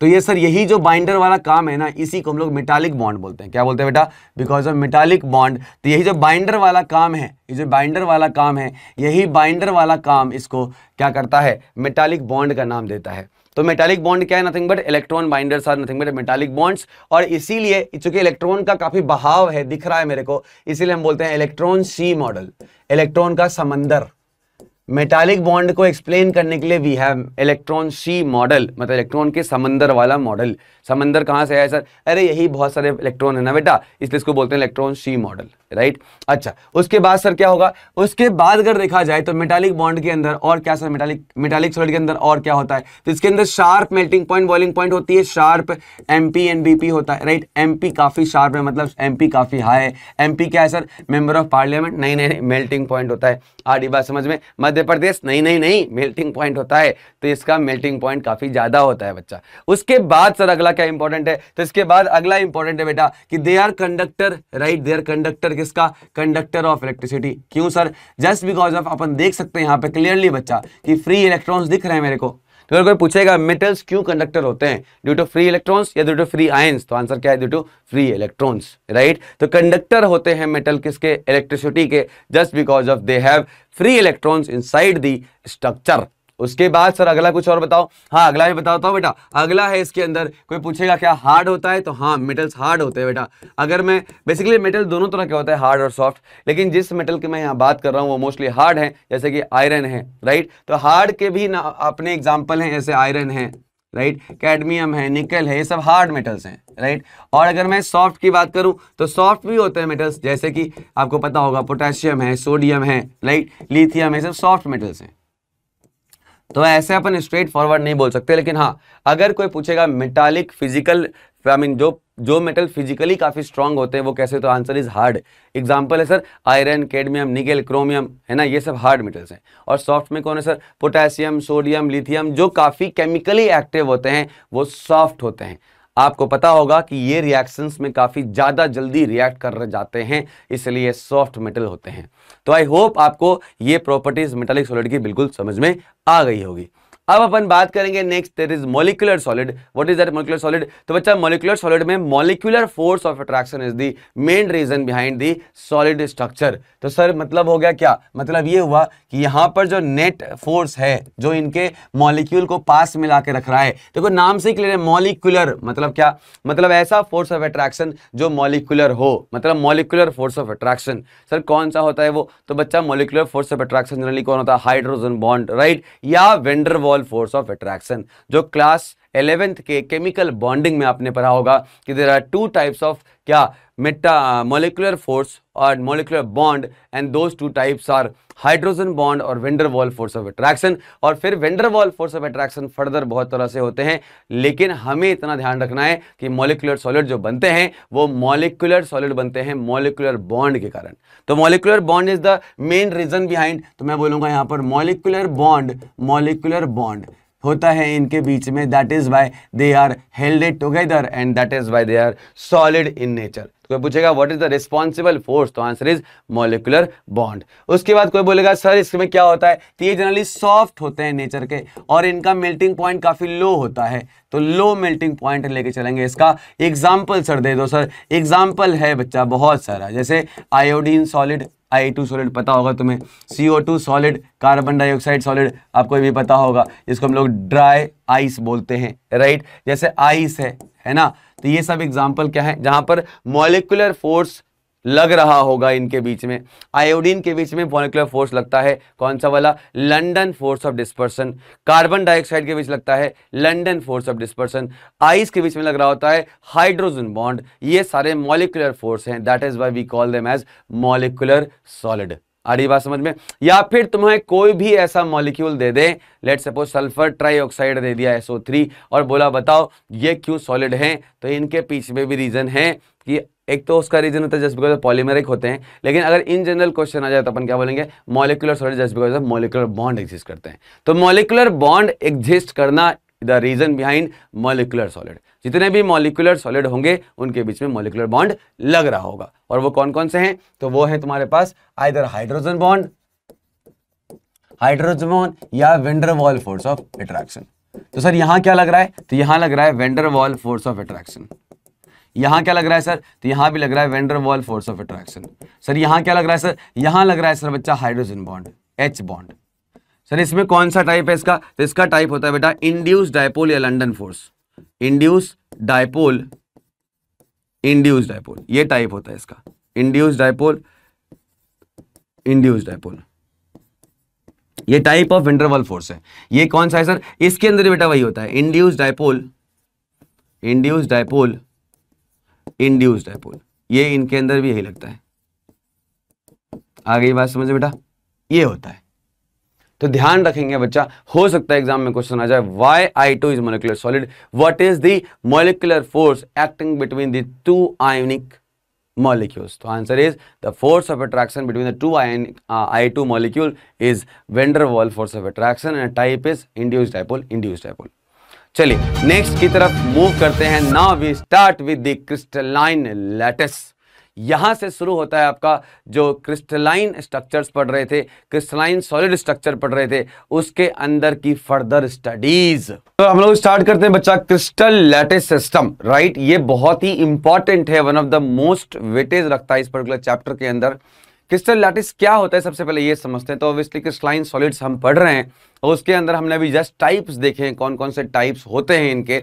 तो ये सर यही जो बाइंडर वाला काम है ना इसी को हम लोग मेटालिक बॉन्ड बोलते हैं क्या बोलते हैं बेटा बिकॉज ऑफ मेटालिक बॉन्ड तो यही जो बाइंडर वाला काम है ये जो बाइंडर वाला काम है यही बाइंडर वाला काम इसको क्या करता है मेटालिक बॉन्ड का नाम देता है तो मेटालिक बॉन्ड क्या है nothing but electron binders are nothing but metallic bonds और इसीलिए चूंकि इलेक्ट्रॉन का काफी बहाव है दिख रहा है मेरे को इसीलिए हम बोलते हैं इलेक्ट्रॉन सी मॉडल इलेक्ट्रॉन का समंदर मेटालिक बॉन्ड को एक्सप्लेन करने के लिए we have electron sea model मतलब इलेक्ट्रॉन के समंदर वाला मॉडल समंदर कहाँ से आया सर अरे यही बहुत सारे इलेक्ट्रॉन है ना बेटा इसलिए इसको बोलते हैं इलेक्ट्रॉन सी मॉडल राइट अच्छा उसके बाद सर क्या होगा उसके बाद अगर देखा जाए तो मेटालिक बॉन्ड के अंदर और क्या सर मेटालिक मेटालिक सॉलिड के अंदर और क्या होता है तो इसके अंदर sharp melting point boiling point होती है sharp M P and B P होता है राइट एम पी काफ़ी शार्प है मतलब एम पी काफ़ी हाई है एम पी क्या है सर मेम्बर ऑफ पार्लियामेंट नहीं नहीं मेल्टिंग पॉइंट होता है आधी बात समझ में मध्य मध्य प्रदेश नहीं नहीं नहीं मेल्टिंग पॉइंट होता है तो इसका मेल्टिंग पॉइंट काफ़ी ज़्यादा होता है बच्चा उसके बाद सर अगला क्या इंपॉर्टेंट है तो इसके बाद अगला इंपॉर्टेंट है बेटा कि they are conductor right they are conductor किसका कंडक्टर ऑफ इलेक्ट्रिसिटी क्यों सर जस्ट बिकॉज ऑफ अपन देख सकते हैं यहाँ पे क्लियरली बच्चा कि फ्री इलेक्ट्रॉन्स दिख रहे हैं मेरे को तो अगर कोई पूछेगा मेटल्स क्यों कंडक्टर होते हैं ड्यू टू फ्री इलेक्ट्रॉन्स या ड्यू टू फ्री आयंस तो आंसर क्या है due to free electrons right तो कंडक्टर होते हैं मेटल किसके इलेक्ट्रिसिटी के just because of they have free electrons inside the structure उसके बाद सर अगला कुछ और बताओ हाँ अगला भी बताता हूँ बेटा अगला है इसके अंदर कोई पूछेगा क्या हार्ड होता है तो हाँ मेटल्स हार्ड होते हैं बेटा अगर मैं बेसिकली मेटल दोनों तरह के होते हैं हार्ड और सॉफ्ट लेकिन जिस मेटल की मैं यहाँ बात कर रहा हूँ वो मोस्टली हार्ड है जैसे कि आयरन है राइट तो हार्ड के भी ना अपने एग्जाम्पल हैं जैसे आयरन है राइट कैडमियम है निकल है ये सब हार्ड मेटल्स हैं राइट और अगर मैं सॉफ्ट की बात करूं तो सॉफ्ट भी होते हैं मेटल्स जैसे कि आपको पता होगा पोटेशियम है सोडियम है राइट लिथियम है सब सॉफ्ट मेटल्स हैं तो ऐसे अपन स्ट्रेट फॉरवर्ड नहीं बोल सकते लेकिन हाँ अगर कोई पूछेगा मेटालिक फिजिकल आई मीन जो जो मेटल फिजिकली काफ़ी स्ट्रांग होते हैं वो कैसे तो आंसर इज़ हार्ड एग्जांपल है sir iron cadmium nickel chromium है ना ये सब हार्ड मेटल्स हैं और सॉफ्ट में कौन है सर पोटेशियम सोडियम लिथियम जो काफ़ी केमिकली एक्टिव होते हैं वो सॉफ्ट होते हैं आपको पता होगा कि ये रिएक्शंस में काफ़ी ज़्यादा जल्दी रिएक्ट कर जाते हैं इसलिए सॉफ्ट मेटल होते हैं तो आई होप आपको ये प्रॉपर्टीज मेटालिक सॉलिड की बिल्कुल समझ में आ गई होगी अब अपन बात करेंगे next there is molecular solid what is that molecular solid तो बच्चा मोलिकुलर सॉलिड में molecular force of attraction is the main reason behind the solid structure तो सर मतलब हो गया क्या मतलब ये हुआ कि यहाँ पर जो नेट फोर्स है जो इनके मॉलिक्यूल को पास मिला के रख रहा है देखो तो नाम से क्लियर है मोलिकुलर मतलब क्या मतलब ऐसा फोर्स ऑफ अट्रैक्शन जो मोलिकुलर हो मतलब molecular force of attraction sir कौन सा होता है वो तो बच्चा molecular force of attraction generally कौन होता है हाइड्रोजन बॉन्ड राइट या वेंडरवॉल फोर्स ऑफ अट्रैक्शन जो क्लास एलेवेंथ के केमिकल बॉन्डिंग में आपने पढ़ा होगा कि there are two types of क्या मेटा मोलिकुलर फोर्स और molecular bond and those two types are hydrogen bond और vendor wall force of attraction और फिर van der wall force of attraction further बहुत तरह से होते हैं लेकिन हमें इतना ध्यान रखना है कि मोलिकुलर सॉलिड जो बनते हैं वो मोलिकुलर सॉलिड बनते हैं मोलिकुलर बॉन्ड के कारण तो molecular bond is the main reason behind तो मैं बोलूंगा यहाँ पर मोलिकुलर बॉन्ड मोलिकुलर बॉन्ड होता है इनके बीच में that is why they are it together and that is why they are solid in nature कोई पूछेगा what is the responsible force तो आंसर इज मोलिकुलर बॉन्ड उसके बाद कोई बोलेगा सर इसमें क्या होता है तो ये जनरली सॉफ्ट होते हैं नेचर के और इनका मेल्टिंग पॉइंट काफ़ी लो होता है तो लो मेल्टिंग पॉइंट लेके चलेंगे इसका एग्जाम्पल सर दे दो सर एग्जाम्पल है बच्चा बहुत सारा जैसे iodine solid I two solid पता होगा तुम्हें C O two solid carbon dioxide solid आपको भी पता होगा जिसको हम लोग ड्राई आइस बोलते हैं राइट जैसे आइस है है ना तो ये सब एग्जाम्पल क्या है जहां पर मोलिकुलर फोर्स लग रहा होगा इनके बीच में आयोडीन के बीच में मॉलिकुलर फोर्स लगता है कौन सा वाला London force of dispersion carbon dioxide के बीच लगता है London force of dispersion ice के बीच में लग रहा होता है हाइड्रोजन बॉन्ड ये सारे मॉलिकुलर फोर्स हैं that is why we call them as molecular solid आ बात समझ में या फिर तुम्हें कोई भी ऐसा मॉलिक्यूल दे दे लेट सपोज सल्फर ट्राईऑक्साइड दे दिया SO3 और बोला बताओ ये क्यों सॉलिड है तो इनके पीछे में भी रीज़न है कि एक तो उसका रीजन होता है जस्ट बिकॉज ऑफ पॉलीमेरिक होते हैं लेकिन अगर इन जनरल क्वेश्चन आ जाए तो अपन क्या बोलेंगे molecular sorry just because of molecular bond exist करते हैं तो मॉलिकुलर बॉन्ड एग्जिस्ट करना the reason behind molecular solid जितने भी मॉलिकुलर सॉलिड होंगे उनके बीच में मॉलिकुलर बॉन्ड लग रहा होगा और वो कौन कौन से हैं तो वो है तुम्हारे पास either hydrogen bond hydrogen bond या वेंडरवॉल फोर्स ऑफ एट्रैक्शन तो सर यहां क्या लग रहा है तो यहां लग रहा है वेंडरवॉल फोर्स ऑफ एट्रैक्शन यहां क्या लग रहा है सर तो यहां भी लग रहा है van der wall force of attraction sir यहां क्या लग रहा है सर यहां लग रहा है सर बच्चा hydrogen bond H bond sir इसमें कौन सा टाइप है इसका तो इसका टाइप होता है बेटा इंड्यूस डायपोल या London force induce dipole induce dipole ये टाइप होता है इसका इंड्यूस डायपोल इंड्यूस डायपोल ये टाइप ऑफ इंटरवल फोर्स है ये कौन सा है सर इसके अंदर बेटा वही होता है induce dipole induce dipole induce dipole ये इनके अंदर भी यही लगता है आगे गई बात समझे बेटा ये होता है तो ध्यान रखेंगे बच्चा हो सकता है एग्जाम में क्वेश्चन आ जाए why I two is molecular solid what is the molecular force acting between the two ionic molecules तो answer is the force of attraction between the two ionic I two molecule is van der wall force of attraction and type is induce dipole induce dipole चलिए next की तरफ move करते हैं now we start with the crystalline lattice यहां से शुरू होता है आपका जो क्रिस्टलाइन स्ट्रक्चर्स पढ़ रहे थे क्रिस्टलाइन सॉलिड स्ट्रक्चर पढ़ रहे थे उसके अंदर की फर्दर स्टडीज तो हम लोग स्टार्ट करते हैं बच्चा क्रिस्टल लैटिस सिस्टम राइट ये बहुत ही इंपॉर्टेंट है one of the most weightage रखता है इस पर्टिकुलर चैप्टर के अंदर क्रिस्टल लैटिस क्या होता है सबसे पहले ये समझते हैं तो ऑब्वियसली क्रिस्टलाइन सॉलिड्स हम पढ़ रहे हैं और उसके अंदर हमने अभी जस्ट टाइप्स देखे हैं कौन कौन से टाइप्स होते हैं इनके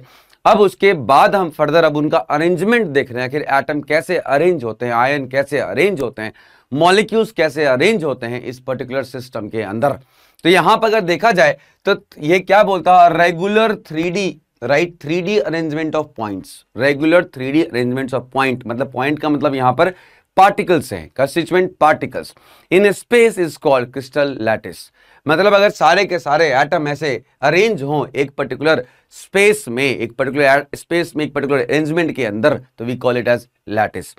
अब उसके बाद हम फर्दर अब उनका अरेंजमेंट देख रहे हैं आखिर एटम कैसे अरेंज होते हैं आयन कैसे अरेंज होते हैं मॉलिक्यूल्स कैसे अरेंज होते हैं इस पर्टिकुलर सिस्टम के अंदर तो यहां पर अगर देखा जाए तो ये क्या बोलता है regular three right three D arrangement of points regular three D arrangement of point मतलब पॉइंट का मतलब यहाँ पर पार्टिकल्स हैं constituent particles in space is called crystal lattice मतलब अगर सारे के सारे एटम ऐसे अरेंज हों एक पर्टिकुलर स्पेस में एक पर्टिकुलर स्पेस में एक पर्टिकुलर अरेंजमेंट के अंदर तो we call it as lattice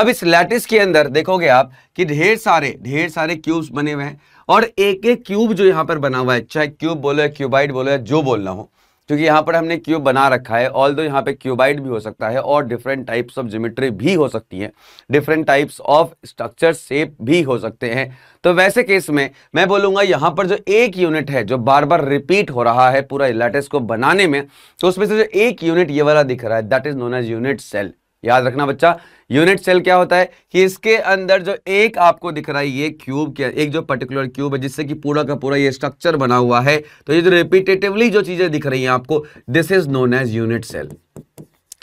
अब इस लैटिस के अंदर देखोगे आप कि ढेर सारे ढेर सारे क्यूब्स बने हुए हैं और एक एक क्यूब जो यहाँ पर बना हुआ है चाहे क्यूब बोलो या क्यूबाइट बोलो या जो बोलना हो क्योंकि यहाँ पर हमने क्यूब बना रखा है ऑल दो यहाँ पे क्यूबाइड भी हो सकता है और डिफरेंट टाइप्स ऑफ ज्योमेट्री भी हो सकती है different types of structure shape भी हो सकते हैं तो वैसे केस में मैं बोलूंगा यहाँ पर जो एक यूनिट है जो बार बार रिपीट हो रहा है पूरा लैटेस को बनाने में तो उसमें से जो एक यूनिट ये वाला दिख रहा है that is known as unit cell याद रखना बच्चा यूनिट सेल क्या होता है कि इसके अंदर जो एक आपको दिख रहा है ये क्यूब क्या एक जो पर्टिकुलर क्यूब है जिससे कि पूरा का पूरा ये स्ट्रक्चर बना हुआ है तो ये जो रिपीटेटिवली जो चीज़ें दिख रही हैं आपको this is known as unit cell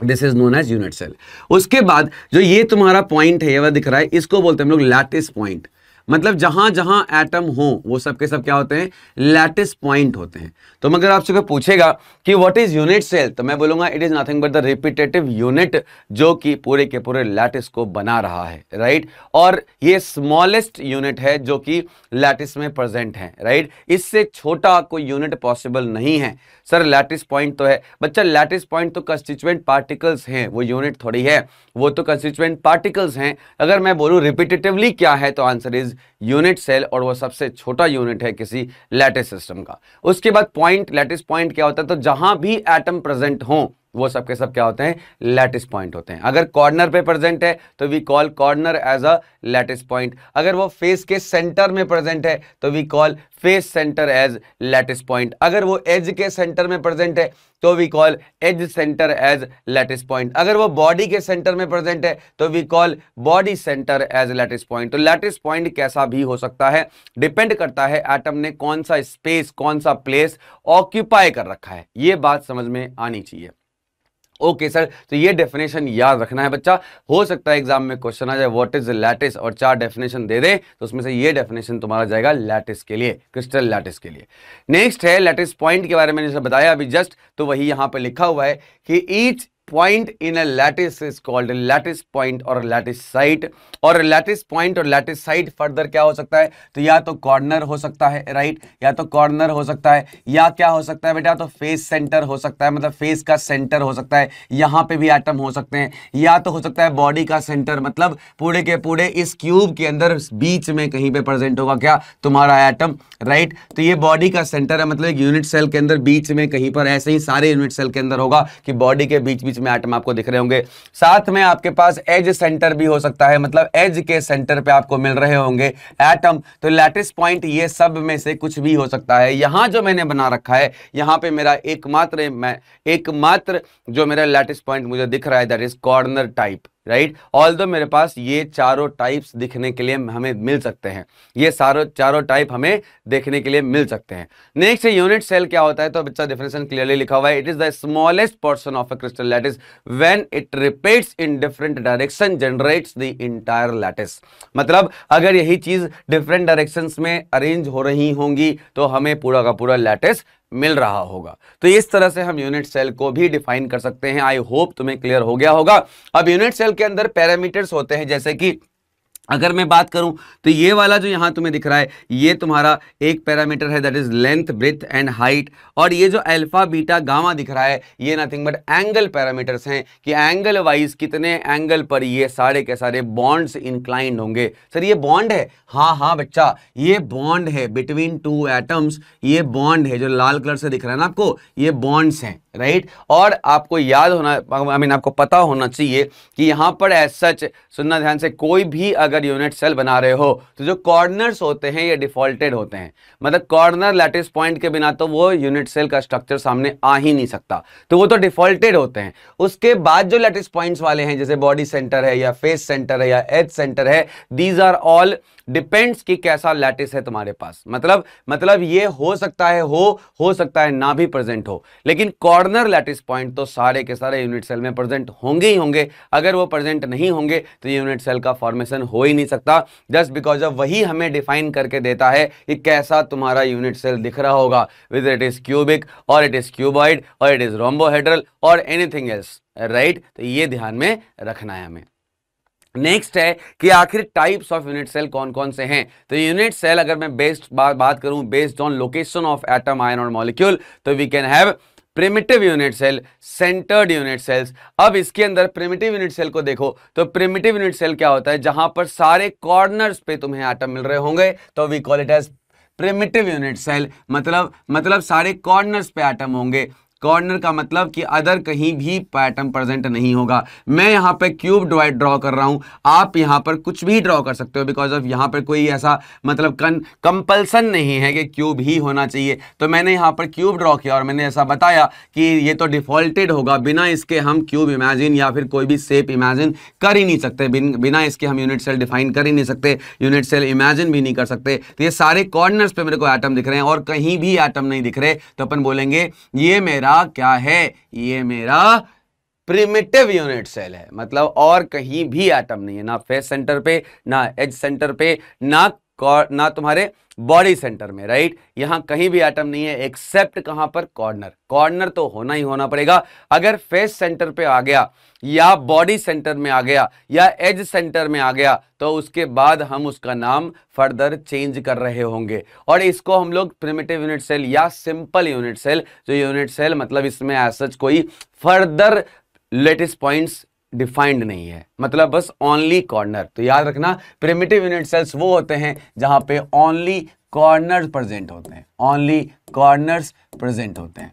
this is known as unit cell उसके बाद जो ये तुम्हारा पॉइंट है ये वह दिख रहा है इसको बोलते हैं हम लोग लैटिस पॉइंट मतलब जहां जहां एटम हो वो सब के सब क्या होते हैं लैटिस पॉइंट होते हैं तो मगर आपसे कोई पूछेगा कि व्हाट इज यूनिट सेल तो मैं बोलूंगा it is nothing but the repetitive unit जो कि पूरे के पूरे लैटिस को बना रहा है राइट और ये स्मॉलेस्ट यूनिट है जो कि लैटिस में प्रजेंट है राइट इससे छोटा कोई यूनिट पॉसिबल नहीं है सर लैटिस पॉइंट तो है बच्चा लैटिस पॉइंट तो कंस्टिचुएंट पार्टिकल्स हैं वो यूनिट थोड़ी है वो तो कंस्टिचुएंट पार्टिकल्स हैं अगर मैं बोलूँ रिपीटेटिवली क्या है तो आंसर इज यूनिट सेल और वो सबसे छोटा यूनिट है किसी लैटिस सिस्टम का उसके बाद पॉइंट लैटिस पॉइंट क्या होता है तो जहां भी एटम प्रेजेंट हों वो सब के सब क्या होते हैं लैटिस पॉइंट होते हैं अगर कॉर्नर पे प्रेजेंट है तो we call corner as a lattice point अगर वो फेस के सेंटर में प्रेजेंट है तो we call face centre as lattice point अगर वो एज के सेंटर में प्रेजेंट है तो we call edge centre as lattice point अगर वो बॉडी के सेंटर में प्रेजेंट है तो we call body centre as lattice point तो लैटिस पॉइंट कैसा भी हो सकता है डिपेंड करता है एटम ने कौन सा स्पेस कौन सा प्लेस ऑक्यूपाई कर रखा है ये बात समझ में आनी चाहिए ओके सर तो ये डेफिनेशन याद रखना है बच्चा हो सकता है एग्जाम में क्वेश्चन आ जाए व्हाट इज लैटिस और चार डेफिनेशन दे दे तो उसमें से ये डेफिनेशन तुम्हारा जाएगा लैटिस के लिए क्रिस्टल लैटिस के लिए नेक्स्ट है लैटिस पॉइंट के बारे में जैसे बताया अभी जस्ट तो वही यहां पर लिखा हुआ है कि each point in a lattice is called lattice point और लैटिस साइट और लैटिस पॉइंट और लैटिस साइट फर्दर क्या हो सकता है तो या तो कॉर्नर हो सकता है राइट right? या तो कॉर्नर हो सकता है या क्या हो सकता है बेटा तो फेस सेंटर हो सकता है मतलब फेस का सेंटर हो सकता है यहां पे भी एटम हो सकते हैं या तो हो सकता है बॉडी का सेंटर मतलब पूरे के पूरे इस क्यूब के अंदर बीच में कहीं पे प्रेजेंट होगा क्या तुम्हारा एटम राइट right? तो ये बॉडी का सेंटर है मतलब यूनिट सेल के अंदर बीच में कहीं पर ऐसे ही सारे यूनिट सेल के अंदर होगा कि बॉडी के बीच बीच बीच में आइटम आपको दिख रहे होंगे साथ में आपके पास एज सेंटर भी हो सकता है मतलब एज के सेंटर पे आपको मिल रहे होंगे एटम तो लैटिस पॉइंट ये सब में से कुछ भी हो सकता है यहाँ जो मैंने बना रखा है यहाँ पे मेरा एकमात्र मैं एकमात्र जो मेरा लैटिस पॉइंट मुझे दिख रहा है that is corner type right although मेरे पास ये चारों टाइप्स दिखने के लिए हमें मिल सकते हैं ये सारों चारों टाइप हमें देखने के लिए मिल सकते हैं नेक्स्ट है यूनिट सेल क्या होता है तो बच्चा डिफरेंशन क्लियरली लिखा हुआ है it is the smallest portion of a crystal lattice when it repeats in different direction generates the entire lattice मतलब अगर यही चीज डिफरेंट डायरेक्शंस में अरेंज हो रही होंगी तो हमें पूरा का पूरा लैटिस मिल रहा होगा तो इस तरह से हम यूनिट सेल को भी डिफाइन कर सकते हैं आई होप तुम्हें क्लियर हो गया होगा अब यूनिट सेल के अंदर पैरामीटर्स होते हैं जैसे कि अगर मैं बात करूं तो ये वाला जो यहाँ तुम्हें दिख रहा है ये तुम्हारा एक पैरामीटर है that is length breadth and height और ये जो अल्फा बीटा गामा दिख रहा है ये नथिंग बट एंगल पैरामीटर्स हैं कि एंगल वाइज कितने एंगल पर ये सारे के सारे बॉन्ड्स इंक्लाइंड होंगे सर ये बॉन्ड है हाँ हाँ बच्चा ये बॉन्ड है बिटवीन टू एटम्स ये बॉन्ड है जो लाल कलर से दिख रहा है ना आपको ये बॉन्ड्स हैं राइट और आपको याद होना आई मीन आपको पता होना चाहिए कि यहाँ पर एज सच सुनना ध्यान से कोई भी अगर यूनिट सेल बना रहे हो तो जो कॉर्नर्स होते हैं ये डिफॉल्टेड होते हैं मतलब कॉर्नर लैटिस पॉइंट के बिना तो वो यूनिट सेल का स्ट्रक्चर सामने आ ही नहीं सकता तो वो तो डिफॉल्टेड होते हैं उसके बाद जो लैटिस पॉइंट्स वाले हैं जैसे बॉडी सेंटर है या फेस सेंटर है या एज सेंटर है दीज आर ऑल डिपेंड्स कि कैसा लैटिस है तुम्हारे पास मतलब मतलब ये हो सकता है हो हो सकता है ना भी प्रेजेंट हो लेकिन कॉर्नर लैटिस पॉइंट तो सारे के सारे यूनिट सेल में प्रेजेंट होंगे ही होंगे अगर वो प्रेजेंट नहीं होंगे तो यूनिट सेल का फॉर्मेशन हो ही नहीं सकता जस्ट बिकॉज ऑफ वही हमें डिफाइन करके देता है कि कैसा तुम्हारा यूनिट सेल दिख रहा होगा विद इट इज़ क्यूबिक और इट इज़ क्यूबॉइड और इट इज़ रोम्बोहेड्रल और एनीथिंग एल्स राइट तो ये ध्यान में रखना है हमें नेक्स्ट है कि आखिर टाइप्स ऑफ यूनिट सेल कौन कौन से हैं तो यूनिट सेल अगर मैं बेस्ड बा, बात करूं based on location of atom ion और मॉलिक्यूल तो we can have primitive unit cell centred unit cells अब इसके अंदर प्रिमिटिव यूनिट सेल को देखो तो प्रिमिटिव यूनिट सेल क्या होता है जहां पर सारे कॉर्नर्स पे तुम्हें आटम मिल रहे होंगे तो we call it as primitive unit cell मतलब मतलब सारे कॉर्नर्स पे आटम होंगे कॉर्नर का मतलब कि अदर कहीं भी पैटर्न प्रेजेंट नहीं होगा मैं यहाँ पर क्यूब डिवाइड ड्रॉ कर रहा हूँ आप यहाँ पर कुछ भी ड्रॉ कर सकते हो बिकॉज ऑफ यहाँ पर कोई ऐसा मतलब कन कंपल्सन नहीं है कि क्यूब ही होना चाहिए तो मैंने यहाँ पर क्यूब ड्रॉ किया और मैंने ऐसा बताया कि ये तो डिफ़ॉल्टेड होगा बिना इसके हम क्यूब इमेजिन या फिर कोई भी सेप इमेजिन कर ही नहीं सकते बिन, बिना इसके हम यूनिट सेल डिफाइन कर ही नहीं सकते यूनिट सेल इमेजिन भी नहीं कर सकते तो ये सारे कॉर्नर्स पर मेरे को आइटम दिख रहे हैं और कहीं भी एटम नहीं दिख रहे तो अपन बोलेंगे ये मेरा मेरा क्या है ये मेरा प्रिमिटिव यूनिट सेल है मतलब और कहीं भी एटम नहीं है ना फेस सेंटर पे ना एज सेंटर पे ना ना तुम्हारे बॉडी सेंटर में राइट यहां कहीं भी एटम नहीं है एक्सेप्ट कहां पर कॉर्नर कॉर्नर तो होना ही होना पड़ेगा अगर फेस सेंटर पे आ गया या बॉडी सेंटर में आ गया या एज सेंटर में आ गया तो उसके बाद हम उसका नाम फर्दर चेंज कर रहे होंगे और इसको हम लोग प्रिमेटिव यूनिट सेल या सिंपल यूनिट सेल जो यूनिट सेल मतलब इसमें एज सच कोई फर्दर लेटेस्ट पॉइंट्स डिफाइंड नहीं है मतलब बस ओनली कॉर्नर तो याद रखना प्रिमिटिव यूनिट सेल्स वो होते हैं जहाँ पे ओनली कॉर्नर प्रेजेंट होते हैं ओनली कॉर्नर्स प्रेजेंट होते हैं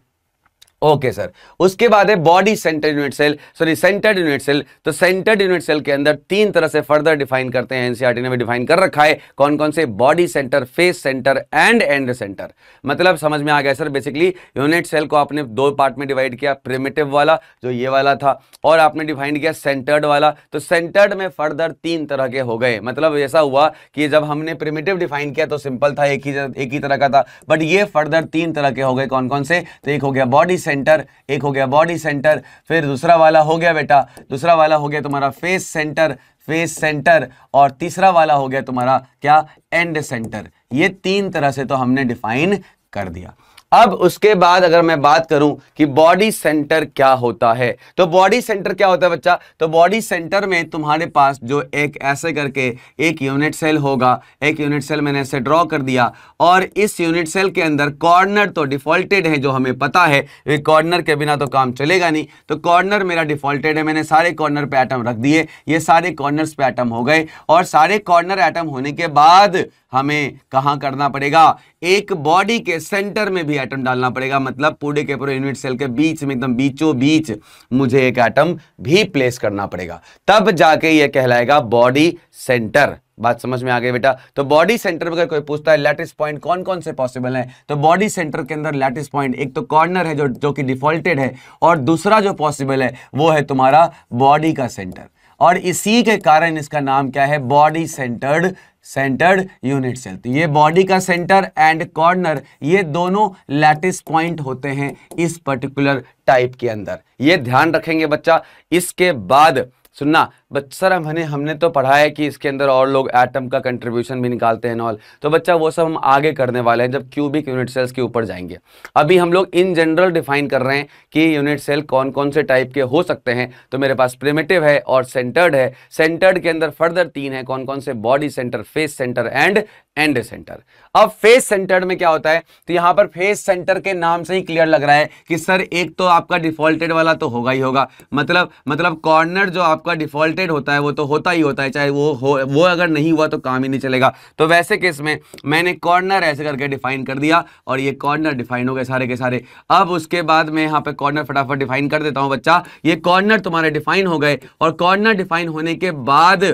ओके सर उसके बाद है body centre unit cell sorry centred unit cell तो सेंटर्ड यूनिट सेल के अंदर तीन तरह से फर्दर डिफाइन करते हैं एनसीआरटी ने भी डिफाइन कर रखा है कौन कौन से body centre face centre and end centre मतलब समझ में आ गया सर बेसिकली यूनिट सेल को आपने दो पार्ट में डिवाइड किया प्रिमेटिव वाला जो ये वाला था और आपने डिफाइन किया सेंटर्ड वाला तो सेंटर्ड में फर्दर तीन तरह के हो गए मतलब ऐसा हुआ कि जब हमने प्रिमेटिव डिफाइन किया तो सिंपल था एक ही एक ही तरह का था बट ये फर्दर तीन तरह के हो गए कौन कौन से तो एक हो गया बॉडी सेंटर एक हो गया बॉडी सेंटर फिर दूसरा वाला हो गया बेटा दूसरा वाला हो गया तुम्हारा फेस सेंटर फेस सेंटर और तीसरा वाला हो गया तुम्हारा क्या एंड सेंटर ये तीन तरह से तो हमने डिफाइन कर दिया अब उसके बाद अगर मैं बात करूं कि बॉडी सेंटर क्या होता है तो बॉडी सेंटर क्या होता है बच्चा तो बॉडी सेंटर में तुम्हारे पास जो एक ऐसे करके एक यूनिट सेल होगा एक यूनिट सेल मैंने ऐसे ड्रॉ कर दिया और इस यूनिट सेल के अंदर कॉर्नर तो डिफॉल्टेड है जो हमें पता है ये कॉर्नर के बिना तो काम चलेगा नहीं तो कॉर्नर मेरा डिफॉल्टेड है मैंने सारे कॉर्नर पर आइटम रख दिए ये सारे कॉर्नर पे आइटम हो गए और सारे कॉर्नर आइटम होने के बाद हमें कहां करना पड़ेगा एक बॉडी के सेंटर में भी एटम डालना पड़ेगा मतलब पूरे के पूरे यूनिट सेल के बीच में एकदम बीचों बीच मुझे एक एटम भी प्लेस करना पड़ेगा तब जाके ये कहलाएगा बॉडी सेंटर बात समझ में आ गई बेटा तो बॉडी सेंटर में अगर कोई पूछता है लैटिस पॉइंट कौन कौन से पॉसिबल हैं तो बॉडी सेंटर के अंदर लैटिस पॉइंट एक तो कॉर्नर है जो जो कि डिफॉल्टेड है और दूसरा जो पॉसिबल है वो है तुम्हारा बॉडी का सेंटर और इसी के कारण इसका नाम क्या है body centred centred unit cell तो ये बॉडी का सेंटर एंड कॉर्नर ये दोनों लैटिस पॉइंट होते हैं इस पर्टिकुलर टाइप के अंदर ये ध्यान रखेंगे बच्चा इसके बाद सुनना बट सर हमने हमने तो पढ़ा है कि इसके अंदर और लोग एटम का कंट्रीब्यूशन भी निकालते हैं नॉल तो बच्चा वो सब हम आगे करने वाले हैं जब क्यूबिक यूनिट सेल्स के ऊपर जाएंगे अभी हम लोग इन जनरल डिफाइन कर रहे हैं कि यूनिट सेल कौन कौन से टाइप के हो सकते हैं तो मेरे पास प्रिमेटिव है और सेंटर्ड है सेंटर्ड के अंदर फर्दर तीन है कौन कौन से body centre face centre and end centre अब फेस सेंटर में क्या होता है तो यहां पर फेस सेंटर के नाम से ही क्लियर लग रहा है कि सर एक तो आपका डिफॉल्टेड वाला तो होगा ही होगा मतलब मतलब कॉर्नर जो आपका डिफॉल्टेड होता है वो तो होता ही होता है चाहे वो हो वो अगर नहीं हुआ तो काम ही नहीं चलेगा तो वैसे केस में मैंने कॉर्नर ऐसे करके डिफाइन कर दिया और ये कॉर्नर डिफाइन हो गए सारे के सारे अब उसके बाद मैं यहाँ पर कॉर्नर फटाफट डिफाइन कर देता हूँ बच्चा ये कॉर्नर तुम्हारे डिफाइन हो गए और कॉर्नर डिफाइन होने के बाद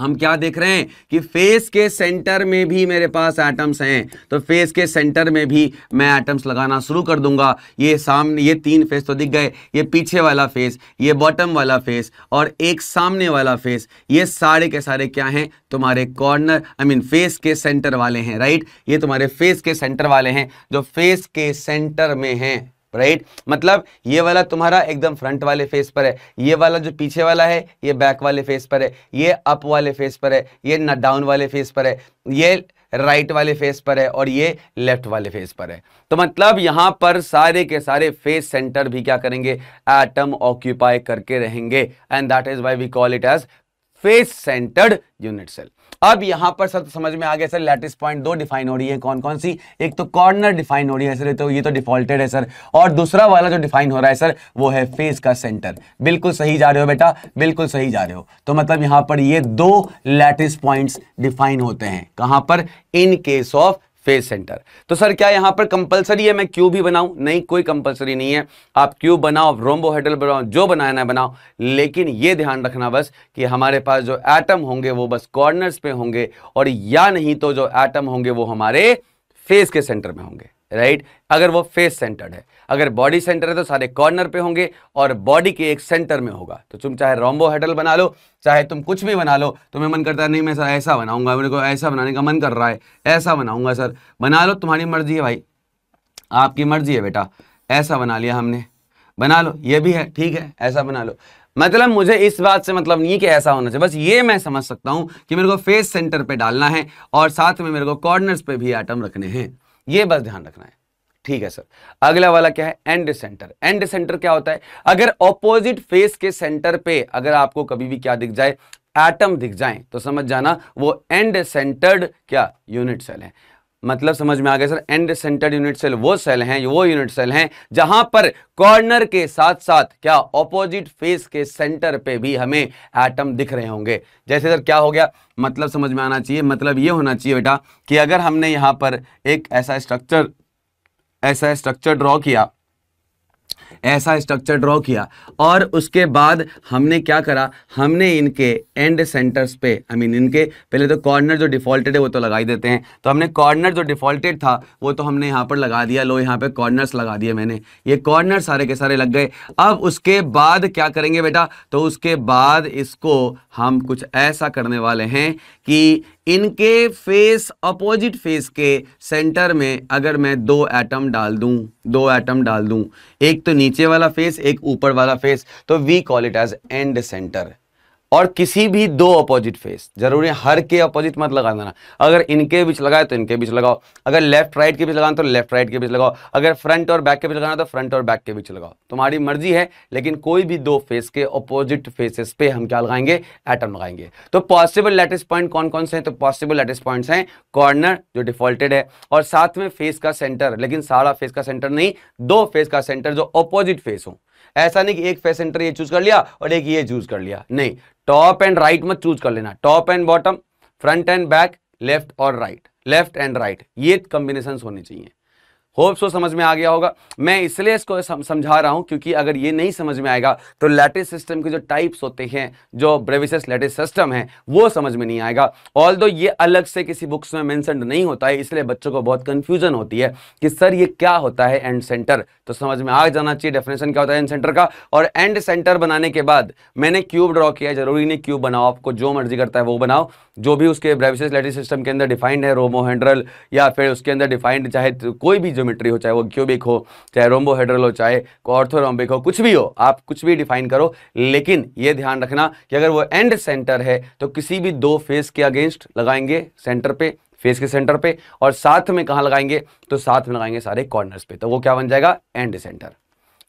हम क्या देख रहे हैं कि फेस के सेंटर में भी मेरे पास एटम्स हैं तो फेस के सेंटर में भी मैं एटम्स लगाना शुरू कर दूंगा ये सामने ये तीन फेस तो दिख गए ये पीछे वाला फेस ये बॉटम वाला फेस और एक सामने वाला फेस ये सारे के सारे क्या हैं तुम्हारे कॉर्नर आई मीन फेस के सेंटर वाले हैं राइट ये तुम्हारे फेस के सेंटर वाले हैं जो फेस के सेंटर में हैं राइट मतलब ये वाला तुम्हारा एकदम फ्रंट वाले फेस पर है ये वाला जो पीछे वाला है ये बैक वाले फेस पर है ये अप वाले फेस पर है ये डाउन वाले फेस पर है ये राइट right वाले फेस पर है और ये लेफ्ट वाले फेस पर है तो मतलब यहां पर सारे के सारे फेस सेंटर भी क्या करेंगे एटम ऑक्यूपाई करके रहेंगे and that is why we call it as face centred unit cell अब यहां पर सब समझ में आ गया सर लैटिस पॉइंट दो डिफाइन हो रही है कौन कौन सी एक तो कॉर्नर डिफाइन हो रही है सर तो ये तो डिफॉल्टेड है सर और दूसरा वाला जो डिफाइन हो रहा है सर वो है फेस का सेंटर बिल्कुल सही जा रहे हो बेटा बिल्कुल सही जा रहे हो तो मतलब यहां पर ये दो लैटिस पॉइंट्स डिफाइन होते हैं कहां पर in case of face centre तो सर क्या यहाँ पर कंपलसरी है मैं क्यूब ही बनाऊं नहीं कोई कंपलसरी नहीं है आप क्यूब बनाओ हेडल बनाओ जो बनाना है बनाओ लेकिन ये ध्यान रखना बस कि हमारे पास जो एटम होंगे वो बस कॉर्नर्स पे होंगे और या नहीं तो जो एटम होंगे वो हमारे फेस के सेंटर में होंगे राइट अगर वो फेस सेंटर्ड है अगर बॉडी सेंटर है तो सारे कॉर्नर पे होंगे और बॉडी के एक सेंटर में होगा तो तुम चाहे रोम्बो हेडल बना लो चाहे तुम कुछ भी बना लो तुम्हें मन करता है नहीं मैं सर ऐसा बनाऊंगा मेरे को ऐसा बनाने का मन कर रहा है ऐसा बनाऊंगा सर बना लो तुम्हारी मर्जी है भाई आपकी मर्जी है बेटा ऐसा बना लिया हमने बना लो ये भी है ठीक है ऐसा बना लो मतलब मुझे इस बात से मतलब नहीं कि ऐसा होना चाहिए बस ये मैं समझ सकता हूँ कि मेरे को फेस सेंटर पे डालना है और साथ में मेरे को कॉर्नर्स पे भी आइटम रखने हैं ये बस ध्यान रखना है ठीक है सर अगला वाला क्या है एंड सेंटर एंड सेंटर क्या होता है अगर ऑपोजिट फेस के सेंटर पे अगर आपको कभी भी क्या दिख जाए एटम दिख जाए तो समझ जाना वो एंड सेंटर्ड क्या यूनिट सेल है मतलब समझ में आ गया sir end centred unit cell वो सेल हैं वो यूनिट सेल हैं जहां पर कॉर्नर के साथ साथ क्या ऑपोजिट फेस के सेंटर पे भी हमें एटम दिख रहे होंगे जैसे सर क्या हो गया मतलब समझ में आना चाहिए मतलब ये होना चाहिए बेटा कि अगर हमने यहां पर एक ऐसा स्ट्रक्चर ऐसा स्ट्रक्चर ड्रॉ किया ऐसा स्ट्रक्चर ड्रॉ किया और उसके बाद हमने क्या करा हमने इनके एंड सेंटर्स पे आई I मीन mean, इनके पहले तो कॉर्नर जो डिफॉल्टेड है वो तो लगा ही देते हैं तो हमने कॉर्नर जो डिफॉल्टेड था वो तो हमने यहाँ पर लगा दिया लो यहाँ पे कॉर्नर्स लगा दिए मैंने ये कॉर्नर सारे के सारे लग गए अब उसके बाद क्या करेंगे बेटा तो उसके बाद इसको हम कुछ ऐसा करने वाले हैं कि इनके फेस अपोजिट फेस के सेंटर में अगर मैं दो एटम डाल दूं दो एटम डाल दूं एक तो नीचे वाला फेस एक ऊपर वाला फेस तो we call it as end centre और किसी भी दो अपोजिट फेस जरूरी हर के अपोजिट मत लगा देना अगर इनके बीच लगाए तो इनके बीच लगाओ अगर लेफ्ट राइट के बीच लगाना तो लेफ्ट राइट के बीच लगाओ अगर फ्रंट और बैक के बीच लगाना तो फ्रंट और बैक के बीच लगाओ तुम्हारी मर्जी है लेकिन कोई भी दो फेस के अपोजिट फेसेस पे हम क्या लगाएंगे एटम लगाएंगे तो पॉसिबल लेटेस्ट पॉइंट कौन कौन से हैं तो पॉसिबल लेटेस्ट पॉइंट्स हैं कॉर्नर जो डिफॉल्टेड है और साथ में फेस का सेंटर लेकिन सारा फेस का सेंटर नहीं दो फेस का सेंटर जो अपोजिट फेस हो ऐसा नहीं कि एक सेंटर ये चूज कर लिया और एक ये चूज कर लिया नहीं टॉप एंड राइट मत चूज कर लेना top and bottom front and back left और राइट लेफ्ट एंड राइट ये कॉम्बिनेशन होने चाहिए होप सो समझ में आ गया होगा मैं इसलिए इसको समझा रहा हूँ क्योंकि अगर ये नहीं समझ में आएगा तो लैटिस सिस्टम के जो टाइप्स होते हैं जो ब्रेविसस लैटिस सिस्टम है वो समझ में नहीं आएगा ऑल दो ये अलग से किसी बुक्स में मैंसन नहीं होता है इसलिए बच्चों को बहुत कन्फ्यूजन होती है कि सर ये क्या होता है एंड सेंटर तो समझ में आ जाना चाहिए डेफिनेशन क्या होता है एंड सेंटर का और एंड सेंटर बनाने के बाद मैंने क्यूब ड्रॉ किया जरूरी नहीं क्यूब बनाओ आपको जो मर्जी करता है वो बनाओ जो भी उसके ब्रेविसस लैटिस सिस्टम के अंदर डिफाइंड है रोमोहेंड्रल या फिर उसके अंदर डिफाइंड चाहे कोई भी जो ज्योमेट्री हो चाहे वो क्यूबिक हो चाहे रोम्बोहेड्रल हो चाहे ऑर्थोरोम्बिक हो कुछ भी हो आप कुछ भी डिफाइन करो लेकिन ये ध्यान रखना कि अगर वो एंड सेंटर है तो किसी भी दो फेस के अगेंस्ट लगाएंगे सेंटर पे फेस के सेंटर पे और साथ में कहाँ लगाएंगे तो साथ में लगाएंगे सारे कॉर्नर्स पे तो वो क्या बन जाएगा end centre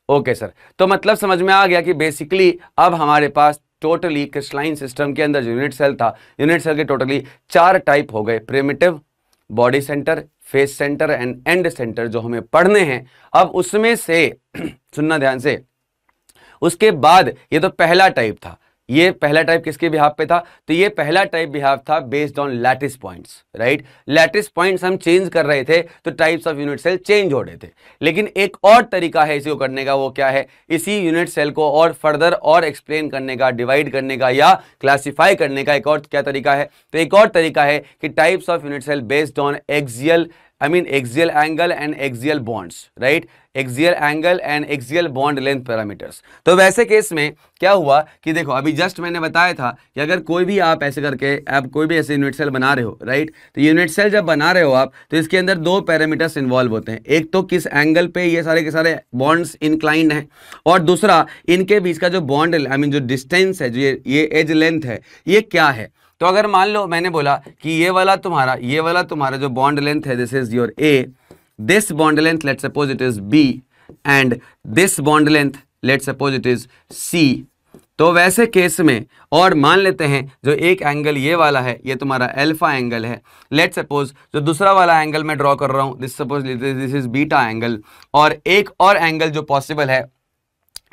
okay okay, sir तो मतलब समझ में आ गया कि बेसिकली अब हमारे पास टोटली क्रिस्टलाइन सिस्टम के अंदर जो यूनिट सेल था यूनिट सेल के टोटली चार टाइप हो गए primitive body centre face centre and end centre जो हमें पढ़ने हैं अब उसमें से सुनना ध्यान से उसके बाद ये तो पहला टाइप था ये पहला टाइप किसके बिहाव पे था तो ये पहला टाइप बिहाव था based on lattice points right lattice points हम चेंज कर रहे थे तो types of unit cell change हो रहे थे लेकिन एक और तरीका है इसी को करने का वो क्या है इसी यूनिट सेल को और फर्दर और एक्सप्लेन करने का डिवाइड करने का या क्लासीफाई करने का एक और क्या तरीका है तो एक और तरीका है कि types of unit cell based on axial I mean axial angle and axial bonds right axial angle and axial bond length parameters तो वैसे केस में क्या हुआ कि देखो अभी जस्ट मैंने बताया था कि अगर कोई भी आप ऐसे करके आप कोई भी ऐसे यूनिट सेल बना रहे हो राइट तो यूनिट सेल जब बना रहे हो आप तो इसके अंदर दो पैरामीटर्स इन्वॉल्व होते हैं एक तो किस एंगल पे ये सारे के सारे बॉन्ड्स इंक्लाइंड हैं और दूसरा इनके बीच का जो बॉन्ड आई मीन जो डिस्टेंस है जो ये ये एज लेंथ है ये क्या है तो अगर मान लो मैंने बोला कि ये वाला तुम्हारा ये वाला तुम्हारा जो बॉन्ड लेंथ है this is your A this bond length let suppose it is B and this bond length let suppose it is C तो वैसे केस में और मान लेते हैं जो एक एंगल ये वाला है ये तुम्हारा अल्फा एंगल है लेट सपोज जो दूसरा वाला एंगल मैं ड्रॉ कर रहा हूँ this suppose this is beta angle और एक और एंगल जो पॉसिबल है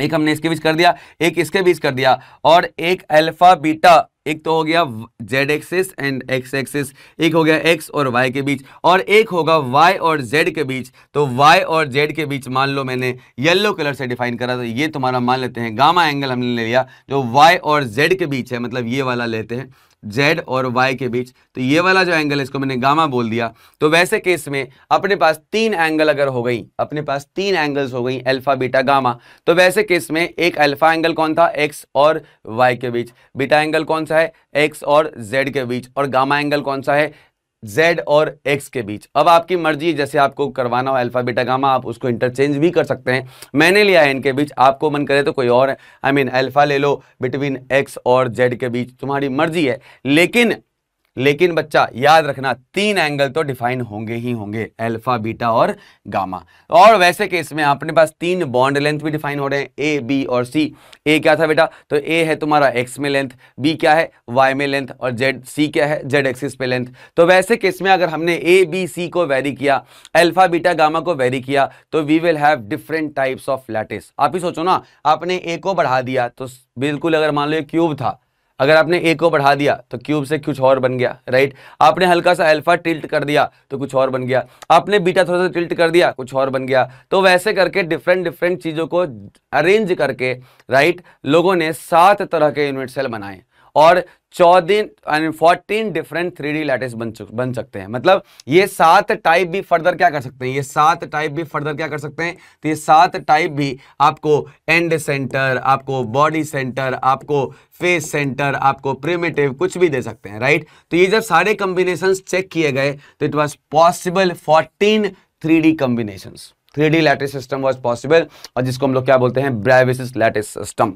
एक हमने इसके बीच कर दिया एक इसके बीच कर दिया और एक अल्फा बीटा एक तो हो गया Z axis and X axis एक हो गया एक्स और वाई के बीच और एक होगा वाई और जेड के बीच तो वाई और जेड के बीच मान लो मैंने येलो कलर से डिफाइन करा तो ये तुम्हारा मान लेते हैं गामा एंगल हमने ले लिया जो वाई और जेड के बीच है मतलब ये वाला लेते हैं जेड और वाई के बीच तो ये वाला जो एंगल है इसको मैंने गामा बोल दिया तो वैसे केस में अपने पास तीन एंगल अगर हो गई अपने पास तीन एंगल्स हो गई अल्फा बीटा गामा तो वैसे केस में एक अल्फा एंगल कौन था एक्स और वाई के बीच बीटा एंगल कौन सा है एक्स और जेड के बीच और गामा एंगल कौन सा है जेड और एक्स के बीच अब आपकी मर्जी जैसे आपको करवाना हो अल्फा बीटा गामा आप उसको इंटरचेंज भी कर सकते हैं मैंने लिया है इनके बीच आपको मन करे तो कोई और आई मीन अल्फा ले लो बिटवीन एक्स और जेड के बीच तुम्हारी मर्जी है लेकिन लेकिन बच्चा याद रखना तीन एंगल तो डिफाइन होंगे ही होंगे अल्फा बीटा और गामा और वैसे केस में आपने पास तीन बॉन्ड लेंथ भी डिफाइन हो रहे हैं ए बी और सी ए क्या था बेटा तो ए है तुम्हारा एक्स में लेंथ बी क्या है वाई में लेंथ और जेड सी क्या है जेड एक्सिस पे लेंथ तो वैसे केस में अगर हमने ए बी सी को वेरी किया एल्फा बीटा गामा को वेरी किया तो we will have different types of lattice आप ही सोचो ना आपने ए को बढ़ा दिया तो बिल्कुल अगर मान लो क्यूब था अगर आपने ए को बढ़ा दिया तो क्यूब से कुछ और बन गया राइट आपने हल्का सा अल्फा टिल्ट कर दिया तो कुछ और बन गया आपने बीटा थोड़ा सा टिल्ट कर दिया कुछ और बन गया तो वैसे करके डिफरेंट डिफरेंट चीज़ों को अरेंज करके राइट लोगों ने सात तरह के यूनिट सेल बनाए और चौदह यानी fourteen different three D lattice बन चुक बन सकते हैं मतलब ये सात टाइप भी फर्दर क्या कर सकते हैं ये सात टाइप भी फर्दर क्या कर सकते हैं तो ये सात टाइप भी आपको एंड सेंटर आपको बॉडी सेंटर आपको फेस सेंटर आपको प्रिमेटिव कुछ भी दे सकते हैं राइट तो ये जब सारे कॉम्बिनेशन चेक किए गए तो it was possible fourteen three D combination three D lattice system was possible और जिसको हम लोग क्या बोलते हैं ब्राइविस लैटेस्ट सिस्टम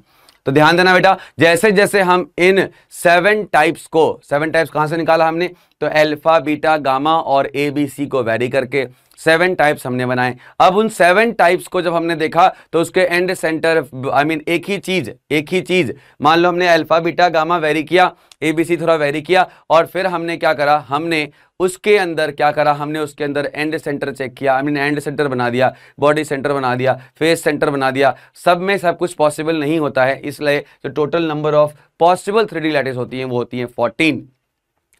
तो ध्यान देना बेटा जैसे जैसे हम इन सेवन टाइप्स को सेवन टाइप्स कहां से निकाला हमने तो एल्फा बीटा गामा और ए बी सी को वेरी करके सेवन टाइप्स हमने बनाए अब उन सेवन टाइप्स को जब हमने देखा तो उसके एंड सेंटर आई मीन एक ही चीज़ एक ही चीज़ मान लो हमने अल्फा बीटा गामा वेरी किया ए बी सी थोड़ा वेरी किया और फिर हमने क्या करा हमने उसके अंदर क्या करा हमने उसके अंदर एंड सेंटर चेक किया आई मीन एंड सेंटर बना दिया बॉडी सेंटर बना दिया फेस सेंटर बना दिया सब में सब कुछ पॉसिबल नहीं होता है इसलिए जो total number of possible three D होती हैं वो होती हैं फोर्टीन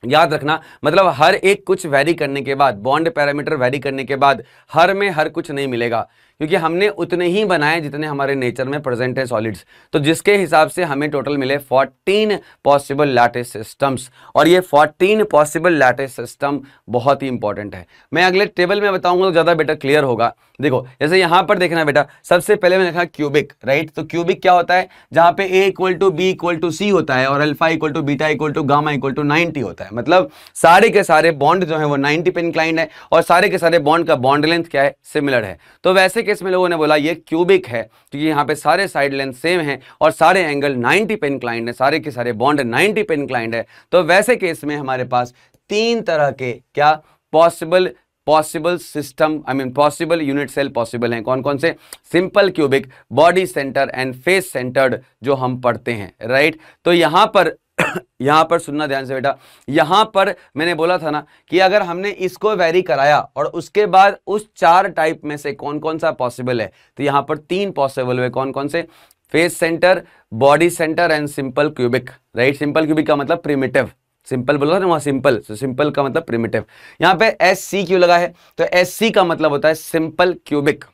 याद रखना मतलब हर एक कुछ वैरी करने के बाद बॉन्ड पैरामीटर वैरी करने के बाद हर में हर कुछ नहीं मिलेगा क्योंकि हमने उतने ही बनाए जितने हमारे नेचर में प्रेजेंट है सॉलिड्स तो जिसके हिसाब से हमें टोटल मिले 14 पॉसिबल लाटे सिस्टम्स और ये 14 पॉसिबल लाटे सिस्टम बहुत ही इंपॉर्टेंट है मैं अगले टेबल में बताऊंगा तो ज़्यादा बेटर क्लियर होगा देखो जैसे यहाँ पर देखना बेटा सबसे पहले मैंने लिखा क्यूबिक राइट तो क्यूबिक क्या होता है जहाँ पे A equal to B equal to C होता है और alpha equal to beta equal to gamma equal to ninety होता है मतलब सारे के सारे बॉन्ड जो है वो नाइनटी पे इंक्लाइंड है और सारे के सारे बॉन्ड का बॉन्ड लेंथ क्या है सिमिलर है तो वैसे केस में लोगों ने बोला ये क्यूबिक है क्योंकि तो यहाँ पे सारे साइड लेंथ सेम हैं और सारे एंगल 90 पे इंक्लाइंड है सारे के सारे बॉन्ड 90 पे इंक्लाइंड है तो वैसे केस में हमारे पास तीन तरह के क्या possible possible system I mean possible unit cell possible हैं कौन कौन से simple cubic body centre and face centred जो हम पढ़ते हैं राइट right? तो यहाँ पर यहां पर सुनना ध्यान से बेटा यहां पर मैंने बोला था ना कि अगर हमने इसको वेरी कराया और उसके बाद उस चार टाइप में से कौन कौन सा पॉसिबल है तो यहां पर तीन पॉसिबल हुए कौन कौन से face centre body centre and simple cubic right simple cubic का मतलब प्रिमिटिव सिंपल बोला ना वहां सिंपल सिंपल का मतलब प्रिमिटिव यहां पे एस सी क्यू लगा है तो एस सी का मतलब होता है सिंपल क्यूबिक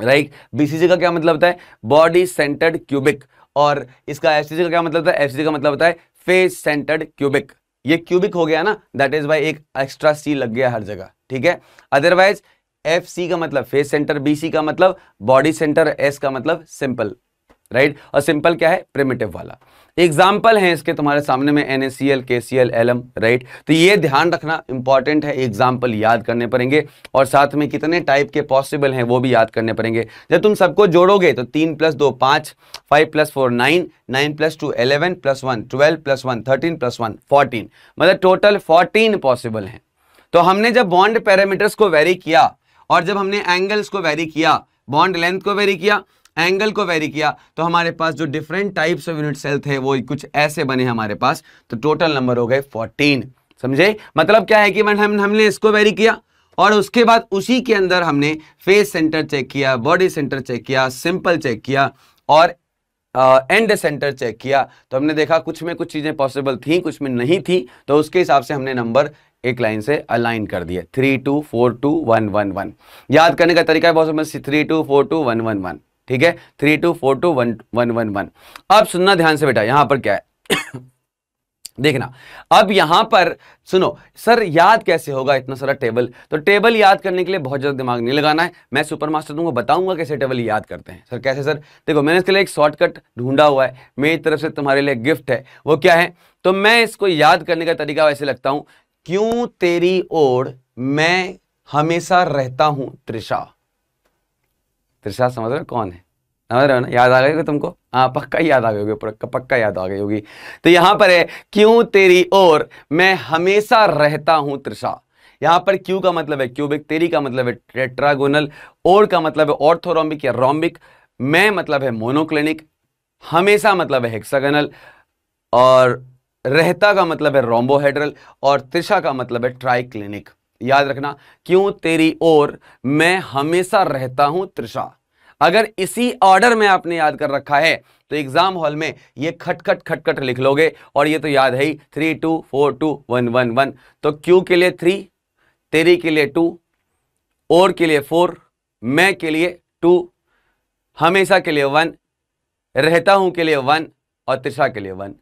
राइट बीसीसी का क्या मतलब होता है बॉडी सेंटर्ड क्यूबिक और इसका एफ का क्या मतलब था एफ का मतलब होता है फेस सेंटर्ड क्यूबिक ये क्यूबिक हो गया ना दैट इज बाई एक एक्स्ट्रा सी लग गया हर जगह ठीक है अदरवाइज एफ सी का मतलब फेस सेंटर बी सी का मतलब बॉडी सेंटर एस का मतलब सिंपल राइट और सिंपल क्या है प्रिमिटिव वाला एग्जाम्पल है इसके तुम्हारे सामने में N S C L right तो ये ध्यान रखना इंपॉर्टेंट है एग्जाम्पल याद करने पड़ेंगे और साथ में कितने टाइप के पॉसिबल हैं वो भी याद करने पड़ेंगे जब तुम सबको जोड़ोगे तो तीन प्लस दो पाँच five plus four nine nine plus two eleven plus one twelve plus one thirteen plus one fourteen मतलब टोटल फोर्टीन पॉसिबल हैं तो हमने जब बॉन्ड पैरामीटर्स को वेरी किया और जब हमने एंगल्स को वेरी किया बॉन्ड लेंथ को वेरी किया एंगल को वेरी किया तो हमारे पास जो different types of unit cell थे वो कुछ ऐसे बने हमारे पास तो टोटल नंबर हो गए फोर्टीन समझे मतलब क्या है कि हम हमने इसको वेरी किया और उसके बाद उसी के अंदर हमने फेस सेंटर चेक किया बॉडी सेंटर चेक किया सिंपल चेक किया और एंड uh, सेंटर चेक किया तो हमने देखा कुछ में कुछ चीज़ें पॉसिबल थी कुछ में नहीं थी तो उसके हिसाब से हमने नंबर एक लाइन से अलाइन कर दिया three two four two one one one याद करने का तरीका है बहुत समझ three two four two one one one ठीक है three two four two one one one one अब सुनना ध्यान से बेटा यहां पर क्या है देखना अब यहां पर सुनो सर याद कैसे होगा इतना सारा टेबल तो टेबल याद करने के लिए बहुत ज़्यादा दिमाग नहीं लगाना है मैं सुपर मास्टर तुमको बताऊंगा कैसे टेबल याद करते हैं सर कैसे सर देखो मैंने इसके लिए एक शॉर्टकट ढूंढा हुआ है मेरी तरफ से तुम्हारे लिए गिफ्ट है वो क्या है तो मैं इसको याद करने का तरीका वैसे लगता हूँ क्यों तेरी ओर मैं हमेशा रहता हूँ त्रिषा त्रिशा समझ रहे हो कौन है समझ रहे हो ना याद आ गई तुमको हाँ पक्का याद आ गई होगी पक्का याद आ गई होगी तो यहाँ पर है क्यों तेरी ओर मैं हमेशा रहता हूँ त्रिशा यहाँ पर क्यों का मतलब है क्यूबिक तेरी का मतलब है टेट्रागोनल और का मतलब है ऑर्थोरोम्बिक या रोम्बिक मैं मतलब है मोनोक्लिनिक हमेशा मतलब है हेक्सागोनल और रहता का मतलब है रोम्बोहेड्रल और त्रिशा का मतलब है ट्राइक्लिनिक याद रखना क्यों तेरी ओर मैं हमेशा रहता हूं त्रिषा अगर इसी ऑर्डर में आपने याद कर रखा है तो एग्जाम हॉल में ये खटखट खटखट लिख लोगे और ये तो याद है ही three two four two one one one तो क्यू के लिए थ्री तेरी के लिए टू और के लिए फोर मैं के लिए टू हमेशा के लिए वन रहता हूं के लिए वन और त्रिषा के लिए वन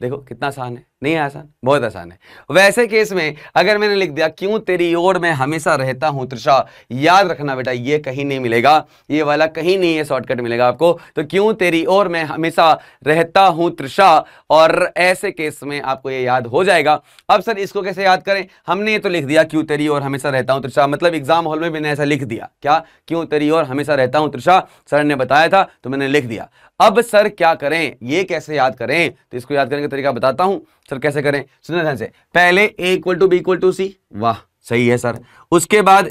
देखो कितना आसान है नहीं आसान बहुत आसान है वैसे केस में अगर मैंने लिख दिया क्यों तेरी ओर मैं हमेशा रहता हूं त्रिशा याद रखना बेटा ये कहीं नहीं मिलेगा ये वाला कहीं नहीं है शॉर्टकट मिलेगा आपको तो क्यों तेरी ओर मैं हमेशा रहता हूं तृषा और ऐसे केस में आपको ये याद हो जाएगा अब सर इसको कैसे याद करें हमने ये तो लिख दिया क्यों तेरी और हमेशा रहता हूं त्रिशा मतलब एग्जाम हॉल में मैंने ऐसा लिख दिया क्या क्यों तेरी और हमेशा रहता हूं त्रिशा सर ने बताया था तो मैंने लिख दिया अब सर क्या करें ये कैसे याद करें तो इसको याद करने का तरीका बताता हूं सर कैसे करें सुनिए ध्यान से पहले A equal to B equal to C वाह सही है सर उसके बाद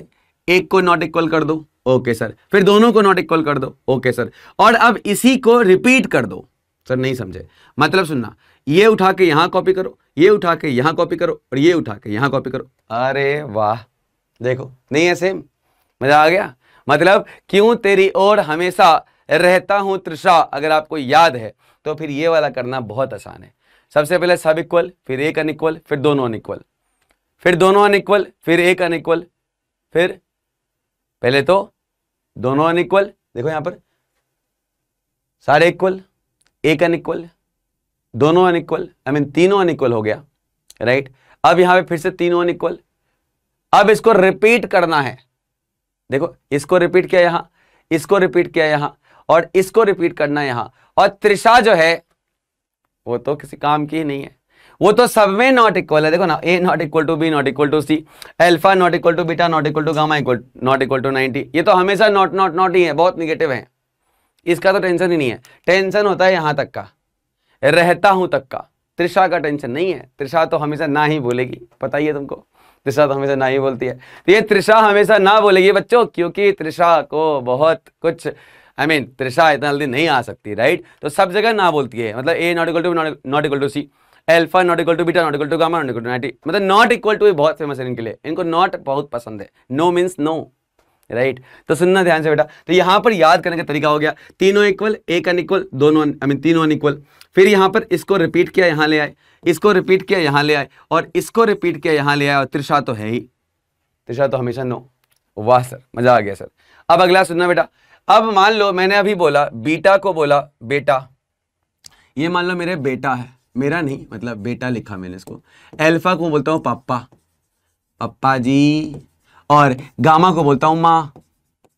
एक को नॉट इक्वल कर दो ओके सर फिर दोनों को नॉट इक्वल कर दो ओके सर और अब इसी को रिपीट कर दो सर नहीं समझे मतलब सुनना ये उठा के यहां कॉपी करो ये उठा के यहां कॉपी करो और ये उठा के यहां कॉपी करो अरे वाह देखो नहीं है सेम मजा आ गया मतलब क्यों तेरी ओर हमेशा रहता हूं त्रिषा अगर आपको याद है तो फिर ये वाला करना बहुत आसान है सबसे पहले सब इक्वल फिर एक अनइक्वल फिर दोनों इक्वल फिर दोनों अनइक्वल फिर एक अनइक्वल फिर पहले तो दोनों अनइक्वल देखो यहां पर सारे इक्वल एक अनइक्वल दोनों अनइक्वल आई मीन तीनों अनइक्वल हो गया राइट अब यहां पे फिर से तीनों इक्वल अब इसको रिपीट करना है देखो इसको रिपीट किया यहां इसको रिपीट किया यहां और इसको रिपीट करना यहां और त्रिषा जो है वो तो किसी काम की ही नहीं है वो तो सब में नॉट इक्वल है देखो ना A not equal to B not equal to C alpha not equal to beta not equal to gamma equal not equal to ninety ये तो हमेशा नॉट नॉट नॉट ही है बहुत निगेटिव है इसका तो टेंशन ही नहीं है टेंशन होता है यहां तक का रहता हूं तक का त्रिशा का टेंशन नहीं है त्रिशा तो हमेशा ना ही बोलेगी पता ही है तुमको त्रिशा तो हमेशा ना ही बोलती है तो ये त्रिशा हमेशा ना बोलेगी बच्चों क्योंकि त्रिशा को बहुत कुछ आई मीन त्रिशा इतना जल्दी नहीं आ सकती राइट तो सब जगह ना बोलती है मतलब A not equal to not equal to C alpha not equal to beta not equal to gamma not equal to ninety मतलब नॉट इक्वल टू बहुत फेमस है इनके लिए इनको नॉट बहुत पसंद है नो मीन्स नो राइट तो सुनना ध्यान से बेटा तो यहाँ पर याद करने का तरीका हो गया तीनों इक्वल एक अनइक्वल दोनों आई मीन तीनों अनइक्वल फिर यहाँ पर इसको रिपीट किया यहाँ ले आए इसको रिपीट किया यहाँ ले आए और इसको रिपीट किया यहाँ ले आए और त्रिशा तो है ही त्रिशा तो हमेशा नो वाह सर मजा आ गया सर अब अगला सुनना बेटा अब मान लो मैंने अभी बोला बीटा को बोला बेटा ये मान लो मेरे बेटा है मेरा नहीं मतलब बेटा लिखा मैंने इसको एल्फा को बोलता हूँ पापा पप्पा जी और गामा को बोलता हूँ माँ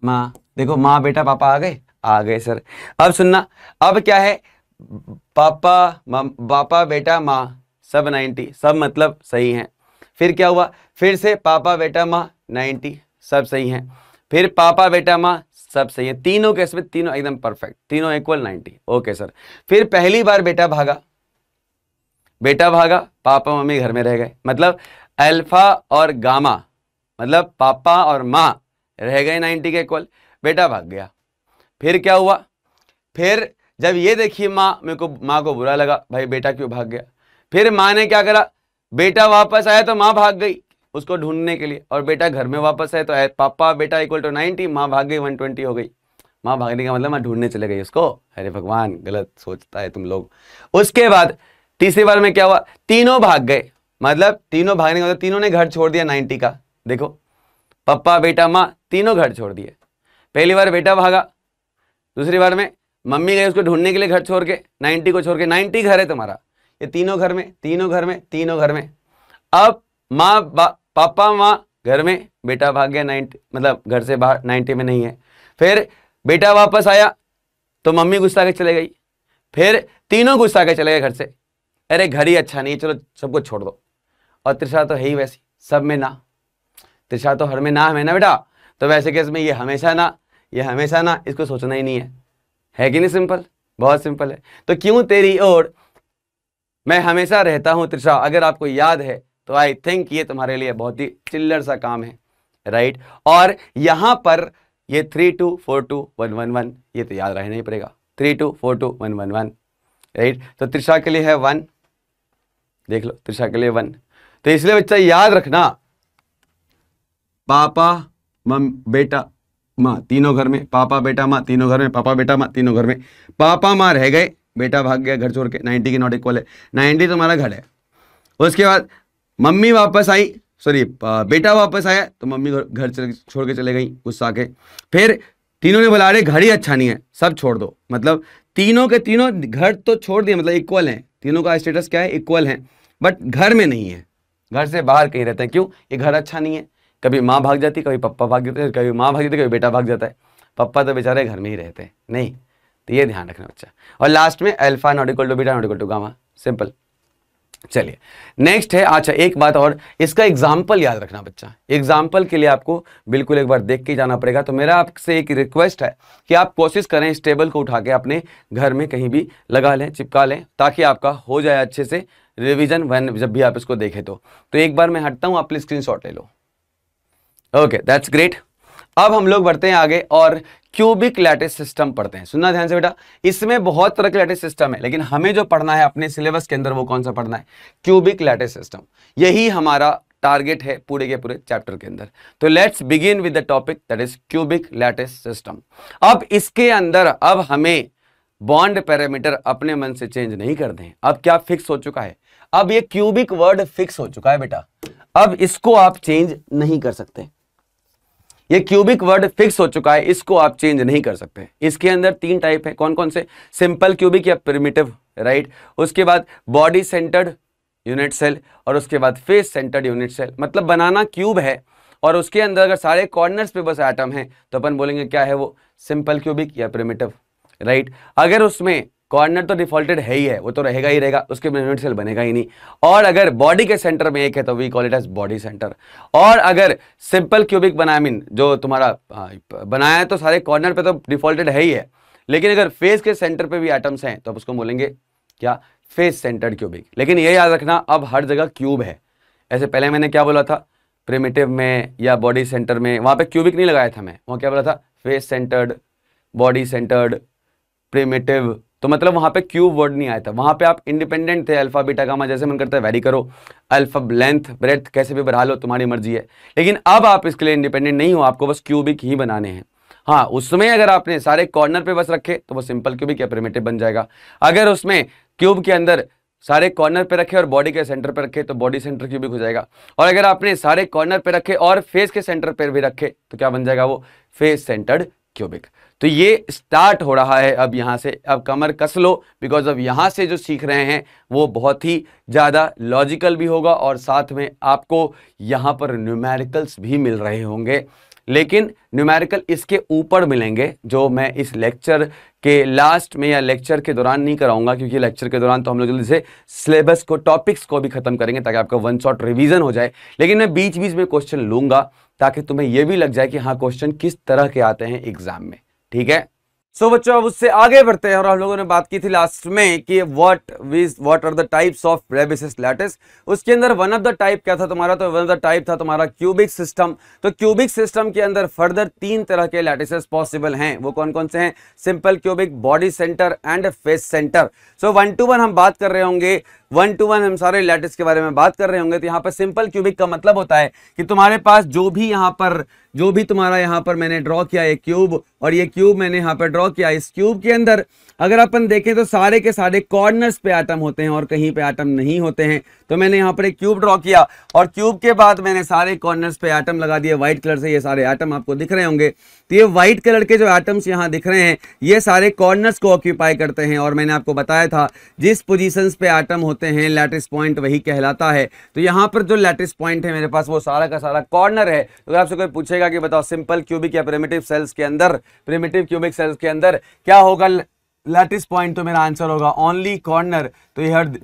माँ देखो माँ बेटा पापा आ गए आ गए सर अब सुनना अब क्या है पापा पापा बेटा माँ सब नाइन्टी सब मतलब सही हैं फिर क्या हुआ फिर से पापा बेटा माँ नाइन्टी सब सही हैं फिर पापा बेटा माँ सब सही है तीनों केस में तीनों एकदम परफेक्ट तीनों इक्वल 90 ओके सर फिर पहली बार बेटा भागा बेटा भागा पापा मम्मी घर में रह गए मतलब अल्फा और गामा मतलब पापा और माँ रह गए 90 के इक्वल बेटा भाग गया फिर क्या हुआ फिर जब ये देखिए माँ मेरे को माँ को बुरा लगा भाई बेटा क्यों भाग गया फिर माँ ने क्या करा बेटा वापस आया तो माँ भाग गई उसको ढूंढने के लिए और बेटा घर में वापस आए तो है पापा बेटा इक्वल टू नाइनटी माँ भाग गई वन ट्वेंटी हो गई माँ भागने का मतलब माँ ढूंढने चले गई उसको अरे भगवान गलत सोचता है तुम लोग उसके बाद तीसरी बार में क्या हुआ तीनों भाग गए मतलब तीनों भागने का मतलब तीनों ने घर छोड़ दिया नाइन्टी का देखो पप्पा बेटा माँ तीनों घर छोड़ दिए पहली बार बेटा भागा दूसरी बार में मम्मी गई उसको ढूंढने के लिए घर छोड़ के नाइन्टी को छोड़ के नाइन्टी घर है तुम्हारा ये तीनों घर में तीनों घर में तीनों घर में अब माँ पापा माँ घर में बेटा भाग गया नाइन्टी मतलब घर से बाहर नाइन्टी में नहीं है फिर बेटा वापस आया तो मम्मी गुस्सा के चले गई फिर तीनों गुस्सा के चले गए घर से अरे घर ही अच्छा नहीं है चलो सबको छोड़ दो और त्रिषा तो है ही वैसी सब में ना त्रिषा तो हर में ना है ना बेटा तो वैसे केस में ये हमेशा ना ये हमेशा ना इसको सोचना ही नहीं है है कि नहीं सिंपल बहुत सिंपल है तो क्यों तेरी ओर मैं हमेशा रहता हूँ त्रिषा अगर आपको याद है तो आई थिंक ये तुम्हारे लिए बहुत ही चिल्लर सा काम है राइट और यहां पर ये three two four two one one one ये तो याद रहना ही पड़ेगा three two four two one one one right तो त्रिशा के लिए है वन देख लो त्रिशा के लिए वन तो इसलिए बच्चा याद रखना पापा मम बेटा माँ तीनों घर में पापा बेटा माँ तीनों घर में पापा बेटा माँ तीनों घर में पापा माँ रह गए बेटा भाग गया घर छोड़ के नाइन्टी के नॉट इक्वल है नाइन्टी तुम्हारा घर है उसके बाद मम्मी वापस आई सॉरी बेटा वापस आया तो मम्मी घर चले छोड़ के चले गई गुस्सा के फिर तीनों ने बोला अरे घर ही अच्छा नहीं है सब छोड़ दो मतलब तीनों के तीनों घर तो छोड़ दिए मतलब इक्वल हैं तीनों का स्टेटस क्या है इक्वल है बट घर में नहीं है घर से बाहर कहीं रहते हैं क्यों ये घर अच्छा नहीं है कभी माँ भाग जाती कभी पप्पा भाग जाते कभी माँ भाग जाती कभी बेटा भाग जाता है पप्पा तो बेचारे घर में ही रहते हैं नहीं तो ये ध्यान रखना बच्चा और लास्ट में alpha not equal to beta not equal to gamma simple चलिए नेक्स्ट है अच्छा एक बात और इसका एग्जाम्पल याद रखना बच्चा एग्जाम्पल के लिए आपको बिल्कुल एक बार देख के जाना पड़ेगा तो मेरा आपसे एक रिक्वेस्ट है कि आप कोशिश करें इस टेबल को उठा के अपने घर में कहीं भी लगा लें चिपका लें ताकि आपका हो जाए अच्छे से रिविजन वन जब भी आप इसको देखें तो, तो एक बार मैं हटता हूँ आप प्लीज स्क्रीन ले लो ओके दैट्स ग्रेट अब हम लोग बढ़ते हैं आगे और क्यूबिक लैटिस सिस्टम पढ़ते हैं सुनना ध्यान से बेटा इसमें बहुत तरह के लैटिस सिस्टम है लेकिन हमें जो पढ़ना है अपने सिलेबस के अंदर वो कौन सा पढ़ना है क्यूबिक लैटिस सिस्टम यही हमारा टारगेट है पूरे के पूरे चैप्टर के अंदर तो let's begin with the topic that is cubic lattice system अब इसके अंदर अब हमें बॉन्ड पैरामीटर अपने मन से चेंज नहीं करते हैं अब क्या फिक्स हो चुका है अब ये क्यूबिक वर्ड फिक्स हो चुका है बेटा अब इसको आप चेंज नहीं कर सकते ये क्यूबिक वर्ड फिक्स हो चुका है इसको आप चेंज नहीं कर सकते इसके अंदर तीन टाइप है कौन कौन से सिंपल क्यूबिक या प्रिमिटिव राइट उसके बाद बॉडी सेंटर्ड यूनिट सेल और उसके बाद फेस सेंटर्ड यूनिट सेल मतलब बनाना क्यूब है और उसके अंदर अगर सारे कॉर्नर्स पे बस एटम है तो अपन बोलेंगे क्या है वो सिंपल क्यूबिक या प्रिमिटिव राइट अगर उसमें कॉर्नर तो डिफॉल्टेड है ही है वो तो रहेगा ही रहेगा उसके यूनिट सेल बनेगा ही नहीं और अगर बॉडी के सेंटर में एक है तो we call it as body centre और अगर सिंपल क्यूबिक मीन जो तुम्हारा बनाया है तो सारे कॉर्नर पे तो डिफॉल्टेड है ही है लेकिन अगर फेस के सेंटर पे भी एटम्स हैं तो आप उसको बोलेंगे क्या फेस सेंटर्ड क्यूबिक लेकिन ये याद रखना अब हर जगह क्यूब है ऐसे पहले मैंने क्या बोला था प्रिमेटिव में या बॉडी सेंटर में वहाँ पर क्यूबिक नहीं लगाया था मैं वहाँ क्या बोला था face centred body centred primitive तो मतलब वहां पे क्यूब वर्ड नहीं आया था वहां पे आप इंडिपेंडेंट थे अल्फा बीटा गामा जैसे मन करता है वेरी करो अल्फा लेंथ ब्रेथ कैसे भी बढ़ा लो तुम्हारी मर्जी है लेकिन अब आप इसके लिए इंडिपेंडेंट नहीं हो आपको बस क्यूबिक ही बनाने हैं हाँ उसमें अगर आपने सारे कॉर्नर पे बस रखे तो वो सिंपल क्यूबिक या प्रिमेटिव बन जाएगा अगर उसमें क्यूब के अंदर सारे कॉर्नर पे रखे और बॉडी के सेंटर पे रखे तो बॉडी सेंटर क्यूबिक हो जाएगा और अगर आपने सारे कॉर्नर पे रखे और फेस के सेंटर पर भी रखे तो क्या बन जाएगा वो फेस सेंटर्ड क्यूबिक तो ये स्टार्ट हो रहा है अब यहाँ से अब कमर कस लो बिकॉज अब यहाँ से जो सीख रहे हैं वो बहुत ही ज़्यादा लॉजिकल भी होगा और साथ में आपको यहाँ पर न्यूमेरिकल्स भी मिल रहे होंगे लेकिन न्यूमेरिकल इसके ऊपर मिलेंगे जो मैं इस लेक्चर के लास्ट में या लेक्चर के दौरान नहीं कराऊंगा क्योंकि लेक्चर के दौरान तो हम लोग जल्दी से सिलेबस को टॉपिक्स को भी ख़त्म करेंगे ताकि आपका वन शॉट रिवीजन हो जाए लेकिन मैं बीच बीच में क्वेश्चन लूँगा ताकि तुम्हें यह भी लग जाए कि हाँ क्वेश्चन किस तरह के आते हैं एग्ज़ाम में ठीक है सो so, बच्चों अब उससे आगे बढ़ते हैं और हम लोगों ने बात की थी लास्ट में कि what which what are the types of रेबिसिस लैटिस उसके अंदर वन ऑफ द टाइप क्या था तुम्हारा तो वन ऑफ द टाइप था तुम्हारा क्यूबिक सिस्टम तो क्यूबिक सिस्टम के अंदर फर्दर तीन तरह के लैटिसेस पॉसिबल हैं वो कौन कौन से हैं simple cubic body centre and face centre so one two one हम बात कर रहे होंगे वन टू वन हम सारे लैटिस के बारे में बात कर रहे होंगे तो यहाँ पर सिंपल क्यूबिक का मतलब होता है कि तुम्हारे पास जो भी यहाँ पर जो भी तुम्हारा यहाँ पर मैंने ड्रॉ किया ये क्यूब और ये क्यूब मैंने यहाँ पर ड्रॉ किया इस क्यूब के अंदर अगर अपन देखें तो सारे के सारे कॉर्नर्स पे आटम होते हैं और कहीं पे आटम नहीं होते हैं तो मैंने यहाँ पर एक क्यूब ड्रॉ किया और क्यूब के बाद मैंने सारे कॉर्नर्स पे आइटम लगा दिए व्हाइट कलर से ये सारे आइटम आपको दिख रहे होंगे तो ये व्हाइट कलर के जो आइटम्स यहाँ दिख रहे हैं ये सारे कॉर्नर्स को ऑक्यूपाई करते हैं और मैंने आपको बताया था जिस पोजिशन पे आइटम होते हैं लैटिस पॉइंट वही कहलाता है तो यहाँ पर जो लैटिस पॉइंट है मेरे पास वो सारा का सारा कॉर्नर है तो अगर आपसे कोई पूछेगा कि बताओ सिंपल क्यूबिक या प्रेमेटिव सेल्स के अंदर प्रेमेटिव क्यूबिक सेल्स के अंदर क्या होगा लैटिस पॉइंट तो मेरा आंसर होगा ओनली कॉर्नर तो हर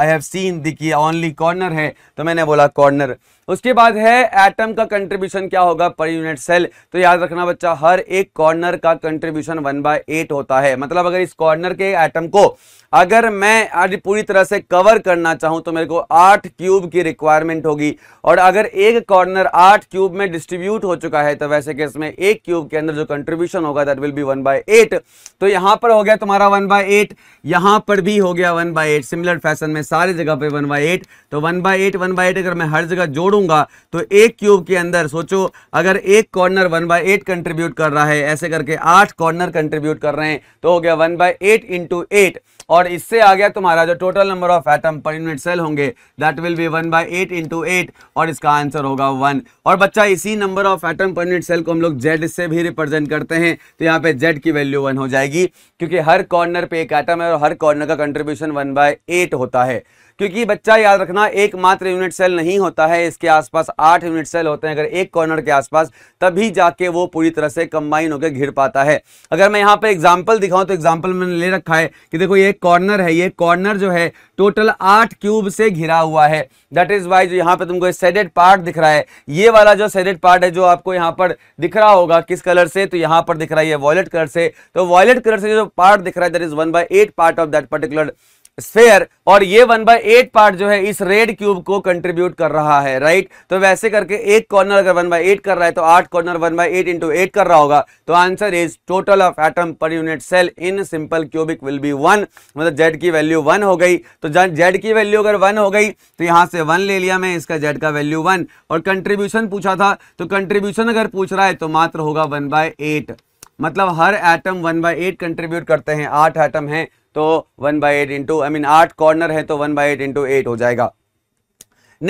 आई हैव सीन देखिए ओनली कॉर्नर है तो मैंने बोला कॉर्नर उसके बाद है एटम का कंट्रीब्यूशन क्या होगा पर यूनिट सेल तो याद रखना बच्चा हर एक कॉर्नर का कंट्रीब्यूशन वन बाय एट होता है मतलब अगर इस कॉर्नर के एटम को अगर मैं आज पूरी तरह से कवर करना चाहूं तो मेरे को आठ क्यूब की रिक्वायरमेंट होगी और अगर एक कॉर्नर आठ क्यूब में डिस्ट्रीब्यूट हो चुका है तो वैसे कि इसमें एक क्यूब के अंदर जो कंट्रीब्यूशन होगा that will be one by eight तो यहां पर हो गया तुम्हारा वन बाय एट यहां पर भी हो गया one by eight similar fashion में सारे जगह पर वन बाय एट तो one by eight one by eight अगर मैं हर जगह जोड़ूंगा तो एक क्यूब के अंदर सोचो अगर एक corner one by eight contribute कर रहा है ऐसे करके आठ कॉर्नर कंट्रीब्यूट कर रहे हैं तो हो गया one by eight into eight और और इससे आ गया तुम्हारा जो total number of atom per unit cell होंगे that will be one by eight into eight और इसका आंसर होगा वन और बच्चा इसी number of atom per unit cell को हम लोग जेड से भी रिप्रेजेंट करते हैं तो यहाँ पे जेड की वैल्यू वन हो जाएगी क्योंकि हर कॉर्नर पे एक एटम है और हर कॉर्नर का कंट्रीब्यूशन वन बाय एट होता है क्योंकि बच्चा याद रखना एकमात्र यूनिट सेल नहीं होता है इसके आसपास आठ यूनिट सेल होते हैं अगर एक कॉर्नर के आसपास तभी जाके वो पूरी तरह से कंबाइन होकर घिर पाता है अगर मैं यहाँ पर एग्जाम्पल दिखाऊँ तो एग्जाम्पल मैंने ले रखा है कि देखो ये कॉर्नर है ये कॉर्नर जो है टोटल आठ क्यूब से घिरा हुआ है दैट इज वाई जो यहाँ पे तुमको सेडेड पार्ट दिख रहा है ये वाला जो सेडेड पार्ट है जो आपको यहाँ पर दिख रहा होगा किस कलर से तो यहाँ पर दिख रहा है वॉयलेट कलर से तो वॉयलेट कलर से जो पार्ट दिख रहा है that is one by eight part of that particular sphere और ये वन बाई एट पार्ट जो है इस रेड क्यूब को कंट्रीब्यूट कर रहा है राइट तो वैसे करके एक कॉर्नर अगर वन बाय एट कर रहा है तो आठ corner one by eight into eight कर रहा होगा तो answer is total of atom per unit cell in simple cubic will be one मतलब जेड की वैल्यू वन हो गई तो जेड की वैल्यू अगर वन हो गई तो यहां से वन ले लिया मैं इसका जेड का वैल्यू वन और कंट्रीब्यूशन पूछा था तो कंट्रीब्यूशन अगर पूछ रहा है तो मात्र होगा वन बाय एट मतलब हर atom one by eight contribute करते हैं आठ एटम हैं तो one by eight into I mean आठ कॉर्नर है तो one by eight into eight हो जाएगा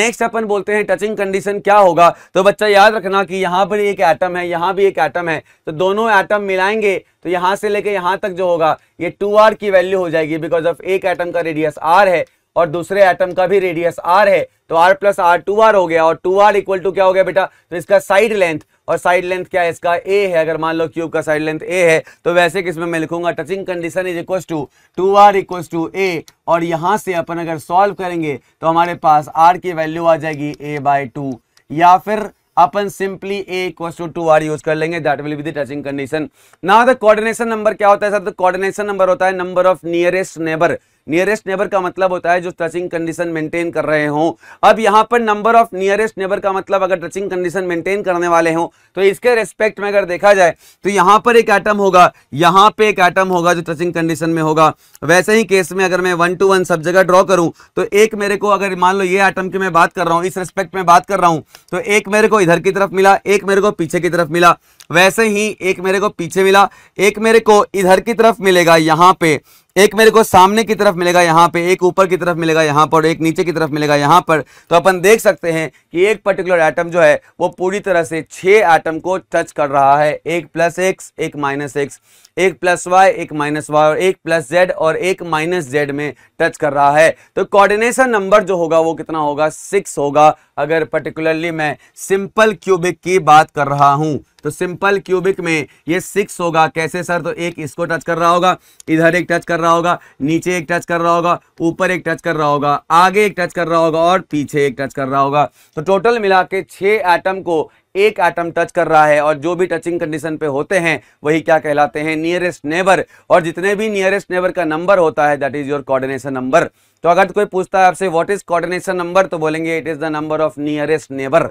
नेक्स्ट अपन बोलते हैं टचिंग कंडीशन क्या होगा तो बच्चा याद रखना कि यहां पर एक एटम है यहां भी एक एटम है तो दोनों एटम मिलाएंगे तो यहां से लेके यहां तक जो होगा ये टू आर की वैल्यू हो जाएगी बिकॉज ऑफ एक एटम का रेडियस आर है और दूसरे एटम का भी रेडियस आर है तो R plus R two R हो गया और टू आर इक्वल टू क्या हो गया बेटा तो इसका साइड लेंथ और साइड लेंथ क्या है इसका ए है अगर मान लो क्यूब का साइड लेंथ ए है तो वैसे किसमें मैं लिखूंगा touching condition is equal to two R equal to A और यहां से अपन अगर सॉल्व करेंगे तो हमारे पास आर की वैल्यू आ जाएगी ए बाय टू या फिर अपन simply A equal to two R use कर लेंगे that will be the touching condition ना द कोऑर्डिनेशन नंबर क्या होता है सर द कोऑर्डिनेशन नंबर होता है number of nearest neighbour nearest neighbour का मतलब होता है जो टचिंग कंडीशन मेंटेन कर रहे हो अब यहां पर नंबर ऑफ नियरेस्ट नेबर का मतलब अगर टचिंग कंडीशन मेंटेन करने वाले हो तो इसके रेस्पेक्ट में अगर देखा जाए तो यहां पर एक एटम होगा यहां पे एक एटम होगा जो टचिंग कंडीशन में होगा वैसे ही केस में अगर मैं वन टू वन सब जगह ड्रॉ करूं तो एक मेरे को अगर मान लो ये आइटम की मैं बात कर रहा हूँ इस रेस्पेक्ट में बात कर रहा हूँ तो एक मेरे को इधर की तरफ मिला एक मेरे को पीछे की तरफ मिला वैसे ही एक मेरे को पीछे मिला एक मेरे को इधर की तरफ मिलेगा यहाँ पे एक मेरे को सामने की तरफ मिलेगा यहाँ पे एक ऊपर की तरफ मिलेगा यहाँ पर एक नीचे की तरफ मिलेगा यहाँ पर तो अपन देख सकते हैं कि एक पर्टिकुलर एटम जो है वो पूरी तरह से छह एटम को टच कर रहा है एक प्लस एक्स एक माइनस एक्स एक प्लस वाई एक माइनस वाई और एक प्लस जेड और एक माइनस जेड में टच कर रहा है तो कोऑर्डिनेशन नंबर जो होगा वो कितना होगा सिक्स होगा अगर पर्टिकुलरली मैं सिंपल क्यूबिक की बात कर रहा हूँ तो सिंपल क्यूबिक में ये सिक्स होगा कैसे सर तो एक इसको टच कर रहा होगा इधर एक टच कर रहा होगा नीचे एक टच कर रहा होगा ऊपर एक टच कर रहा होगा आगे एक टच कर रहा होगा और पीछे एक टच कर रहा होगा तो टोटल मिला के छह एटम को एक एटम टच कर रहा है और जो भी टचिंग कंडीशन पे होते हैं वही क्या कहलाते हैं नियरेस्ट नेबर और जितने भी नियरेस्ट नेबर का नंबर होता है that is your coordination number तो अगर कोई पूछता है आपसे व्हाट इज कोऑर्डिनेशन नंबर तो बोलेंगे it is the number of nearest neighbour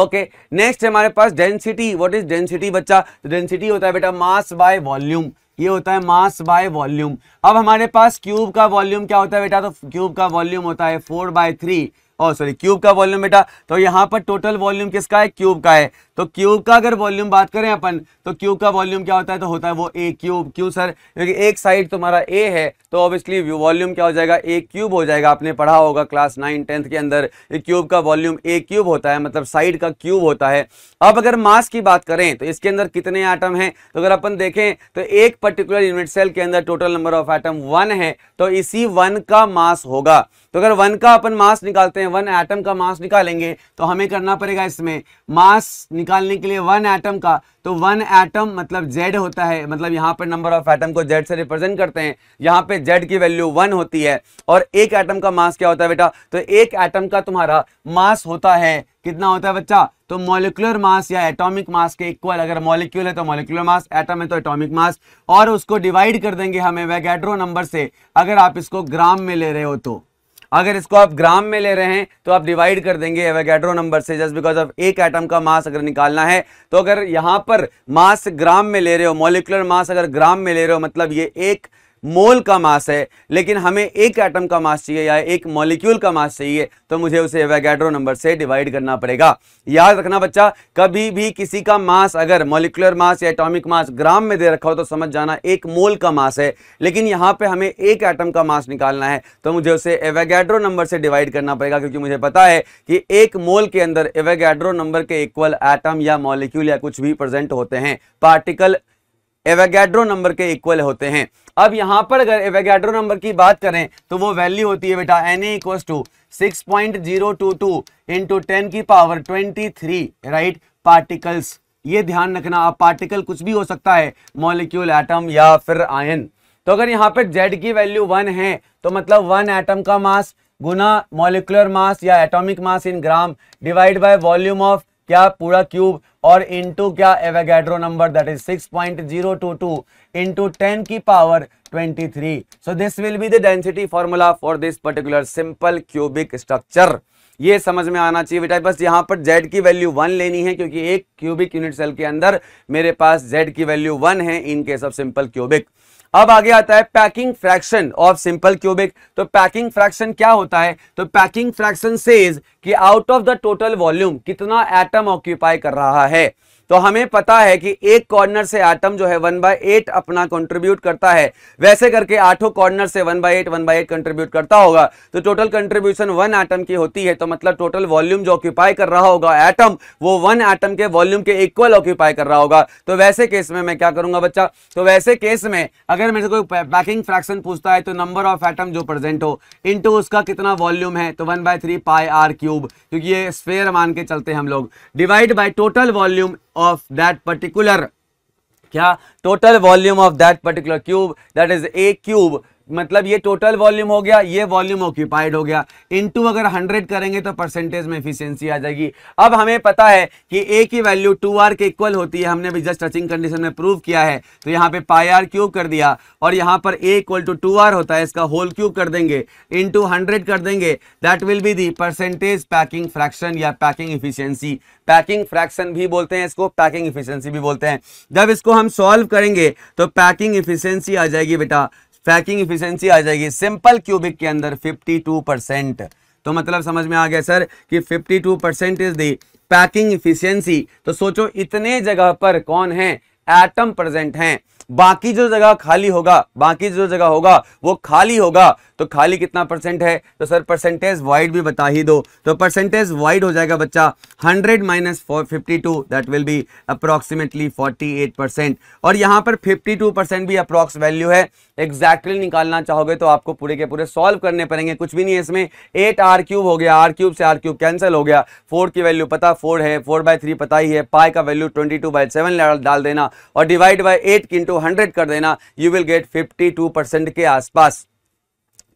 okay next हमारे पास डेंसिटी व्हाट इज डेंसिटी बच्चा डेंसिटी तो होता है बेटा मास बाय वॉल्यूम ये होता है मास बाय वॉल्यूम अब हमारे पास क्यूब का वॉल्यूम क्या होता है बेटा तो क्यूब का वॉल्यूम होता है फोर बाय थ्री और सॉरी क्यूब का वॉल्यूम बेटा तो यहाँ पर टोटल वॉल्यूम किसका है क्यूब का है तो क्यूब का अगर वॉल्यूम बात करें अपन तो क्यूब का वॉल्यूम क्या होता है तो होता है वो ए क्यूब क्यों सर क्योंकि एक साइड तुम्हारा ए है तो ऑब्वियसली वॉल्यूम क्या हो जाएगा ए क्यूब हो जाएगा आपने पढ़ा होगा क्लास नाइन टेंथ के अंदर क्यूब का वॉल्यूम ए क्यूब होता है मतलब साइड का क्यूब होता है अब अगर मास की बात करें तो इसके अंदर कितने आइटम हैं तो अगर अपन देखें तो एक पर्टिकुलर यूनिट सेल के अंदर total number of atom one है तो इसी वन का मास होगा तो अगर वन का अपन मास निकालते हैं वन एटम का मास निकालेंगे तो हमें करना पड़ेगा इसमें मास निकालने के लिए वन एटम का तो वन एटम मतलब जेड होता है मतलब यहाँ पर नंबर ऑफ एटम को जेड से रिप्रेजेंट करते हैं यहाँ पे जेड की वैल्यू वन होती है और एक एटम का मास क्या होता है बेटा तो एक एटम का तुम्हारा मास होता है कितना होता है बच्चा तो मोलिकुलर मास या एटॉमिक मास के इक्वल अगर मॉलिक्यूल है तो मोलिकुलर मास एटम है तो एटॉमिक मास और उसको डिवाइड कर देंगे हमें वैगेड्रो नंबर से अगर आप इसको ग्राम में ले रहे हो तो अगर इसको आप ग्राम में ले रहे हैं तो आप डिवाइड कर देंगे एवेगेड्रो नंबर से जस्ट बिकॉज ऑफ एक एटम का मास अगर निकालना है तो अगर यहाँ पर मास ग्राम में ले रहे हो मोलिकुलर मास अगर ग्राम में ले रहे हो मतलब ये एक मोल का मास है लेकिन हमें एक एटम का मास चाहिए या एक मॉलिक्यूल का मास चाहिए तो मुझे उसे एवेगैड्रो नंबर से डिवाइड करना पड़ेगा याद रखना बच्चा कभी भी किसी का मास अगर मोलिकुलर मास या एटॉमिक मास ग्राम में दे रखा हो तो समझ जाना एक मोल का मास है लेकिन यहाँ पे हमें एक एटम का मास निकालना है तो मुझे उसे एवेगैड्रो नंबर से डिवाइड करना पड़ेगा क्योंकि मुझे पता है कि एक मोल के अंदर एवेगैड्रो नंबर के इक्वल एटम या मॉलिक्यूल या कुछ भी प्रेजेंट होते हैं पार्टिकल एवेगैड्रो नंबर के इक्वल होते हैं अब यहाँ पर अगर एवेगैड्रो नंबर की बात करें तो वो वैल्यू होती है बेटा N equal to six point zero two two into ten की power twenty three right particles ये ध्यान रखना आप पार्टिकल कुछ भी हो सकता है मॉलिक्यूल एटम या फिर आयन तो अगर यहाँ पर जेड की वैल्यू वन है तो मतलब वन एटम का मास गुना मॉलिकुलर मास या atomic mass in gram divide by volume of क्या पूरा क्यूब और इंटू क्या Avogadro number that is 6.022 into ten की power three so this will be the density formula for this particular simple cubic structure ये समझ में आना चाहिए बेटा बस यहां पर जेड की वैल्यू वन लेनी है क्योंकि एक क्यूबिक यूनिट सेल के अंदर मेरे पास जेड की वैल्यू वन है इनकेस ऑफ सिंपल क्यूबिक अब आगे आता है packing fraction of simple cubic तो पैकिंग फ्रैक्शन क्या होता है तो पैकिंग फ्रैक्शन सेज कि out of the total volume कितना एटम ऑक्यूपाई कर रहा है तो हमें पता है कि एक कॉर्नर से आटम जो है वन बाय एट अपना कंट्रीब्यूट करता है वैसे करके आठों कॉर्नर से one by eight one by eight contribute करता होगा तो टोटल कंट्रीब्यूशन वन आटम की होती है तो मतलब टोटल वॉल्यूम जो ऑक्यूपाई कर रहा होगा एटम वो वन आटम के वॉल्यूम के इक्वल ऑक्यूपाई कर रहा होगा तो वैसे केस में मैं क्या करूंगा बच्चा तो वैसे केस में अगर मेरे से कोई पैकिंग फ्रैक्शन पूछता है तो नंबर ऑफ एटम जो प्रेजेंट हो इन उसका कितना वॉल्यूम है तो one by three pi are cube क्योंकि ये स्पेयर मान के चलते हम लोग divide by total volume of that particular yeah total volume of that particular cube that is a cube मतलब ये टोटल वॉल्यूम हो गया ये वॉल्यूम ऑक्यूपाइड हो गया इनटू अगर 100 करेंगे तो परसेंटेज में एफिशिएंसी आ जाएगी अब हमें पता है कि ए की वैल्यू टू आर के इक्वल होती है हमने भी जस्ट टचिंग कंडीशन में प्रूव किया है तो यहाँ पे पाई आर क्यूब कर दिया और यहाँ पर A equal to two are होता है इसका होल क्यूब कर देंगे इंटू हंड्रेड कर देंगे that will be the percentage packing fraction या पैकिंग इफिशियंसी पैकिंग फ्रैक्शन भी बोलते हैं इसको पैकिंग इफिशियंसी भी बोलते हैं जब इसको हम सॉल्व करेंगे तो पैकिंग इफिशियंसी आ जाएगी बेटा फैकिंग इफिशियंसी आ जाएगी सिंपल क्यूबिक के अंदर 52 परसेंट तो मतलब समझ में आ गया सर कि 52 percent is the packing efficiency तो सोचो इतने जगह पर कौन है एटम प्रेजेंट हैं बाकी जो जगह खाली होगा बाकी जो जगह होगा वो खाली होगा तो खाली कितना परसेंट है तो सर परसेंटेज वाइड भी बता ही दो तो परसेंटेज वाइड हो जाएगा बच्चा hundred minus fifty two that will be approximately forty eight percent और यहाँ पर फिफ्टी टू परसेंट भी अप्रॉक्स वैल्यू है एग्जैक्टली exactly निकालना चाहोगे तो आपको पूरे के पूरे सॉल्व करने पड़ेंगे कुछ भी नहीं है इसमें एट आर क्यूब हो गया आर क्यूब से आर क्यूब कैंसिल हो गया फोर की वैल्यू पता फोर है फोर बाय थ्री पता ही है पाई का value twenty two by seven डाल देना और divide by eight into hundred कर देना you will get fifty two percent के आसपास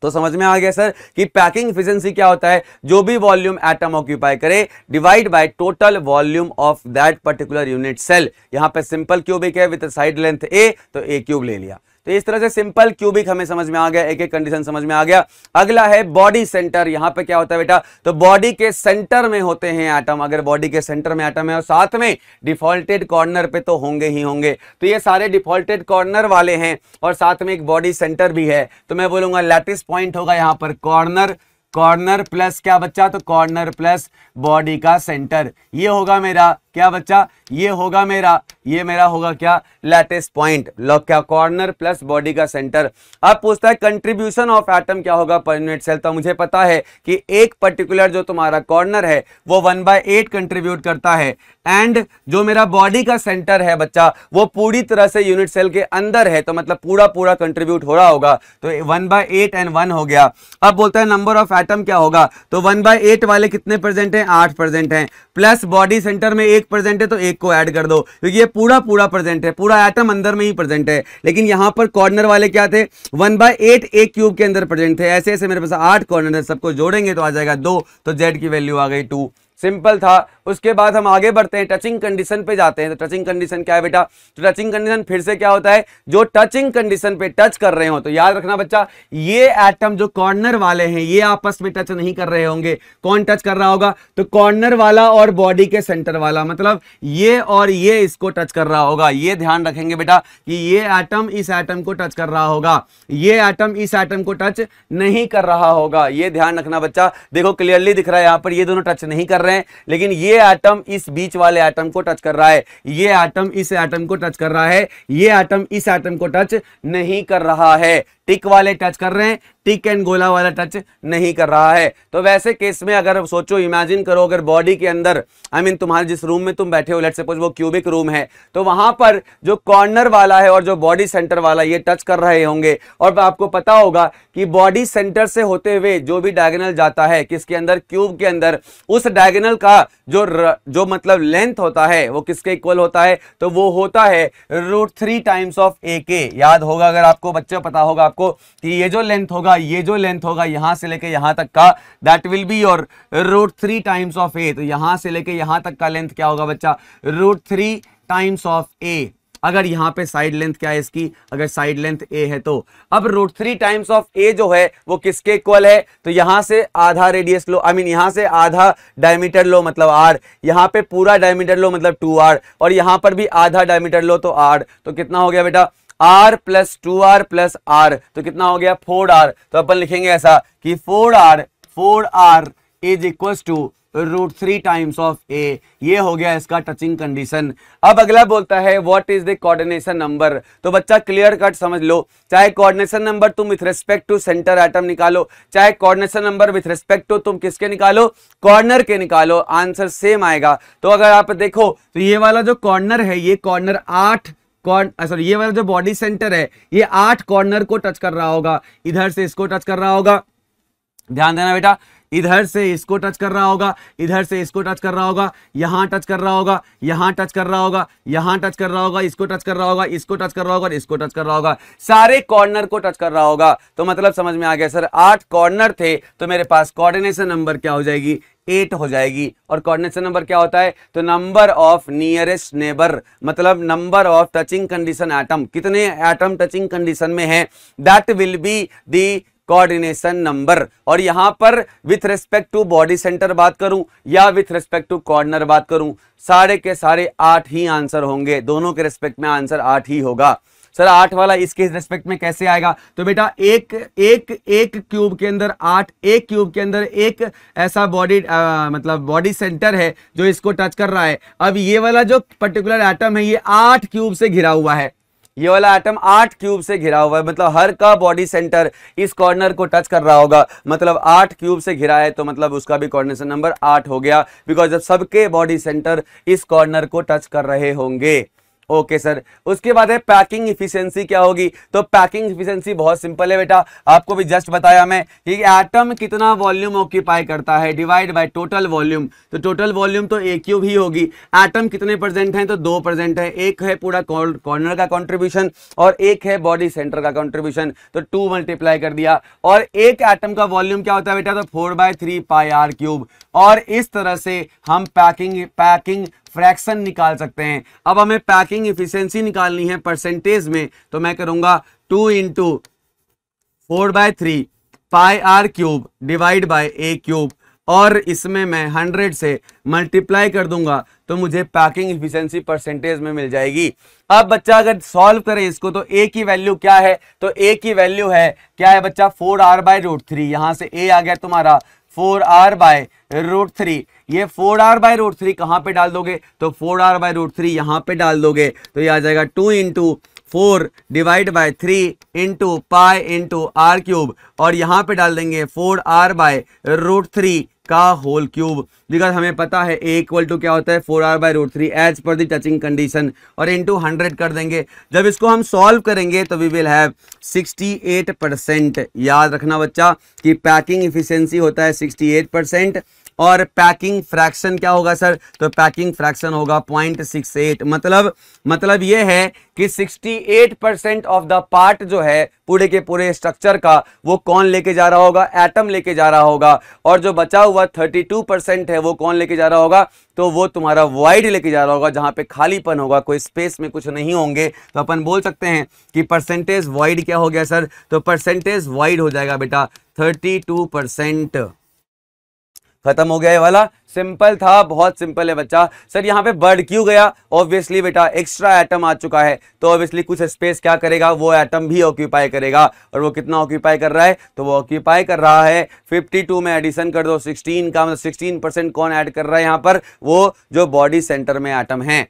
तो समझ में आ गया सर कि पैकिंग इफिशियंसी क्या होता है जो भी वॉल्यूम एटम ऑक्यूपाई करे divide by total volume of that particular unit cell यहां पे सिंपल क्यूबिक है विद साइड लेंथ ए तो ए क्यूब ले लिया तो इस तरह से सिंपल क्यूबिक हमें समझ में आ गया एक एक कंडीशन समझ में आ गया अगला है बॉडी सेंटर यहाँ पे क्या होता है बेटा तो बॉडी के सेंटर में होते हैं आटम अगर बॉडी के सेंटर में आटम है और साथ में डिफॉल्टेड कॉर्नर पे तो होंगे ही होंगे तो ये सारे डिफॉल्टेड कॉर्नर वाले हैं और साथ में एक बॉडी सेंटर भी है तो मैं बोलूंगा लैटिस पॉइंट होगा यहां पर कॉर्नर कॉर्नर प्लस क्या बच्चा तो कॉर्नर प्लस बॉडी का सेंटर ये होगा मेरा क्या बच्चा ये होगा मेरा ये मेरा होगा क्या लेटेस्ट पॉइंट लॉक क्या कॉर्नर प्लस बॉडी का सेंटर अब पूछता है कंट्रीब्यूशन ऑफ एटम क्या होगा पर यूनिट सेल तो मुझे पता है कि एक पर्टिकुलर जो तुम्हारा कॉर्नर है वो वन बाय एट कंट्रीब्यूट करता है एंड जो मेरा बॉडी का सेंटर है बच्चा वो पूरी तरह से यूनिट सेल के अंदर है तो मतलब पूरा पूरा कंट्रीब्यूट हो रहा होगा तो one by eight and one हो गया अब बोलता है नंबर ऑफ एटम क्या होगा तो वन बाय एट वाले कितने प्रेजेंट हैं आठ प्रेजेंट हैं प्लस बॉडी सेंटर में एक एक प्रेजेंट है तो एक को ऐड कर दो क्योंकि ये पूरा पूरा प्रेजेंट है पूरा आइटम अंदर में ही प्रेजेंट है लेकिन यहां पर कॉर्नर वाले क्या थे वन बाय एट एक क्यूब के अंदर प्रेजेंट थे ऐसे ऐसे मेरे पास आठ कॉर्नर है सबको जोड़ेंगे तो आ जाएगा दो तो जेड की वैल्यू आ गई टू सिंपल था उसके बाद हम आगे बढ़ते हैं टचिंग कंडीशन पे जाते हैं तो टचिंग कंडीशन क्या है बेटा तो टचिंग कंडीशन फिर से क्या होता है जो टचिंग कंडीशन पे टच कर रहे हो तो याद रखना बच्चा ये एटम जो कॉर्नर वाले हैं ये आपस में टच नहीं कर रहे होंगे कौन टच कर रहा होगा तो कॉर्नर वाला और बॉडी के सेंटर वाला मतलब ये और ये इसको टच कर रहा होगा ये ध्यान रखेंगे बेटा कि ये एटम इस एटम को टच कर रहा होगा ये एटम इस एटम को टच नहीं कर रहा होगा ये ध्यान रखना बच्चा देखो क्लियरली दिख रहा है यहां पर ये दोनों टच नहीं कर रहे हैं लेकिन ये ये एटम इस बीच वाले एटम को टच कर रहा है ये एटम इस एटम को टच कर रहा है ये एटम इस एटम को टच नहीं कर रहा है टिक वाले टच कर रहे हैं टिक एंड गोला वाला टच नहीं कर रहा है तो वैसे केस में अगर सोचो इमेजिन करो अगर बॉडी के अंदर आई I मीन mean, तुम्हारे जिस रूम में तुम बैठे हो लेट सपोज वो क्यूबिक रूम है तो वहां पर जो कॉर्नर वाला है और जो बॉडी सेंटर वाला ये टच कर रहे होंगे और आपको पता होगा कि बॉडी सेंटर से होते हुए जो भी डायगनल जाता है किसके अंदर क्यूब के अंदर उस डायगनल का जो र, जो मतलब लेंथ होता है वो किसके इक्वल होता है तो वो होता है root three times of a के याद होगा अगर आपको बच्चे पता होगा आपको कि ये जो लेंथ होगा ये जो लेंथ होगा यहां से लेके यहां तक का that will be your root three times of a तो यहां से लेके यहां तक का लेंथ क्या होगा बच्चा root three times of a अगर यहां पे साइड लेंथ क्या है इसकी अगर साइड लेंथ ए है तो अब root three times of a जो है वो किसके इक्वल है तो यहां से आधा रेडियस लो आई I मीन mean, यहाँ से आधा डायमीटर लो मतलब आर यहां पे पूरा डायमीटर लो मतलब टू आर और यहां पर भी आधा डायमीटर लो तो आर तो कितना हो गया बेटा r plus two r plus r तो कितना हो गया फोर आर तो अपन लिखेंगे ऐसा कि four r four r is equals to root three times of a ये हो गया इसका टचिंग कंडीशन अब अगला बोलता है what is the coordination number तो बच्चा क्लियर कट समझ लो चाहे कोऑर्डिनेशन नंबर तुम with respect to centre atom निकालो चाहे coordination number with respect to तुम किसके निकालो कॉर्नर के निकालो आंसर सेम आएगा तो अगर आप देखो तो ये वाला जो कॉर्नर है ये कॉर्नर आठ सॉरी ये वाला जो बॉडी सेंटर है ये आठ कॉर्नर को टच कर रहा होगा इधर से इसको टच कर रहा होगा ध्यान देना बेटा इधर से इसको टच कर रहा होगा इधर से इसको टच कर रहा होगा यहां टच कर रहा होगा यहां टच कर रहा होगा यहां टच कर रहा होगा इसको टच कर रहा होगा इसको टच कर रहा होगा और इसको टच कर रहा होगा सारे कॉर्नर को टच कर रहा होगा तो मतलब समझ में आ गया सर आठ कॉर्नर थे तो मेरे पास कोऑर्डिनेशन नंबर क्या हो जाएगी एट हो जाएगी और कोऑर्डिनेशन नंबर क्या होता है तो नंबर ऑफ नियरेस्ट नेबर मतलब number of touching condition atom कितने एटम टचिंग कंडीशन में है that will be the coordination number और यहां पर with respect to body centre बात करूं या विथ रिस्पेक्ट टू कॉर्नर बात करूं सारे के सारे आठ ही आंसर होंगे दोनों के रिस्पेक्ट में आंसर आठ ही होगा सर आठ वाला इसके रेस्पेक्ट में कैसे आएगा तो बेटा एक एक एक क्यूब के अंदर आठ एक क्यूब के अंदर एक ऐसा बॉडी मतलब बॉडी सेंटर है जो इसको टच कर रहा है अब ये वाला जो पर्टिकुलर एटम है ये आठ क्यूब से घिरा हुआ है ये वाला एटम आठ क्यूब से घिरा हुआ है मतलब हर का बॉडी सेंटर इस कॉर्नर को टच कर रहा होगा मतलब आठ क्यूब से घिरा है तो मतलब उसका भी कॉर्डिनेशन नंबर आठ हो गया बिकॉज अब सबके बॉडी सेंटर इस कॉर्नर को टच कर रहे होंगे ओके सर उसके बाद है पैकिंग इफिशियंसी क्या होगी तो पैकिंग इफिशियंसी बहुत सिंपल है बेटा आपको भी जस्ट बताया मैं कि एटम कितना वॉल्यूम ऑक्यूपाई करता है डिवाइड बाय टोटल वॉल्यूम तो टोटल वॉल्यूम तो एक क्यूब ही होगी एटम कितने परसेंट हैं तो दो परसेंट है एक है पूरा कॉर्नर का कॉन्ट्रीब्यूशन और एक है बॉडी सेंटर का कॉन्ट्रीब्यूशन तो टू मल्टीप्लाई कर दिया और एक एटम का वॉल्यूम क्या होता है बेटा तो four by three pi are cube और इस तरह से हम पैकिंग पैकिंग फ्रैक्शन निकाल सकते हैं अब हमें पैकिंग इफिशेंसी निकालनी है परसेंटेज में तो मैं करूंगा two into four by three pi are cube divide by a cube और इसमें मैं हंड्रेड से मल्टीप्लाई कर दूंगा तो मुझे पैकिंग इफिशियंसी परसेंटेज में मिल जाएगी अब बच्चा अगर सॉल्व करे इसको तो ए की वैल्यू क्या है तो ए की वैल्यू है क्या है बच्चा four r by root three यहाँ से ए आ गया तुम्हारा four r by root three ये four r by root three कहाँ पे डाल दोगे तो four r by root three यहाँ पे डाल दोगे तो ये आ जाएगा two into four divide by three into pi into r cube और यहाँ पे डाल देंगे four r by root three का होल क्यूब बिकॉज हमें पता है ए इक्वल टू क्या होता है four r by root three as per the touching condition और इनटू हंड्रेड कर देंगे जब इसको हम सॉल्व करेंगे तो we will have sixty eight percent याद रखना बच्चा कि पैकिंग इफिशियंसी होता है सिक्सटी एट परसेंट और पैकिंग फ्रैक्शन क्या होगा सर तो पैकिंग फ्रैक्शन होगा पॉइंट सिक्स एट मतलब मतलब यह है कि sixty eight percent of the part जो है पूरे के पूरे स्ट्रक्चर का वो कौन लेके जा रहा होगा एटम लेके जा रहा होगा और जो बचा हुआ थर्टी टू परसेंट है वो कौन लेके जा रहा होगा तो वो तुम्हारा वाइड लेके जा रहा होगा जहाँ पे खालीपन होगा कोई स्पेस में कुछ नहीं होंगे तो अपन बोल सकते हैं कि परसेंटेज वाइड क्या हो गया सर तो परसेंटेज वाइड हो जाएगा बेटा थर्टी टू परसेंट खत्म हो गया ये वाला सिंपल था बहुत सिंपल है बच्चा सर यहाँ पे बर्ड क्यों गया ऑब्वियसली बेटा एक्स्ट्रा एटम आ चुका है तो ऑब्वियसली कुछ स्पेस क्या करेगा वो एटम भी ऑक्यूपाई करेगा और वो कितना ऑक्यूपाई कर रहा है तो वो ऑक्यूपाई कर रहा है 52 में एडिशन कर दो 16 का मतलब सिक्सटीन परसेंट कौन ऐड कर रहा है यहाँ पर वो जो बॉडी सेंटर में एटम है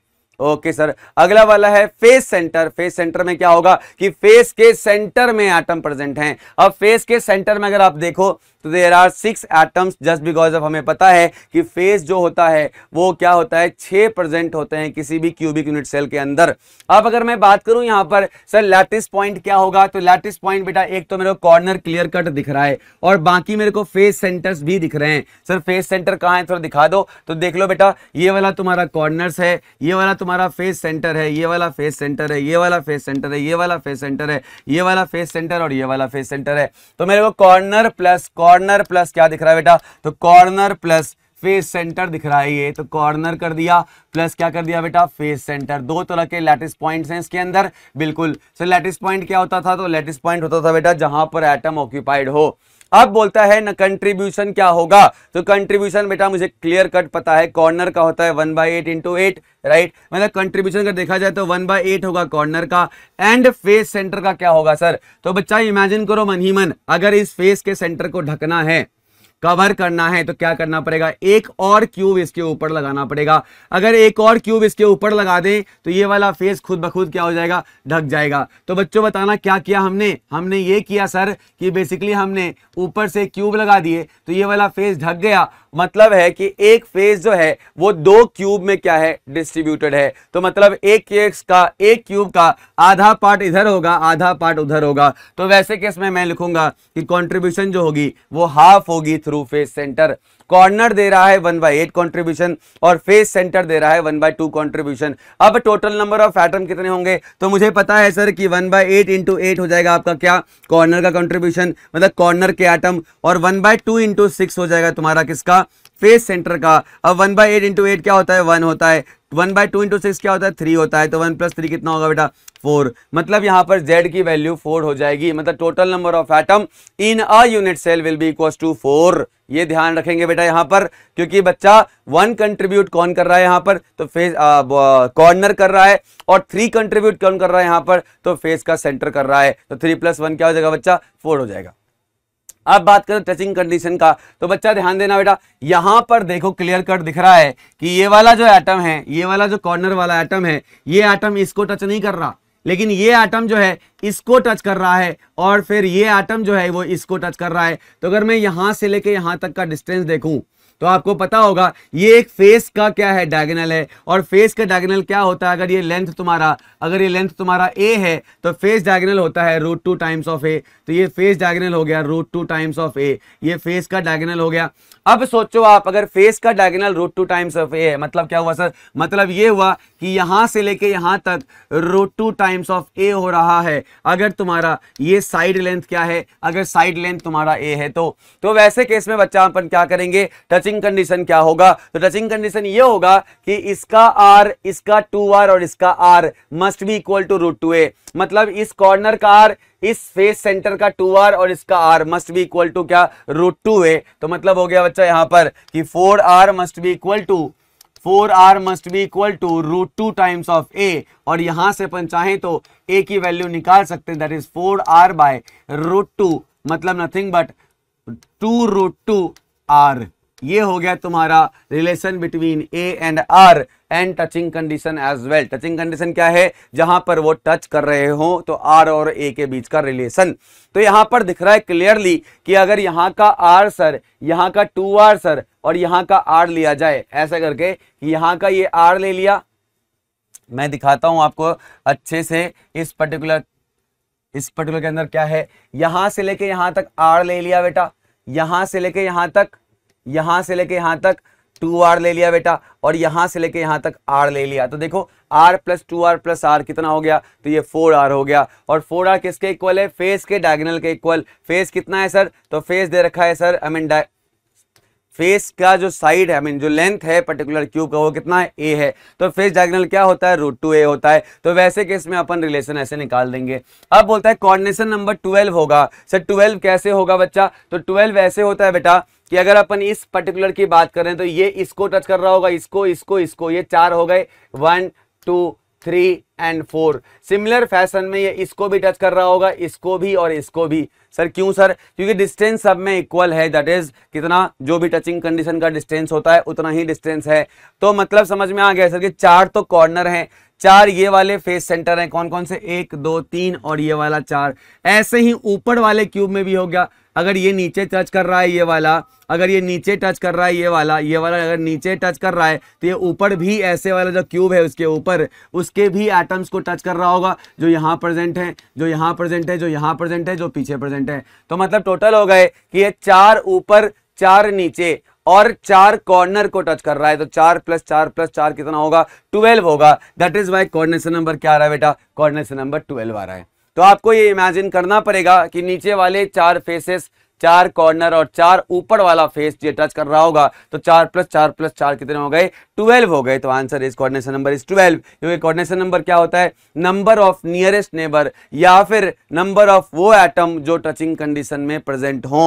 ओके सर अगला वाला है फेस सेंटर फेस सेंटर में क्या होगा कि फेस के सेंटर में एटम प्रेजेंट हैं अब फेस के सेंटर में अगर आप देखो तो there are six atoms just because of हमें पता है कि फेस जो होता है वो क्या होता है छह प्रेजेंट होते हैं किसी भी क्यूबिक यूनिट सेल के अंदर अब अगर मैं बात करूं यहां पर सर लैटिस पॉइंट क्या होगा तो लैटिस पॉइंट बेटा एक तो मेरे को कॉर्नर क्लियर कट दिख रहा है और बाकी मेरे को फेस सेंटर्स भी दिख रहे हैं सर फेस सेंटर कहाँ है थोड़ा दिखा दो तो देख लो बेटा ये वाला तुम्हारा कॉर्नर्स है ये वाला तुम्हारा फेस सेंटर है ये वाला फेस सेंटर है ये वाला फेस सेंटर है ये वाला फेस सेंटर है ये वाला फेस सेंटर और ये वाला फेस सेंटर है तो मेरे को corner plus corner corner plus क्या दिख रहा है बेटा तो कॉर्नर प्लस फेस सेंटर दिख रहा है ये तो कॉर्नर कर दिया प्लस क्या कर दिया बेटा फेस सेंटर दो तरह के लैटिस पॉइंट्स हैं इसके अंदर बिल्कुल सर लैटिस पॉइंट क्या होता था तो लैटिस पॉइंट होता था बेटा जहां पर एटम ऑक्यूपाइड हो अब बोलता है ना कंट्रीब्यूशन क्या होगा तो कंट्रीब्यूशन बेटा मुझे क्लियर कट पता है कॉर्नर का होता है one by eight into eight right मतलब कंट्रीब्यूशन अगर देखा जाए तो वन बाई एट होगा कॉर्नर का एंड फेस सेंटर का क्या होगा सर तो बच्चा इमेजिन करो मन ही मन अगर इस फेस के सेंटर को ढकना है कवर करना है तो क्या करना पड़ेगा एक और क्यूब इसके ऊपर लगाना पड़ेगा अगर एक और क्यूब इसके ऊपर लगा दें तो ये वाला फेस खुद बखुद क्या हो जाएगा ढक जाएगा तो बच्चों बताना क्या किया हमने हमने ये किया सर कि बेसिकली हमने ऊपर से क्यूब लगा दिए तो ये वाला फेस ढक गया मतलब है कि एक फेस जो है वो दो क्यूब में क्या है डिस्ट्रीब्यूटेड है तो मतलब एक केक्स का एक क्यूब का आधा पार्ट इधर होगा आधा पार्ट उधर होगा तो वैसे केस में मैं लिखूंगा कि कॉन्ट्रीब्यूशन जो होगी वो हाफ होगी through through face centre corner दे रहा है वन बाई एट कॉन्ट्रीब्यूशन और फेस सेंटर दे रहा है वन बाय टू कॉन्ट्रीब्यूशन अब टोटल नंबर ऑफ एटम कितने होंगे तो मुझे पता है सर कि one by eight into eight हो जाएगा आपका क्या कॉर्नर का कॉन्ट्रीब्यूशन मतलब कॉर्नर के एटम और one by two into six हो जाएगा तुम्हारा किसका फेस सेंटर का अब one by eight into eight क्या होता है वन होता है one by two into six क्या होता है थ्री होता है तो वन प्लस थ्री कितना होगा बेटा फोर मतलब यहाँ पर जेड की वैल्यू फोर हो जाएगी मतलब total number of atom in a unit cell will be equal to four ये ध्यान रखेंगे बेटा यहाँ पर क्योंकि बच्चा वन कंट्रीब्यूट कौन कर रहा है यहां पर तो फेस कॉर्नर कर रहा है और थ्री कंट्रीब्यूट कौन कर रहा है यहाँ पर तो फेस तो का सेंटर कर रहा है तो थ्री प्लस वन क्या हो जाएगा बच्चा फोर हो जाएगा अब बात करें टचिंग कंडीशन का तो बच्चा ध्यान देना बेटा यहाँ पर देखो क्लियर कट दिख रहा है कि ये वाला जो एटम है ये वाला जो कॉर्नर वाला एटम है ये एटम इसको टच नहीं कर रहा लेकिन ये आइटम जो है इसको टच कर रहा है और फिर ये आइटम जो है वो इसको टच कर रहा है तो अगर मैं यहाँ से लेके यहाँ तक का डिस्टेंस देखूँ तो आपको पता होगा ये एक फेस का क्या है डायगनल है और फेस का डायगनल क्या होता है अगर ये लेंथ तुम्हारा अगर ये लेंथ तुम्हारा ए है तो फेस डायगनल होता है root two times of a तो ये फेस डायगनल हो गया root two times of a ये फेस का डायगनल हो गया अब सोचो आप अगर फेस का diagonal root two times of a है मतलब क्या हुआ सर मतलब ये हुआ कि यहां से लेके यहां तक root two times of a हो रहा है अगर तुम्हारा ये साइड लेंथ क्या है अगर साइड लेंथ तुम्हारा ए है तो तो वैसे केस में बच्चा अपन क्या करेंगे टचिंग कंडीशन क्या होगा तो टचिंग कंडीशन ये होगा कि इसका आर इसका टू आर और इसका r must be equal to root two a मतलब इस कॉर्नर का आर इस फेस सेंटर का टू आर और इसका r must be equal to क्या रूट टू है तो मतलब हो गया बच्चा यहाँ पर कि four r must be equal to four r must be equal to root two times of a और यहां से अपन चाहें तो ए की वैल्यू निकाल सकते हैं that is four r by root two मतलब nothing but two root two r ये हो गया तुम्हारा relation between a and r and touching condition as well touching condition क्या है जहां पर वो टच कर रहे हो तो आर और ए के बीच का रिलेशन तो यहां पर दिख रहा है क्लियरली कि अगर यहां का आर सर यहां का टू आर सर और यहां का आर लिया जाए ऐसा करके यहां का ये आर ले लिया मैं दिखाता हूं आपको अच्छे से इस पर्टिकुलर इस पर्टिकुलर के अंदर क्या है यहां से लेके यहां तक आर ले लिया बेटा यहां से लेके यहां तक यहां से लेके यहां तक टू आर ले लिया बेटा और यहां से लेके यहां तक आर ले लिया तो देखो r plus two r plus r कितना हो गया तो ये फोर आर हो गया और फोर आर किसके इक्वल है फेस के डायगनल के इक्वल फेस कितना है सर तो फेस दे रखा है सर आई मीन फेस का जो साइड है आई मीन जो लेंथ है पर्टिकुलर क्यूब का वो कितना है ए है तो फेस डायगोनल क्या होता है रूट टू ए होता है तो वैसे केस में अपन रिलेशन ऐसे निकाल देंगे अब बोलता है कॉर्डिनेशन नंबर ट्वेल्व होगा सर ट्वेल्व कैसे होगा बच्चा तो ट्वेल्व ऐसे होता है बेटा कि अगर अपन इस पर्टिकुलर की बात करें तो ये इसको टच कर रहा होगा इसको इसको इसको ये चार हो गए one two three and four similar fashion में ये इसको भी टच कर रहा होगा इसको भी और इसको भी सर क्यों सर क्योंकि डिस्टेंस सब में इक्वल है दैट इज कितना जो भी टचिंग कंडीशन का डिस्टेंस होता है उतना ही डिस्टेंस है तो मतलब समझ में आ गया सर कि चार तो कॉर्नर हैं चार ये वाले फेस सेंटर हैं कौन कौन से एक दो तीन और ये वाला चार ऐसे ही ऊपर वाले क्यूब में भी हो गया अगर ये नीचे टच कर रहा है ये वाला अगर ये नीचे टच कर रहा है ये वाला ये वाला अगर नीचे टच कर रहा है तो ये ऊपर भी ऐसे वाला जो क्यूब है उसके ऊपर उसके भी एटम्स को टच कर रहा होगा जो यहाँ प्रेजेंट है जो यहाँ प्रेजेंट है जो यहाँ प्रेजेंट है जो पीछे प्रेजेंट है तो मतलब टोटल हो गए कि ये चार ऊपर चार नीचे और चार कॉर्नर को टच कर रहा है तो चार प्लस चार प्लस चार कितना होगा ट्वेल्व होगा that is why coordination number क्या आ रहा है बेटा कॉर्डिनेशन नंबर ट्वेल्व आ रहा है तो आपको ये इमेजिन करना पड़ेगा कि नीचे वाले चार फेसेस चार कॉर्नर और चार ऊपर वाला फेस ये टच कर रहा होगा तो चार प्लस चार प्लस चार कितने हो गए ट्वेल्व हो गए तो answer is coordination number is twelve क्योंकि कोऑर्डिनेशन नंबर क्या होता है नंबर ऑफ नियरेस्ट नेबर या फिर नंबर ऑफ वो एटम जो टचिंग कंडीशन में प्रेजेंट हो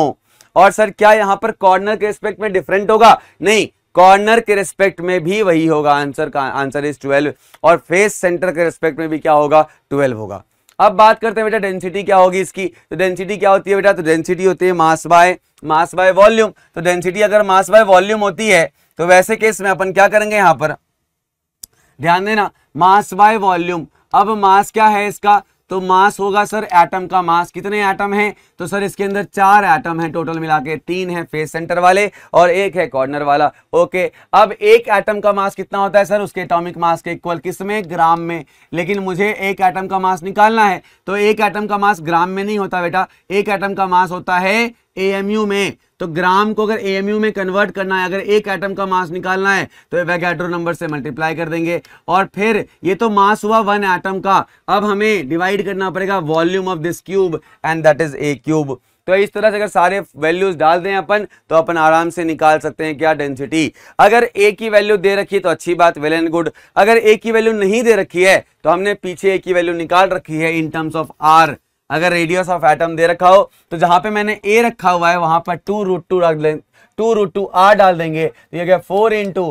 और सर क्या यहां पर कॉर्नर के रिस्पेक्ट में डिफरेंट होगा नहीं कॉर्नर के रिस्पेक्ट में भी वही होगा आंसर का आंसर इज ट्वेल्व और फेस सेंटर के रिस्पेक्ट में भी क्या होगा ट्वेल्व होगा अब बात करते हैं बेटा डेंसिटी क्या होगी इसकी तो डेंसिटी क्या होती है बेटा तो डेंसिटी होती है mass by mass by volume तो डेंसिटी अगर मास बाय वॉल्यूम होती है तो वैसे केस में अपन क्या करेंगे यहाँ पर ध्यान देना मास बाय वॉल्यूम अब मास क्या है इसका तो मास होगा सर एटम का मास कितने एटम हैं तो सर इसके अंदर चार एटम हैं टोटल मिला के तीन है फेस सेंटर वाले और एक है कॉर्नर वाला ओके अब एक एटम का मास कितना होता है सर उसके एटॉमिक मास के इक्वल किस में ग्राम में लेकिन मुझे एक एटम का मास निकालना है तो एक एटम का मास ग्राम में नहीं होता बेटा एक एटम का मास होता है एएमयू में तो ग्राम को अगर एएमयू में कन्वर्ट करना है अगर एक एटम का मास निकालना है तो एवेगैड्रो नंबर से मल्टीप्लाई कर देंगे और फिर ये तो मास हुआ वन एटम का अब हमें डिवाइड करना पड़ेगा volume of this cube and that is a cube तो इस तरह से अगर सारे वैल्यूज डाल दें अपन तो अपन आराम से निकाल सकते हैं क्या डेंसिटी अगर ए की वैल्यू दे रखी है तो अच्छी बात वेल एंड गुड अगर ए की वैल्यू नहीं दे रखी है तो हमने पीछे ए की वैल्यू निकाल रखी है इन टर्म्स ऑफ आर अगर रेडियस ऑफ एटम दे रखा हो तो जहां पे मैंने ए रखा हुआ है वहां पर टू रूट टू रख लें टू रूट टू आर डाल देंगे तो ये क्या four into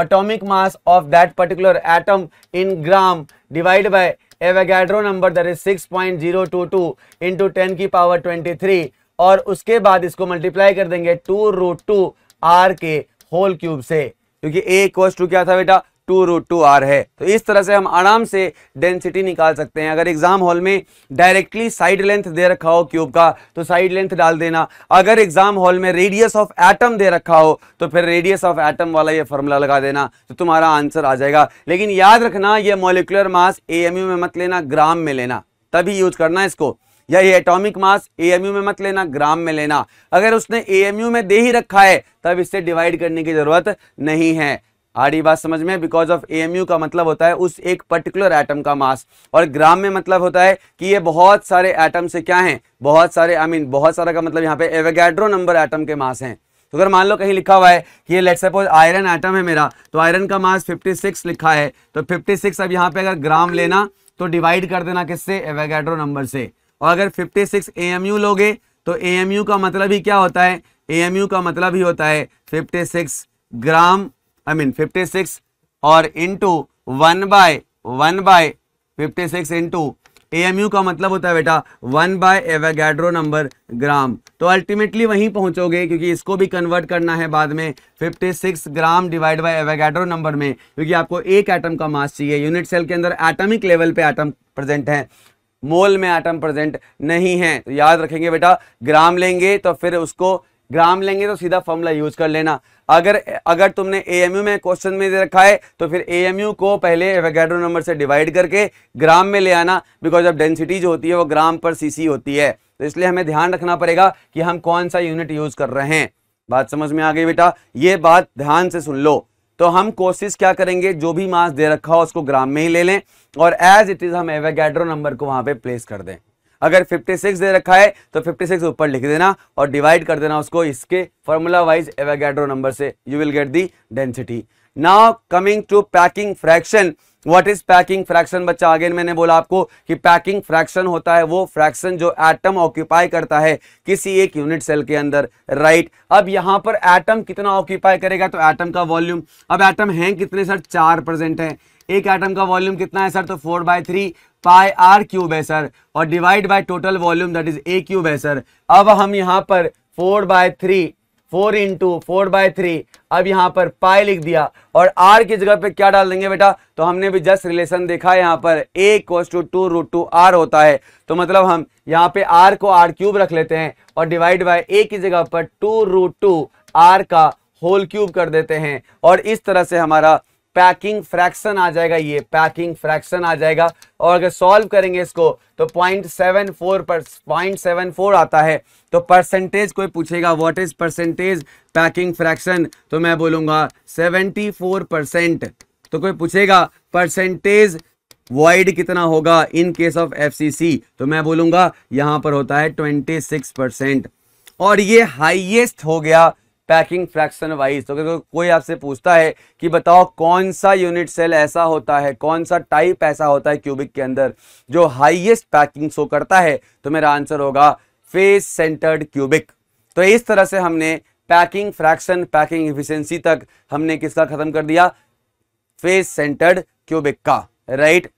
atomic mass of that particular atom in gram divide by Avogadro number there is six point zero two two into ten की पावर ट्वेंटी थ्री और उसके बाद इसको मल्टीप्लाई कर देंगे टू रूट टू आर के whole cube से क्योंकि ए इक्वल्स टू क्या था बेटा टू रूट टू आर है तो इस तरह से हम आराम से डेंसिटी निकाल सकते हैं अगर एग्जाम हॉल में डायरेक्टली साइड लेंथ दे रखा हो क्यूब का तो साइड लेंथ डाल देना अगर एग्जाम हॉल में रेडियस ऑफ एटम दे रखा हो तो फिर रेडियस ऑफ एटम वाला ये फॉर्मूला लगा देना तो तुम्हारा आंसर आ जाएगा लेकिन याद रखना यह मोलिकुलर मास ए में मत लेना ग्राम में लेना तभी यूज करना इसको या ये एटॉमिक मास एएमयू में मत लेना ग्राम में लेना अगर उसने एएमयू में दे ही रखा है तब इससे डिवाइड करने की जरूरत नहीं है आ रही बात समझ में बिकॉज ऑफ एएमयू का मतलब होता है उस एक पर्टिकुलर एटम का मास और ग्राम में मतलब होता है कि ये बहुत सारे एटम से क्या हैं बहुत सारे आई I मीन mean, बहुत सारा का मतलब यहाँ पे एवेगैड्रो नंबर एटम के मास हैं तो अगर मान लो कहीं लिखा हुआ है कि ये लेट सपोज आयरन एटम है मेरा तो आयरन का मास 56 लिखा है तो 56 अब यहाँ पे अगर ग्राम लेना तो डिवाइड कर देना किससे एवेगैड्रो नंबर से और अगर 56 सिक्स लोगे तो ए का मतलब ही क्या होता है ए का मतलब ही होता है फिफ्टी ग्राम आई मीन 56 और into one by one by fifty six into a का मतलब होता है बेटा one by Avogadro number gram तो अल्टीमेटली वहीं पहुंचोगे क्योंकि इसको भी कन्वर्ट करना है बाद में 56 gram divide by Avogadro number में क्योंकि आपको एक एटम का मास चाहिए यूनिट सेल के अंदर एटमिक लेवल पे एटम प्रेजेंट है मोल में एटम प्रेजेंट नहीं है तो याद रखेंगे बेटा ग्राम लेंगे तो फिर उसको ग्राम लेंगे तो सीधा फॉर्मूला यूज कर लेना अगर अगर तुमने एएमयू में क्वेश्चन में दे रखा है तो फिर एएमयू को पहले एवोगैड्रो नंबर से डिवाइड करके ग्राम में ले आना बिकॉज ऑफ डेंसिटी जो होती है वो ग्राम पर सीसी होती है तो इसलिए हमें ध्यान रखना पड़ेगा कि हम कौन सा यूनिट यूज कर रहे हैं बात समझ में आ गई बेटा ये बात ध्यान से सुन लो तो हम कोशिश क्या करेंगे जो भी मास दे रखा हो उसको ग्राम में ही ले लें और एज इट इज़ हम एवेगैड्रो नंबर को वहाँ पे प्लेस कर दें अगर 56 दे रखा है तो 56 ऊपर लिख देना और डिवाइड कर देना उसको इसके फॉर्मूला वाइज एवेगैड्रो नंबर से you will get the density now coming to packing fraction what is packing fraction बच्चा अगेन मैंने बोला आपको कि पैकिंग फ्रैक्शन होता है वो फ्रैक्शन जो एटम ऑक्यूपाई करता है किसी एक यूनिट सेल के अंदर राइट right? अब यहां पर एटम कितना ऑक्यूपाई करेगा तो एटम का वॉल्यूम अब एटम हैं कितने सर चार परसेंट है एक एटम का वॉल्यूम कितना है सर तो four by three pi are cube है सर और divide by total volume that is a cube है सर अब हम यहाँ पर four by three four into four by three अब यहाँ पर पाई लिख दिया और आर की जगह पे क्या डाल देंगे बेटा तो हमने भी जस्ट रिलेशन देखा है यहाँ पर a goes to two root two are होता है तो मतलब हम यहाँ पे आर को आर क्यूब रख लेते हैं और डिवाइड बाय ए की जगह पर टू रूट टू आर का होल क्यूब कर देते हैं और इस तरह से हमारा पैकिंग फ्रैक्शन आ जाएगा ये पैकिंग फ्रैक्शन आ जाएगा और अगर सॉल्व करेंगे इसको तो पॉइंट सेवन फोर पर पॉइंट सेवन फोर आता है तो परसेंटेज कोई पूछेगा what is percentage packing fraction तो मैं बोलूंगा सेवेंटी फोर परसेंट तो कोई पूछेगा परसेंटेज वाइड कितना होगा इन केस ऑफ एफ तो मैं बोलूंगा यहां पर होता है ट्वेंटी और ये हाइएस्ट हो गया पैकिंग फ्रैक्शन वाइज तो क्योंकि कोई आपसे पूछता है कि बताओ कौन सा यूनिट सेल ऐसा होता है कौन सा टाइप ऐसा होता है क्यूबिक के अंदर जो हाइएस्ट पैकिंग शो करता है तो मेरा आंसर होगा फेस सेंटर्ड क्यूबिक तो इस तरह से हमने पैकिंग फ्रैक्शन पैकिंग एफिशिएंसी तक हमने किसका खत्म कर दिया फेस सेंटर्ड क्यूबिक का राइट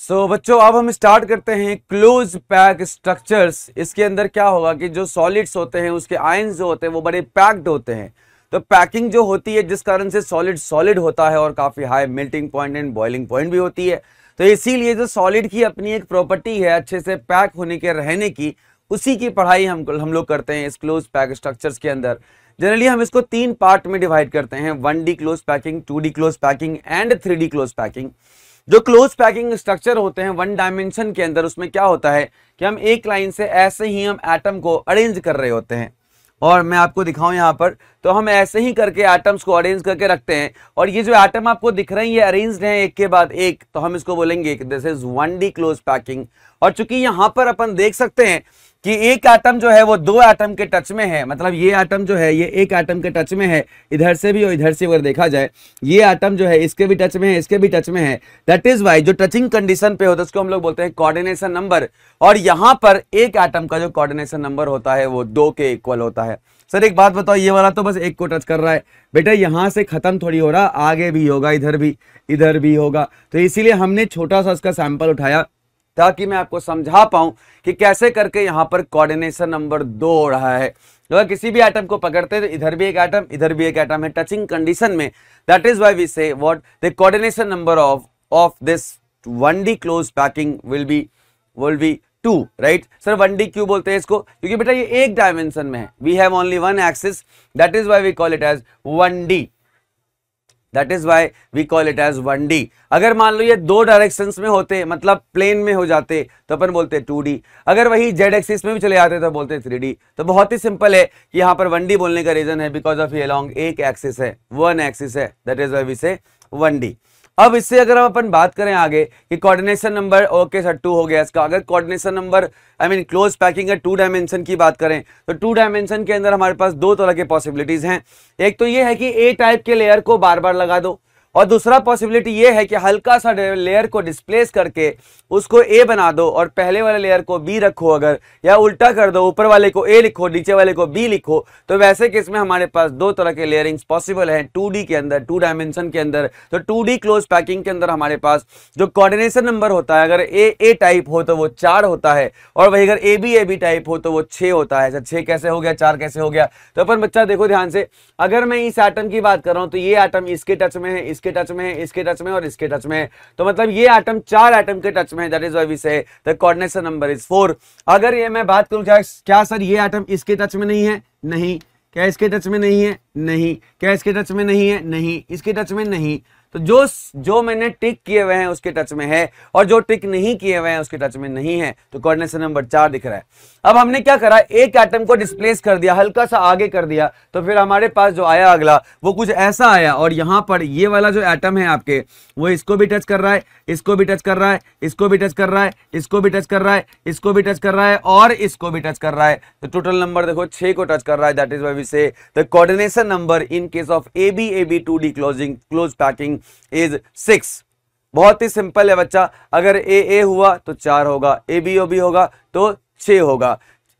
सो so, बच्चों अब हम स्टार्ट करते हैं क्लोज पैक स्ट्रक्चर्स इसके अंदर क्या होगा कि जो सॉलिड्स होते हैं उसके आयन जो होते हैं वो बड़े पैक्ड होते हैं तो पैकिंग जो होती है जिस कारण से सॉलिड सॉलिड होता है और काफ़ी high melting point and boiling point भी होती है तो इसीलिए जो सॉलिड की अपनी एक प्रॉपर्टी है अच्छे से पैक होने के रहने की उसी की पढ़ाई हम हम लोग करते हैं इस क्लोज पैक स्ट्रक्चर्स के अंदर जनरली हम इसको तीन पार्ट में डिवाइड करते हैं one D close packing two D close packing and three D close packing जो क्लोज पैकिंग स्ट्रक्चर होते हैं वन डायमेंशन के अंदर उसमें क्या होता है कि हम एक लाइन से ऐसे ही हम एटम को अरेंज कर रहे होते हैं और मैं आपको दिखाऊं यहाँ पर तो हम ऐसे ही करके एटम्स को अरेंज करके रखते हैं और ये जो एटम आपको दिख रहे हैं ये अरेंज हैं एक के बाद एक तो हम इसको बोलेंगे this is one D close packing और चूंकि यहाँ पर अपन देख सकते हैं कि एक आटम जो है वो दो एटम के टच में है मतलब ये आटम जो है ये एक आटम के टच में है इधर से भी और इधर से अगर देखा जाए ये आटम जो है इसके भी टच में है इसके भी टच में है दैट इज वाई जो टचिंग कंडीशन पे होता है उसको हम लोग बोलते हैं कॉर्डिनेशन नंबर और यहाँ पर एक आटम का जो कॉर्डिनेशन नंबर होता है वो दो के इक्वल होता है सर एक बात बताओ ये वाला तो बस एक को टच कर रहा है बेटा यहाँ से खत्म थोड़ी हो रहा आगे भी होगा इधर भी इधर भी होगा तो इसीलिए हमने छोटा सा उसका सैंपल उठाया ताकि मैं आपको समझा पाऊं कि कैसे करके यहां पर कोऑर्डिनेशन नंबर दो हो रहा है तो अगर किसी भी आइटम को पकड़ते हैं तो इधर भी एक आइटम इधर भी एक आइटम है टचिंग कंडीशन में that is why we say what the coordination number of of this one D close packing will be will be two right sir one D क्यू बोलते हैं इसको क्योंकि बेटा ये एक डायमेंशन में है we have only one axis that is why we call it as one D that is why we call it as one D अगर मान लो ये दो डायरेक्शन में होते मतलब प्लेन में हो जाते तो अपन बोलते टू डी अगर वही जेड एक्सिस में भी चले जाते तो बोलते थ्री डी तो बहुत ही सिंपल है कि यहाँ पर वन डी बोलने का रीजन है बिकॉज ऑफ ये लॉन्ग एक एक्सिस है वन एक्सिस है that is why we say one D अब इससे अगर हम अपन बात करें आगे कि coordination number okay sir two हो गया इसका अगर coordination number I mean close packing two dimension की बात करें तो टू डायमेंशन के अंदर हमारे पास दो तरह के पॉसिबिलिटीज हैं एक तो ये है कि ए टाइप के लेयर को बार बार लगा दो और दूसरा पॉसिबिलिटी ये है कि हल्का सा लेयर को डिस्प्लेस करके उसको ए बना दो और पहले वाले लेयर को बी रखो अगर या उल्टा कर दो ऊपर वाले को ए लिखो नीचे वाले को बी लिखो तो वैसे कि में हमारे पास दो तरह के लेयरिंग्स पॉसिबल हैं टू के अंदर टू डायमेंशन के अंदर तो टू क्लोज पैकिंग के अंदर हमारे पास जो कॉर्डिनेशन नंबर होता है अगर ए ए टाइप हो तो वो चार होता है और वही अगर A B A B type हो तो वो छः होता है छः अच्छा, कैसे हो गया चार कैसे हो गया तो अपन बच्चा देखो ध्यान से अगर मैं इस आइटम की बात कर रहा हूँ तो ये आइटम इसके टच में है इसके टच में इसके टच में और इसके टच में तो मतलब ये आइटम चार आइटम के टच में that is why we say coordination number is four अगर ये मैं बात करूं क्या क्या सर ये आइटम इसके टच में नहीं है नहीं क्या इसके टच में नहीं है नहीं क्या इसके टच में नहीं है नहीं इसके टच में नहीं तो जो जो मैंने टिक किए हुए हैं उसके टच में है और जो टिक नहीं किए हुए हैं उसके टच में नहीं है तो कोऑर्डिनेशन नंबर चार दिख रहा है अब हमने क्या करा एक एटम को डिस्प्लेस कर दिया हल्का सा आगे कर दिया तो फिर हमारे पास जो आया अगला वो कुछ ऐसा आया और यहां पर ये वाला जो एटम है आपके वो इसको भी टच कर रहा है इसको भी टच कर रहा है इसको भी टच कर रहा है इसको भी टच कर रहा है इसको भी टच कर रहा है और इसको भी टच कर रहा है तो टोटल नंबर देखो छह को टच कर रहा है that is why we say coordination number in case of A B A B two D closing close packing is six बहुत ही सिंपल है बच्चा अगर ए ए हुआ तो चार होगा ए बी ओ बी होगा तो छः होगा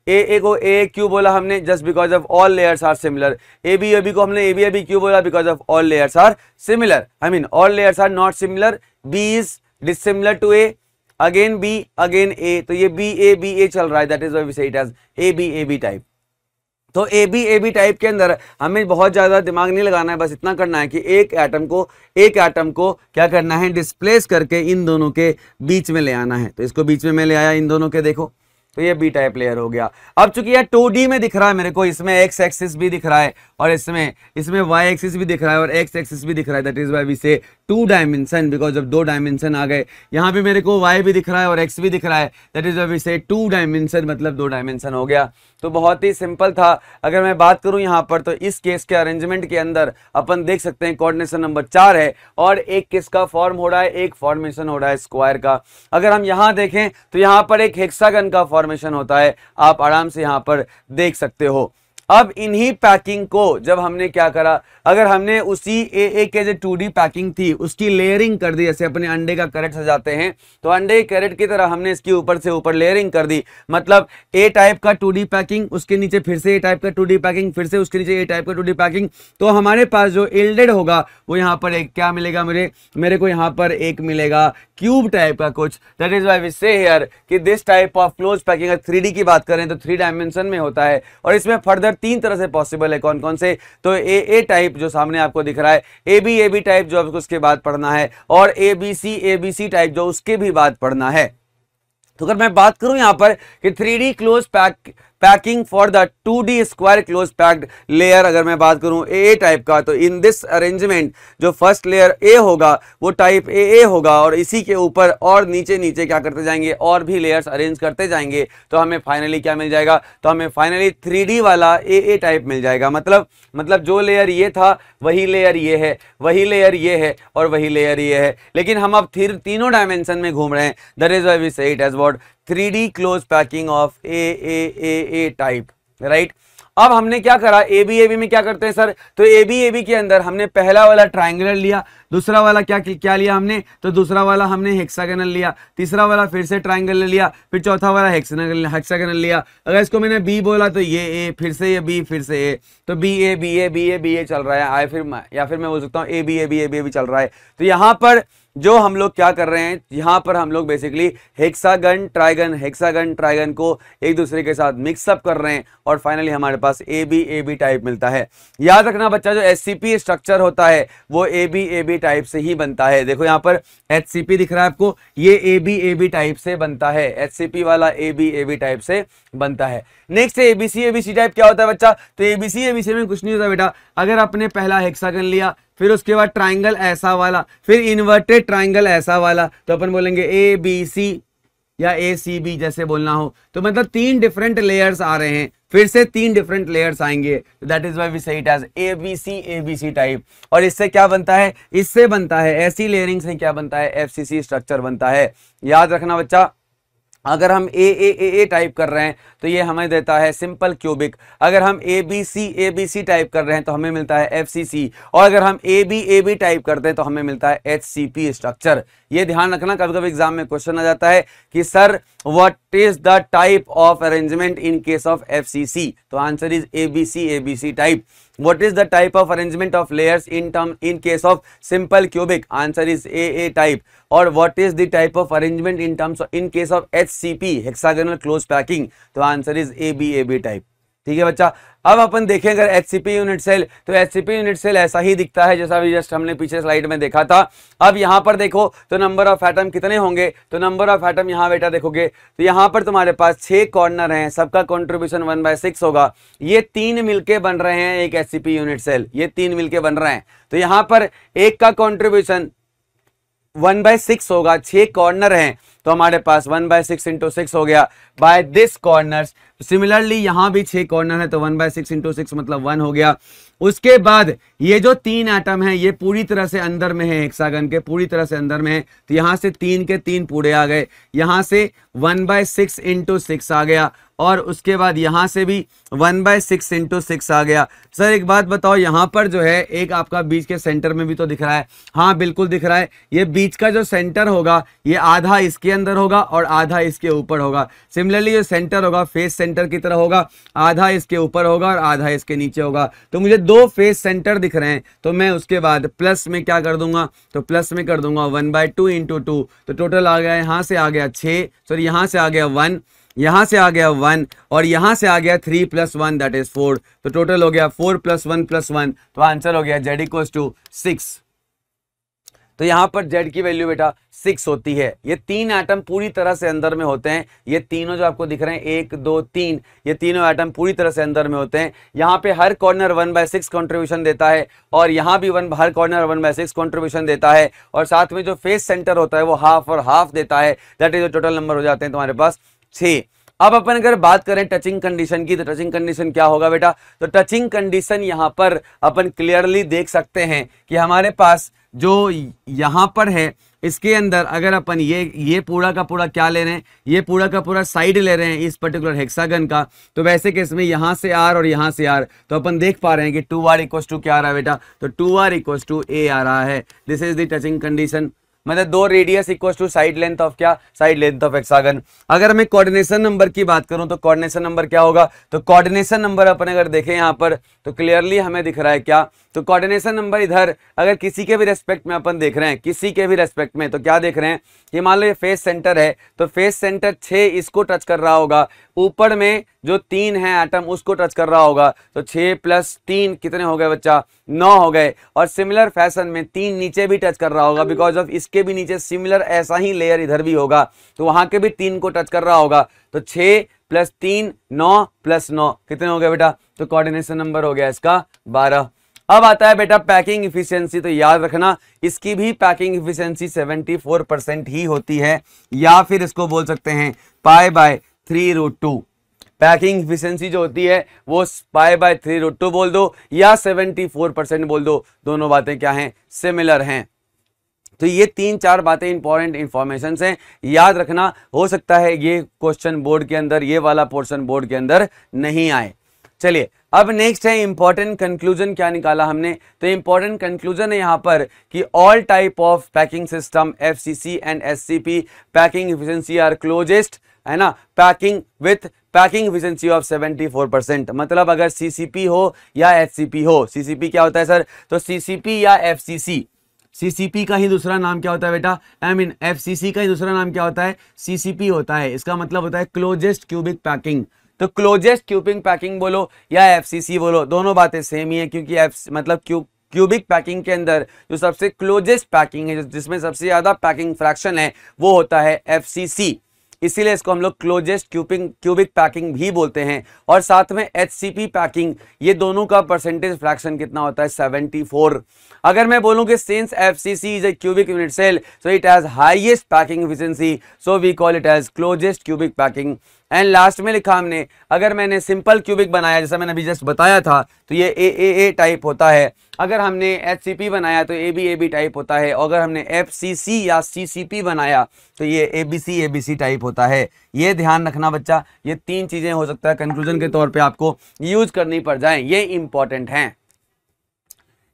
ए ए को ए क्यों बोला हमने just because of all layers are similar A B O B को हमने ए बी ए बी क्यों बोला because of all layers are similar I mean all layers are not similar B is dissimilar to A again B again A तो ये B A B A चल रहा है that is we say it as A B A B type तो A B A B type के अंदर हमें बहुत ज़्यादा दिमाग नहीं लगाना है बस इतना करना है कि एक एटम को एक एटम को क्या करना है डिस्प्लेस करके इन दोनों के बीच में ले आना है तो इसको बीच में मैं ले आया इन दोनों के देखो तो ये बी टाइप लेयर हो गया अब चूंकि यह टू डी में दिख रहा है मेरे को इसमें एक्स एक्सिस भी दिख रहा है और इसमें इसमें वाई एक्सिस भी दिख रहा है और एक्स एक्सिस भी दिख रहा है that is why we say two dimension because जब दो डायमेंशन आ गए यहाँ भी मेरे को वाई भी दिख रहा है और एक्स भी दिख रहा है that is why we say two dimension मतलब दो डायमेंशन हो गया तो बहुत ही सिंपल था अगर मैं बात करूँ यहाँ पर तो इस केस के अरेंजमेंट के अंदर अपन देख सकते हैं कोऑर्डिनेशन नंबर चार है और एक केस का फॉर्म हो रहा है एक फॉर्मेशन हो रहा है स्क्वायर का अगर हम यहाँ देखें तो यहाँ पर एक हेक्सागन का फॉर्मेशन होता है आप आराम से यहाँ पर देख सकते हो अब इन्हीं पैकिंग को जब हमने क्या करा अगर हमने उसी ए ए के जो टू डी पैकिंग थी उसकी लेयरिंग कर दी जैसे अपने अंडे का करेट सजाते हैं तो अंडे के की तरह हमने इसकी ऊपर से ऊपर लेयरिंग कर दी मतलब ए टाइप का टू डी पैकिंग उसके नीचे फिर से ए टाइप का टू डी पैकिंग फिर से उसके नीचे ए टाइप का टू डी पैकिंग तो हमारे पास जो एल्डेड होगा वो यहाँ पर एक क्या मिलेगा मेरे मेरे को यहाँ पर एक मिलेगा क्यूब टाइप का कुछ that is why we say here कि this type of close packing three की बात करें तो थ्री डायमेंशन में होता है और इसमें फर्दर तीन तरह से पॉसिबल है कौन कौन से तो ए ए टाइप जो सामने आपको दिख रहा है A B A B type जो आपको उसके बाद पढ़ना है और A B C A B C type जो उसके भी बाद पढ़ना है तो अगर मैं बात करूं यहां पर कि three D close pack packing for the two D square close packed layer अगर मैं बात करूं ए टाइप का तो इन दिस अरेंजमेंट जो फर्स्ट लेयर ए होगा वो टाइप ए ए होगा और इसी के ऊपर और नीचे नीचे क्या करते जाएंगे और भी लेयर्स अरेंज करते जाएंगे तो हमें फाइनली क्या मिल जाएगा तो हमें फाइनली थ्री वाला ए ए टाइप मिल जाएगा मतलब मतलब जो लेयर ये था वही लेयर ये है वही लेयर ये है और वही लेयर ये है लेकिन हम अब तीनों डायमेंशन में घूम रहे हैं that is why we say it as what three D close packing of A A A A type right अब हमने क्या करा ए बी ए बी में क्या करते हैं सर तो ए बी ए बी के अंदर हमने पहला वाला ट्राइंगुलर लिया दूसरा वाला क्या क्या लिया हमने तो दूसरा वाला हमने हेक्सागनल लिया तीसरा वाला फिर से ट्राइंगल लिया फिर चौथा वाला हेक्सागनल हेक्सागनल लिया अगर इसको मैंने बी बोला तो ये ए फिर से ये बी फिर से ए तो B A B A B A B A चल रहा है आए फिर या फिर मैं बोल सकता हूँ A B A B A B A B चल रहा है तो यहाँ पर जो हम लोग क्या कर रहे हैं यहाँ पर हम लोग basically hexagon trigon hexagon trigon को एक दूसरे के साथ मिक्सअप कर रहे हैं और फाइनली हमारे पास A B A B type मिलता है याद रखना बच्चा जो एस स्ट्रक्चर होता है वो A B A B type से ही बनता है देखो यहाँ पर एच दिख रहा है आपको ये A B A B type से बनता है एच वाला A B A B type से बनता है नेक्स्ट एबीसी एबीसी टाइप क्या होता है बच्चा तो एबीसी एबीसी में कुछ नहीं होता बेटा अगर आपने पहला हेक्सागन लिया फिर उसके बाद ट्राइंगल ऐसा वाला फिर इन्वर्टेड ट्राइंगल ऐसा वाला तो अपन बोलेंगे ए बी सी या ए सी बी जैसे बोलना हो तो मतलब तीन डिफरेंट लेयर्स आ रहे हैं फिर से तीन डिफरेंट लेयर्स आएंगे that is why we say it as A B C A B C type और इससे क्या बनता है इससे बनता है ऐसी लेयरिंग से क्या बनता है एफ सी सी स्ट्रक्चर बनता है याद रखना बच्चा अगर हम ए ए ए ए टाइप कर रहे हैं तो ये हमें देता है सिंपल क्यूबिक अगर हम A B C A B C type कर रहे हैं तो हमें मिलता है एफ सी सी और अगर हम A B A B type करते हैं तो हमें मिलता है एच सी पी स्ट्रक्चर ये ध्यान रखना कभी कभी एग्जाम में क्वेश्चन आ जाता है कि sir what is the type of arrangement in case of F C C तो answer is A B C A B C type What is the type of arrangement of layers in term in case of simple cubic? Answer is AA type. Or what is the type of arrangement in terms of in case of HCP hexagonal close packing? The answer is ABAB type. ठीक है बच्चा अब अपन देखें अगर H unit cell तो H unit cell ऐसा ही दिखता है जैसा अभी जस्ट हमने पीछे स्लाइड में देखा था अब यहाँ पर देखो तो नंबर ऑफ एटम कितने होंगे तो नंबर ऑफ एटम यहाँ बेटा देखोगे तो यहाँ पर तुम्हारे पास छह कॉर्नर हैं सबका कॉन्ट्रीब्यूशन वन बाय सिक्स होगा ये तीन मिलके बन रहे हैं एक एच यूनिट सेल ये तीन मिलके बन रहे हैं तो यहाँ पर एक का कॉन्ट्रीब्यूशन वन बाय सिक्स होगा छह कॉर्नर हैं तो हमारे पास one by six into six हो गया बाय दिस कॉर्नर सिमिलरली यहां भी छह कॉर्नर है तो one by six into six मतलब वन हो गया उसके बाद ये जो तीन एटम है ये पूरी तरह से अंदर में है हेक्सागन के पूरी तरह से अंदर में है तो यहां से तीन के तीन पूरे आ गए यहां से one by six into six आ गया और उसके बाद यहाँ से भी one by six into six आ गया सर एक बात बताओ यहाँ पर जो है एक आपका बीच के सेंटर में भी तो दिख रहा है हाँ बिल्कुल दिख रहा है ये बीच का जो सेंटर होगा ये आधा इसके अंदर होगा और आधा इसके ऊपर होगा सिमिलरली जो सेंटर होगा फेस सेंटर की तरह होगा आधा इसके ऊपर होगा और आधा इसके नीचे होगा तो मुझे दो फेस सेंटर दिख रहे हैं तो मैं उसके बाद प्लस में क्या कर दूंगा तो प्लस में कर दूंगा one by two into two तो टोटल आ गया यहाँ से आ गया छः सॉरी यहाँ से आ गया वन यहां से आ गया वन और यहां से आ गया three plus one that is four तो टोटल हो गया four plus one plus one तो आंसर हो गया जेड इक्व टू सिक्स तो यहां पर जेड की वैल्यू बेटा सिक्स होती है ये तीन एटम पूरी तरह से अंदर में होते हैं ये तीनों जो आपको दिख रहे हैं एक दो तीन ये तीनों एटम पूरी तरह से अंदर में होते हैं यहां पे हर corner one by six contribution देता है और यहां भी वन हर corner one by six contribution देता है और साथ में जो फेस सेंटर होता है वो हाफ और हाफ देता है दैट इज टोटल नंबर हो जाते हैं तुम्हारे पास छ अब अपन अगर बात करें टचिंग कंडीशन की तो टचिंग कंडीशन क्या होगा बेटा तो टचिंग कंडीशन यहाँ पर अपन क्लियरली देख सकते हैं कि हमारे पास जो यहाँ पर है इसके अंदर अगर अपन ये ये पूरा का पूरा क्या ले रहे हैं ये पूरा का पूरा साइड ले रहे हैं इस पर्टिकुलर हेक्सागन का तो वैसे केस में यहाँ से आर और यहाँ से आर तो अपन देख पा रहे हैं कि टू आर इक्व टू क्या आ रहा है बेटा तो two R equal to A आ रहा है this is the touching condition मतलब दो radius equal to side length of क्या साइड लेंथ ऑफ एक्सागन अगर मैं कोऑर्डिनेशन नंबर की बात करूं तो कोऑर्डिनेशन नंबर क्या होगा तो कोऑर्डिनेशन नंबर अपन अगर देखें यहां पर तो क्लियरली हमें दिख रहा है क्या तो कोऑर्डिनेशन नंबर इधर अगर किसी के भी रेस्पेक्ट में अपन देख रहे हैं किसी के भी रेस्पेक्ट में तो क्या देख रहे हैं कि मान लो ये फेस सेंटर है तो फेस सेंटर छ इसको टच कर रहा होगा ऊपर में जो तीन है एटम उसको टच कर रहा होगा तो छः प्लस तीन कितने हो गए बच्चा नौ हो गए और सिमिलर फैशन में तीन नीचे भी टच कर रहा होगा बिकॉज ऑफ इसके भी नीचे सिमिलर ऐसा ही लेयर इधर भी होगा तो वहां के भी तीन को टच कर रहा होगा तो छः प्लस तीन नौ प्लस नौ कितने हो गए बेटा तो कॉर्डिनेशन नंबर हो गया इसका बारह अब आता है बेटा पैकिंग इफिशियंसी तो याद रखना इसकी भी पैकिंग इफिशियंसी 74 परसेंट ही होती है या फिर इसको बोल सकते हैं pi by three root two packing efficiency जो होती है वो five by three root two बोल दो या सेवेंटी फोर परसेंट बोल दो दोनों बातें क्या हैं सिमिलर हैं तो ये तीन चार बातें इंपॉर्टेंट इंफॉर्मेशन हैं याद रखना हो सकता है ये क्वेश्चन बोर्ड के अंदर ये वाला पोर्शन बोर्ड के अंदर नहीं आए चलिए अब नेक्स्ट है इंपॉर्टेंट कंक्लूजन क्या निकाला हमने तो इंपॉर्टेंट कंक्लूजन है यहां पर कि all type of packing system FCC and SCP packing efficiency are closest है ना packing with packing efficiency of 74 percent मतलब अगर सीसीपी हो या एफसीपी हो सीसीपी क्या होता है सर तो सीसीपी या एफसीसी सीसीपी का ही दूसरा नाम क्या होता है बेटा आई मीन एफसीसी का ही दूसरा नाम क्या होता है सीसीपी होता है इसका मतलब होता है क्लोजेस्ट क्यूबिक पैकिंग तो क्लोजेस्ट क्यूबिक पैकिंग बोलो या एफसीसी बोलो दोनों बातें सेम ही है क्योंकि एफ मतलब क्यूब क्यूबिक पैकिंग के अंदर जो सबसे क्लोजेस्ट पैकिंग है जिसमें सबसे ज़्यादा पैकिंग फ्रैक्शन है वो होता है एफसीसी इसीलिए इसको हम लोग क्लोजेस्ट क्यूपिंग क्यूबिक पैकिंग भी बोलते हैं और साथ में एच पैकिंग ये दोनों का परसेंटेज फ्रैक्शन कितना होता है 74 अगर मैं बोलूँ कि since F C C is a cubic unit cell so it has highest packing efficiency so we call it as closest cubic packing and last में लिखा हमने अगर मैंने सिंपल क्यूबिक बनाया जैसा मैंने अभी जस्ट बताया था तो ये ए ए ए टाइप होता है अगर हमने एच सी पी बनाया तो A B A B type होता है अगर हमने एफ सी सी या सी सी पी बनाया तो ये A B C A B C type होता है ये ध्यान रखना बच्चा ये तीन चीज़ें हो सकता है कंक्लूजन के तौर पर आपको यूज करनी पड़ जाए ये इंपॉर्टेंट हैं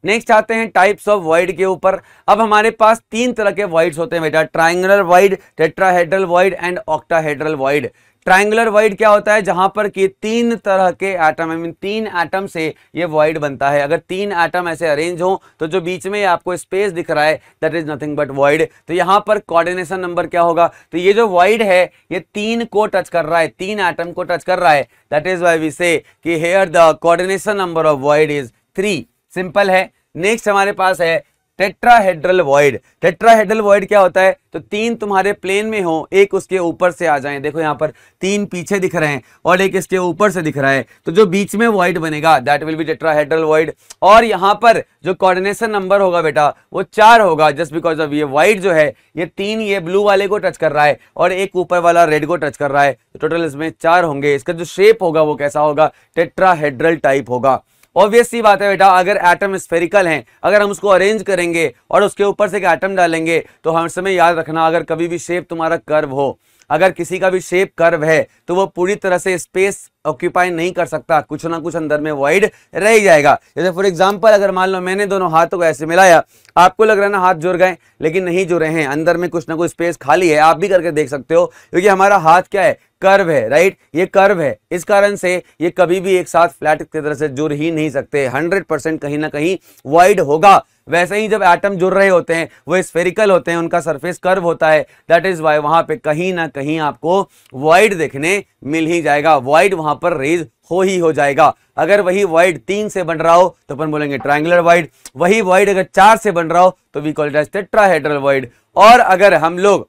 नेक्स्ट आते हैं टाइप्स ऑफ वाइड के ऊपर अब हमारे पास तीन तरह के वाइड्स होते हैं बेटा triangular void tetrahedral void and octahedral void triangular void क्या होता है जहां पर कि तीन तरह के एटम आई मीन तीन एटम से ये वाइड बनता है अगर तीन एटम ऐसे अरेंज हो तो जो बीच में आपको स्पेस दिख रहा है that is nothing but void तो यहाँ पर कोऑर्डिनेशन नंबर क्या होगा तो ये जो वाइड है ये तीन को टच कर रहा है तीन एटम को टच कर रहा है that is why we say here the coordination number of void is three simple है नेक्स्ट हमारे पास है टेट्राहेड्रल वॉइड टेट्राहेड्रल वॉइड क्या होता है तो तीन तुम्हारे प्लेन में हो एक उसके ऊपर से आ जाए देखो यहां पर तीन पीछे दिख रहे हैं और एक इसके ऊपर से दिख रहा है तो जो बीच में वॉइड बनेगा that will be tetrahedral void और यहां पर जो कोऑर्डिनेशन नंबर होगा बेटा वो चार होगा जस्ट बिकॉज ऑफ ये वाइट जो है ये तीन ये ब्लू वाले को टच कर रहा है और एक ऊपर वाला रेड को टच कर रहा है तो टोटल इसमें चार होंगे इसका जो शेप होगा वो कैसा होगा टेट्राहेड्रल टाइप होगा ऑब्वियस सी बात है बेटा अगर एटम स्फेरिकल हैं अगर हम उसको अरेंज करेंगे और उसके ऊपर से एक एटम डालेंगे तो हर समय याद रखना अगर कभी भी शेप तुम्हारा कर्व हो अगर किसी का भी शेप कर्व है तो वो पूरी तरह से स्पेस ऑक्यूपाई नहीं कर सकता कुछ ना कुछ अंदर में वाइड रह जाएगा जैसे फॉर एग्जाम्पल अगर मान लो मैंने दोनों हाथों को ऐसे मिलाया आपको लग रहा है ना हाथ जुड़ गए लेकिन नहीं जुड़े हैं अंदर में कुछ ना कुछ स्पेस खाली है आप भी करके देख सकते हो क्योंकि हमारा हाथ क्या है कर्व है राइट ये कर्व है इस कारण से ये कभी भी एक साथ फ्लैट की तरह से जुड़ ही नहीं सकते हंड्रेड परसेंट कहीं ना कहीं वाइड होगा वैसे ही जब एटम जुड़ रहे होते हैं वो स्फेरिकल होते हैं उनका सरफेस कर्व होता है दैट इज वाई वहां पे कहीं ना कहीं आपको वाइड देखने मिल ही जाएगा वाइड वहां पर रेज हो ही हो जाएगा अगर वही वाइड तीन से बन रहा हो तो अपन बोलेंगे ट्राइंगुलर वाइड वही वाइड अगर चार से बन रहा हो तो वी कॉल इट वाइड और अगर हम लोग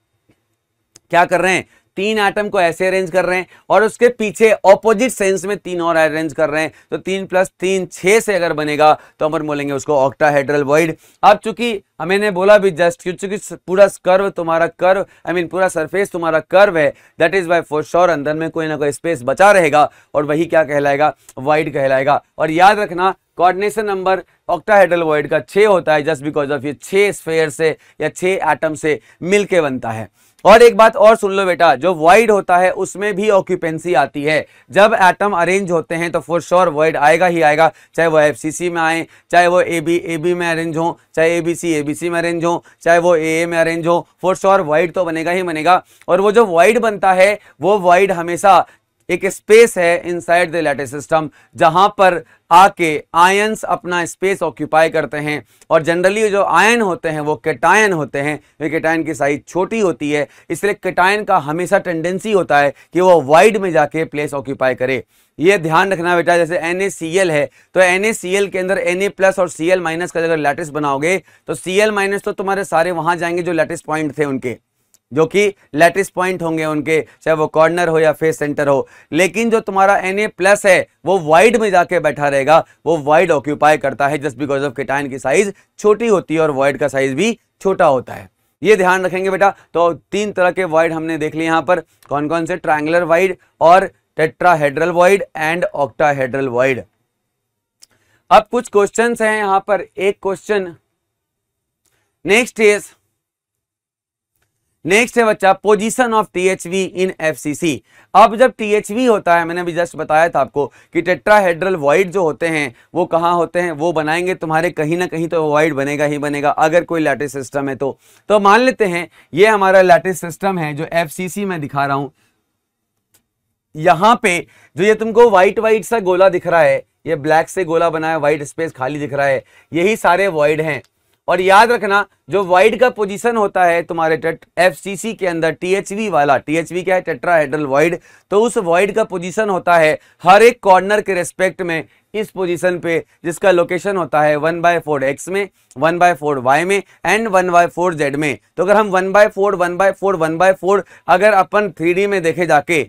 क्या कर रहे हैं तीन आइटम को ऐसे अरेंज कर रहे हैं और उसके पीछे ऑपोजिट सेंस में तीन और अरेंज कर रहे हैं तो तीन प्लस तीन छः से अगर बनेगा तो हम बोलेंगे उसको ऑक्टाहेड्रल वॉइड अब चूंकि मैंने बोला भी जस्ट क्योंकि पूरा कर्व तुम्हारा curve I I mean mean, पूरा सरफेस तुम्हारा कर्व है that is why for sure अंदर में कोई ना कोई स्पेस बचा रहेगा और वही क्या कहलाएगा वाइड कहलाएगा और याद रखना कोऑर्डिनेशन नंबर ऑक्टाहेड्रल वॉइड का छः होता है जस्ट बिकॉज ऑफ ये छः स्फेयर से या छः एटम से मिलके बनता है और एक बात और सुन लो बेटा जो वाइड होता है उसमें भी ऑक्यूपेंसी आती है जब एटम अरेंज होते हैं तो फॉर श्योर वाइड आएगा ही आएगा चाहे वो एफ में आए चाहे वो ए बी ए बी में अरेंज हो चाहे ए बी सी ए बी सी में अरेंज हो चाहे वो ए ए में अरेंज हो फॉर श्योर वाइड तो बनेगा ही बनेगा और वो जो वाइड बनता है वो वाइड हमेशा एक स्पेस है इनसाइड द लैटिस सिस्टम जहां पर आके आयंस अपना स्पेस ऑक्यूपाई करते हैं और जनरली जो आयन होते हैं वो कैटायन होते हैं वे केटायन की साइज छोटी होती है इसलिए केटायन का हमेशा टेंडेंसी होता है कि वो वाइड में जाके प्लेस ऑक्यूपाई करे ये ध्यान रखना बेटा जैसे एन है तो एन के अंदर एन प्लस और सी माइनस का अगर लैटिस बनाओगे तो सी माइनस तो तुम्हारे सारे वहां जाएंगे जो लैटिस पॉइंट थे उनके जो कि लेटेस्ट पॉइंट होंगे उनके चाहे वो कॉर्नर हो या फेस सेंटर हो लेकिन जो तुम्हारा एन ए प्लस है वो वाइड में जाके बैठा रहेगा वो वाइड ऑक्यूपाई करता है जस्ट बिकॉज ऑफ किटाइन की साइज छोटी होती है और वाइड का साइज भी छोटा होता है ये ध्यान रखेंगे बेटा तो तीन तरह के वाइड हमने देख लिए यहाँ पर कौन कौन से ट्राइंगुलर वाइड और tetrahedral void and octahedral void अब कुछ क्वेश्चंस हैं यहां पर एक क्वेश्चन नेक्स्ट इज नेक्स्ट है बच्चा position of THV in FCC अब जब टीएचवी होता है मैंने अभी जस्ट बताया था आपको कि टेट्राहेड्रल वॉइड जो होते हैं वो कहाँ होते हैं वो बनाएंगे तुम्हारे कहीं ना कहीं तो वॉइड बनेगा ही बनेगा अगर कोई लैटिस सिस्टम है तो, तो मान लेते हैं ये हमारा लैटिस सिस्टम है जो एफ मैं दिखा रहा हूं यहां पे जो ये तुमको व्हाइट व्हाइट सा गोला दिख रहा है ये ब्लैक से गोला बना है व्हाइट स्पेस खाली दिख रहा है यही सारे वॉइड हैं और याद रखना जो वाइड का पोजीशन होता है तुम्हारे एफसीसी के अंदर टीएचवी वाला टीएचवी क्या है टेट्राहेड्रल वाइड तो उस वाइड का पोजीशन होता है हर एक कॉर्नर के रेस्पेक्ट में इस पोजीशन पे जिसका लोकेशन होता है वन बाय फोर एक्स में वन बाय फोर वाई में and one by four Z में तो अगर हम one by four one by four one by four अगर अपन थ्री में देखे जाके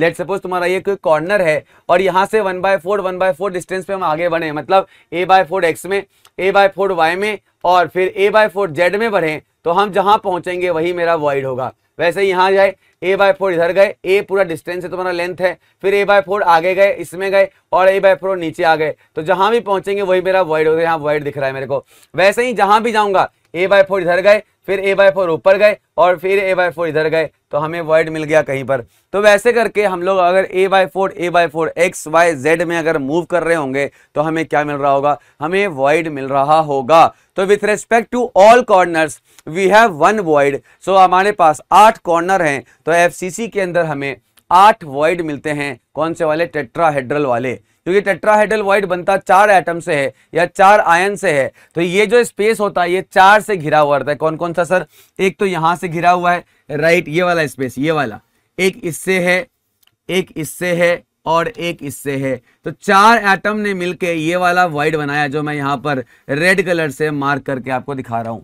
लेट सपोज तुम्हारा ये कोई कॉर्नर है और यहाँ से one by four one by four distance पे हम आगे बढ़े मतलब ए बाय फोर एक्स में ए बाय फोर वाई में और फिर ए बाय फोर जेड में बढ़े तो हम जहाँ पहुँचेंगे वही मेरा वाइड होगा वैसे यहाँ जाए ए बाय फोर इधर गए ए पूरा डिस्टेंस है तुम्हारा लेंथ है फिर ए बाय फोर आगे गए इसमें गए और ए बाय फोर नीचे आ गए तो जहाँ भी पहुँचेंगे वही मेरा वाइड होगा यहाँ वाइड दिख रहा है मेरे को वैसे ही जहाँ भी जाऊँगा ए बाय फोर इधर गए फिर ए बाय फोर ऊपर गए और फिर ए बाय फोर इधर गए तो हमें वर्ड मिल गया कहीं पर तो वैसे करके हम लोग अगर A by four A by four X Y Z में अगर मूव कर रहे होंगे तो हमें क्या मिल रहा होगा हमें वर्ड मिल रहा होगा तो with respect to all corners we have one void so हमारे पास आठ कॉर्नर हैं तो एफ के अंदर हमें आठ वर्ड मिलते हैं कौन से वाले टेट्राहेड्रल वाले क्योंकि टेट्राहेड्रल वॉइड बनता चार एटम से है या चार आयन से है तो ये जो स्पेस होता है ये चार से घिरा हुआ रहता है कौन कौन सा सर एक तो यहां से घिरा हुआ है राइट ये वाला स्पेस ये वाला एक इससे है एक इससे है और एक इससे है तो चार एटम ने मिलके ये वाला वाइड बनाया जो मैं यहां पर रेड कलर से मार्क करके आपको दिखा रहा हूं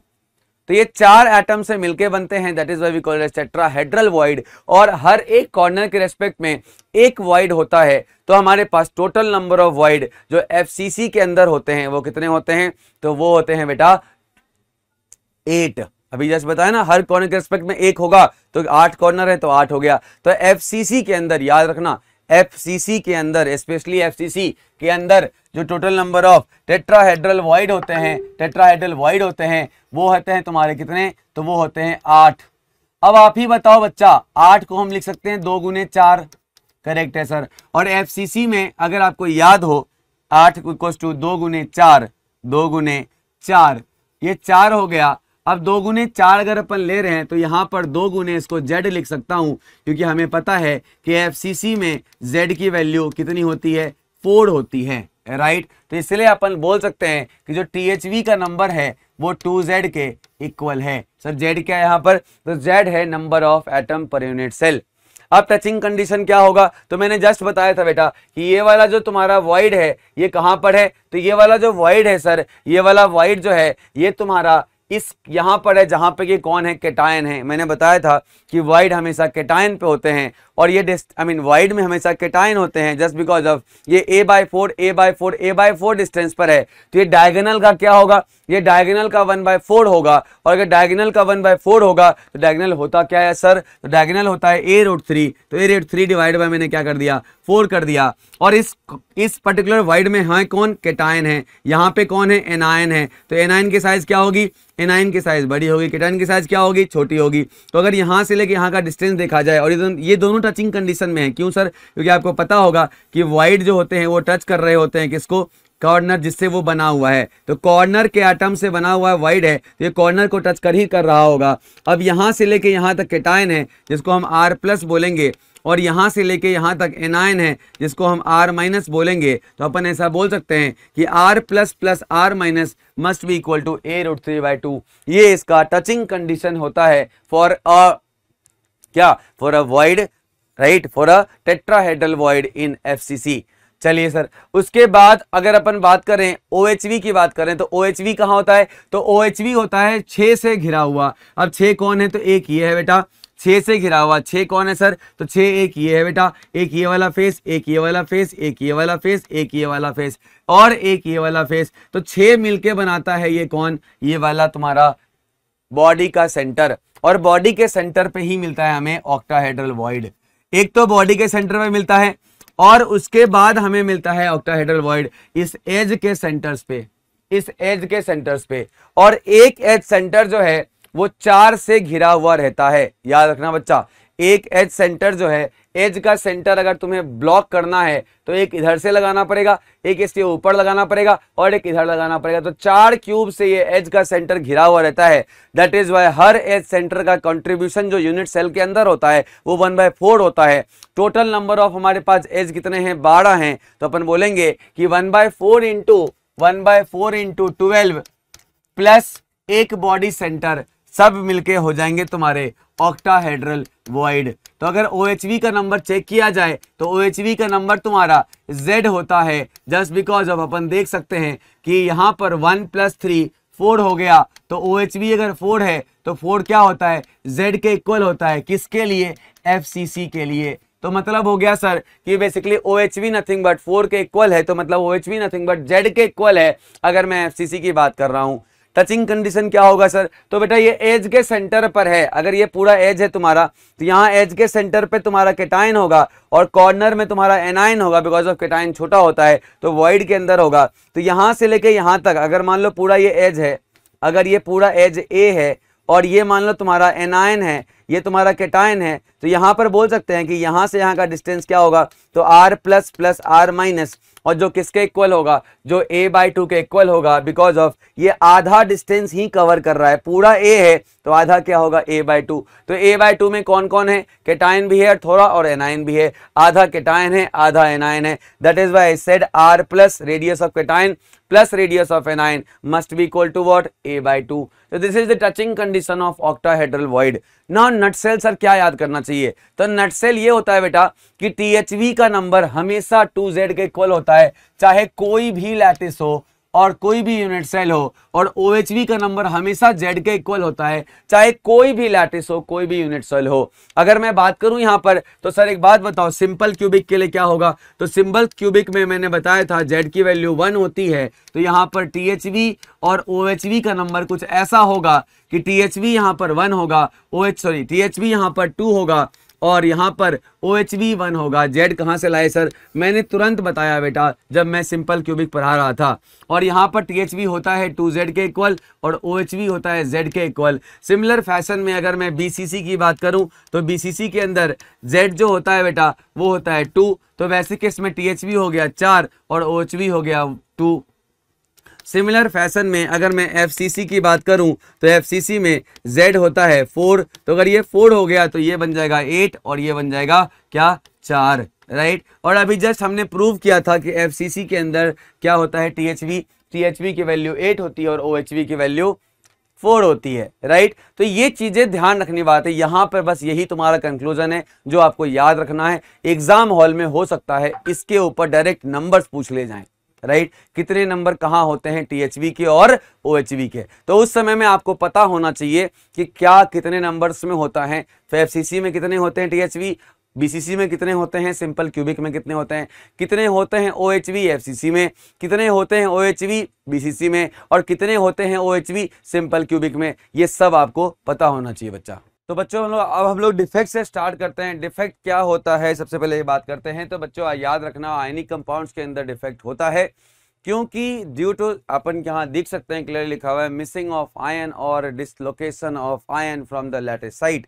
तो ये चार एटम से मिलके बनते हैं that is we call tetrahedral void और हर एक कॉर्नर के रेस्पेक्ट में एक वॉइड होता है तो हमारे पास टोटल नंबर ऑफ वॉइड जो एफ के अंदर होते हैं वो कितने होते हैं तो वो होते हैं बेटा एट अभी जैसे बताया ना हर कॉर्नर के रेस्पेक्ट में एक होगा तो आठ कॉर्नर है तो आठ हो गया तो एफ के अंदर याद रखना एफसीसी के अंदर स्पेशली एफसीसी के अंदर जो total number of tetrahedral void होते हैं टेट्राहेड्रल वॉइड होते हैं वो होते हैं तुम्हारे कितने तो वो होते हैं आठ अब आप ही बताओ बच्चा आठ को हम लिख सकते हैं दो गुने चार करेक्ट है सर और एफ में अगर आपको याद हो आठ इक्व टू दो गुने चार दो गुने चार ये चार हो गया अब दो गुने चार अगर अपन ले रहे हैं तो यहाँ पर दो गुने इसको जेड लिख सकता हूँ क्योंकि हमें पता है कि सी में जेड की वैल्यू कितनी होती है फोर होती है राइट तो इसलिए अपन बोल सकते हैं कि जो टी का नंबर है वो टू जेड के इक्वल है सर जेड क्या है यहाँ पर तो जेड है number of atom per unit cell अब टचिंग कंडीशन क्या होगा तो मैंने जस्ट बताया था बेटा कि ये वाला जो तुम्हारा वाइड है ये कहाँ पर है तो ये वाला जो वाइड है सर ये वाला वाइड जो है ये तुम्हारा इस यहां पर है जहां पे कि कौन है केटायन है मैंने बताया था कि वाइड हमेशा केटाइन पे होते हैं और ये आई मीन वाइड में हमेशा केटाइन होते हैं जस्ट बिकॉज ऑफ ये A by four A by four A by four distance पर है तो ये डायगोनल का क्या होगा ये डायगोनल का वन बाय फोर होगा और अगर डायगोनल का वन बाय फोर होगा तो डायगोनल होता क्या है सर तो डायगोनल होता है ए रोड थ्री तो A root three divide by मैंने क्या कर दिया फोर कर दिया और इस इस पर्टिकुलर वाइड में हाँ कौन केटाइन है यहाँ पे कौन है एनायन है तो एनायन की साइज क्या होगी एनायन की साइज बड़ी होगी केटाइन की साइज क्या होगी छोटी होगी तो अगर यहाँ से लेके यहाँ का डिस्टेंस देखा जाए और ये दोनों टचिंग कंडीशन में है क्यों सर क्योंकि आपको पता होगा कि वाइड जो होते हैं वो टच कर रहे होते हैं किसको कॉर्नर जिससे वो बना हुआ है तो कॉर्नर के आइटम से बना हुआ है वाइड है तो ये कॉर्नर को टच कर ही कर रहा होगा अब यहाँ से लेके यहाँ तक केटाइन है जिसको हम आर प्लस बोलेंगे और यहाँ से लेके यहाँ तक एनायन है जिसको हम आर माइनस बोलेंगे तो अपन ऐसा बोल सकते हैं कि R plus plus R minus must be equal to A root three by two ये इसका टचिंग कंडीशन होता है फॉर अ क्या for a void right for a tetrahedral void in C चलिए सर उसके बाद अगर अपन बात करें ओ की बात करें तो ओ एच कहाँ होता है तो ओ होता है छः से घिरा हुआ अब छः कौन है तो एक ये है बेटा छः से घिरा हुआ छः कौन है सर तो छः एक ये है बेटा एक ये वाला फेस एक ये वाला फेस एक ये वाला फेस एक ये वाला फेस और एक ये वाला फेस तो छः मिलके बनाता है ये कौन ये वाला तुम्हारा बॉडी का सेंटर और बॉडी के सेंटर पे ही मिलता है हमें ऑक्टाहेड्रल वॉइड एक तो बॉडी के सेंटर में मिलता है और उसके बाद हमें मिलता है ऑक्टाहेड्रल वॉइड इस एज के सेंटर्स पे इस एज के सेंटर्स पे और एक एज सेंटर जो है वो चार से घिरा हुआ रहता है याद रखना बच्चा एक एज सेंटर जो है एज का सेंटर अगर तुम्हें ब्लॉक करना है तो एक इधर से लगाना पड़ेगा एक इसके ऊपर लगाना पड़ेगा और एक इधर लगाना पड़ेगा तो चार क्यूब से ये एज का सेंटर घिरा हुआ रहता है दैट इज वाई हर एज सेंटर का कंट्रीब्यूशन जो यूनिट सेल के अंदर होता है वो वन बाय फोर होता है टोटल नंबर ऑफ हमारे पास एज कितने हैं बारह हैं तो अपन बोलेंगे कि one by four into one by four into twelve plus एक बॉडी सेंटर सब मिलके हो जाएंगे तुम्हारे ऑक्टाहेड्रल वॉइड तो अगर ओ का नंबर चेक किया जाए तो ओ का नंबर तुम्हारा Z होता है जस्ट बिकॉज अब अपन देख सकते हैं कि यहाँ पर वन प्लस थ्री फोर हो गया तो ओ अगर फोर है तो फोर क्या होता है Z के इक्वल होता है किसके लिए एफ के लिए तो मतलब हो गया सर कि basically O H V nothing but four के इक्वल है तो मतलब O H V nothing but Z के इक्वल है अगर मैं एफ की बात कर रहा हूँ टचिंग कंडीशन क्या होगा सर तो बेटा ये एज के सेंटर पर है अगर ये पूरा एज है तुम्हारा तो यहाँ एज के सेंटर पे तुम्हारा केटाइन होगा और कॉर्नर में तुम्हारा एनाइन होगा बिकॉज ऑफ केटाइन छोटा होता है तो वॉइड के अंदर होगा तो यहाँ से लेके यहाँ तक अगर मान लो पूरा ये एज है अगर ये पूरा एज ए है और ये मान लो तुम्हारा एनाइन है ये तुम्हारा केटाइन है तो यहाँ पर बोल सकते हैं कि यहाँ से यहाँ का डिस्टेंस क्या होगा तो R plus plus R minus और जो किसके इक्वल होगा जो ए बाई टू के इक्वल होगा बिकॉज ऑफ ये आधा डिस्टेंस ही कवर कर रहा है पूरा ए है तो आधा क्या होगा ए बाय टू तो ए बाय टू में कौन कौन है केटाइन भी है थोड़ा और एनाइन भी है आधा केटाइन है आधा एनाइन है that is why said R plus radius of cation plus radius of anion must be equal to what A by two तो this is the touching condition of octahedral void now nutshell sir क्या याद करना चाहिए तो नट cell ये होता है बेटा कि टी एच वी का नंबर हमेशा टू जेड के इक्वल होता है चाहे कोई भी लैटिस हो और कोई भी यूनिट सेल हो और ओ का नंबर हमेशा जेड के इक्वल होता है चाहे कोई भी लैटिस हो कोई भी यूनिट सेल हो अगर मैं बात करूं यहाँ पर तो सर एक बात बताओ सिंपल क्यूबिक के लिए क्या होगा तो सिंपल क्यूबिक में मैंने बताया था जेड की वैल्यू वन होती है तो यहां पर टी और ओ का नंबर कुछ ऐसा होगा कि टी एच यहाँ पर वन होगा ओ सॉरी टी एच यहाँ पर टू होगा और यहाँ पर ओ एच वी वन होगा जेड कहाँ से लाए सर मैंने तुरंत बताया बेटा जब मैं सिंपल क्यूबिक पढ़ा रहा था और यहाँ पर टी एच वी होता है टू जेड के इक्वल और ओ एच वी होता है जेड के इक्वल सिमिलर फैशन में अगर मैं बी सी सी की बात करूँ तो बी सी सी के अंदर जेड जो होता है बेटा वो होता है टू तो वैसे केस में टी एच वी हो गया चार और ओ एच वी हो गया टू सिमिलर फैशन में अगर मैं एफ की बात करूं तो एफ में जेड होता है फोर तो अगर ये फोर हो गया तो ये बन जाएगा एट और ये बन जाएगा क्या चार राइट और अभी जस्ट हमने प्रूव किया था कि एफ के अंदर क्या होता है T H V T H V की वैल्यू एट होती है और ओ एच वी की वैल्यू फोर होती है राइट तो ये चीज़ें ध्यान रखने बात है यहाँ पर बस यही तुम्हारा कंक्लूजन है जो आपको याद रखना है एग्जाम हॉल में हो सकता है इसके ऊपर डायरेक्ट नंबर्स पूछ ले जाएं राइट कितने नंबर कहाँ होते हैं टीएचवी के और ओएचवी के तो उस समय में आपको पता होना चाहिए कि क्या कितने नंबर्स में होता है सी में कितने होते हैं टीएचवी बीसीसी में कितने होते हैं सिंपल क्यूबिक में कितने होते हैं कितने होते हैं O H V F C C में कितने होते हैं O H V B C C में और कितने होते हैं O H V simple cubic में ये सब आपको पता होना चाहिए बच्चा तो बच्चों हम लोग अब हम लोग डिफेक्ट से स्टार्ट करते हैं डिफेक्ट क्या होता है सबसे पहले ये बात करते हैं तो बच्चों याद रखना आयनिक कंपाउंड्स के अंदर डिफेक्ट होता है क्योंकि ड्यू टू अपन यहाँ देख सकते हैं क्लियर लिखा हुआ है मिसिंग ऑफ आयन और dislocation of ion from the lattice site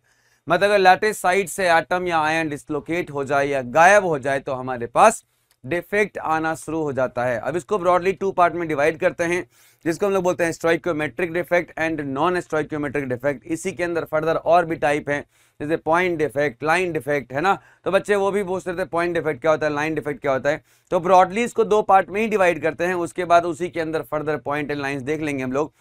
मतलब अगर लैटेस्ट साइट से एटम या आयन डिसलोकेट हो जाए या गायब हो जाए तो हमारे पास डिफेक्ट आना शुरू हो जाता है अब इसको ब्रॉडली टू पार्ट में डिवाइड करते हैं जिसको हम लोग बोलते हैं stoichiometric defect and non stoichiometric defect इसी के अंदर फर्दर और भी टाइप हैं जैसे पॉइंट डिफेक्ट लाइन डिफेक्ट है ना तो बच्चे वो भी पूछते थे पॉइंट डिफेक्ट क्या होता है लाइन डिफेक्ट क्या होता है तो ब्रॉडली इसको दो पार्ट में ही डिवाइड करते हैं उसके बाद उसी के अंदर फर्दर पॉइंट एंड लाइन देख लेंगे हम लोग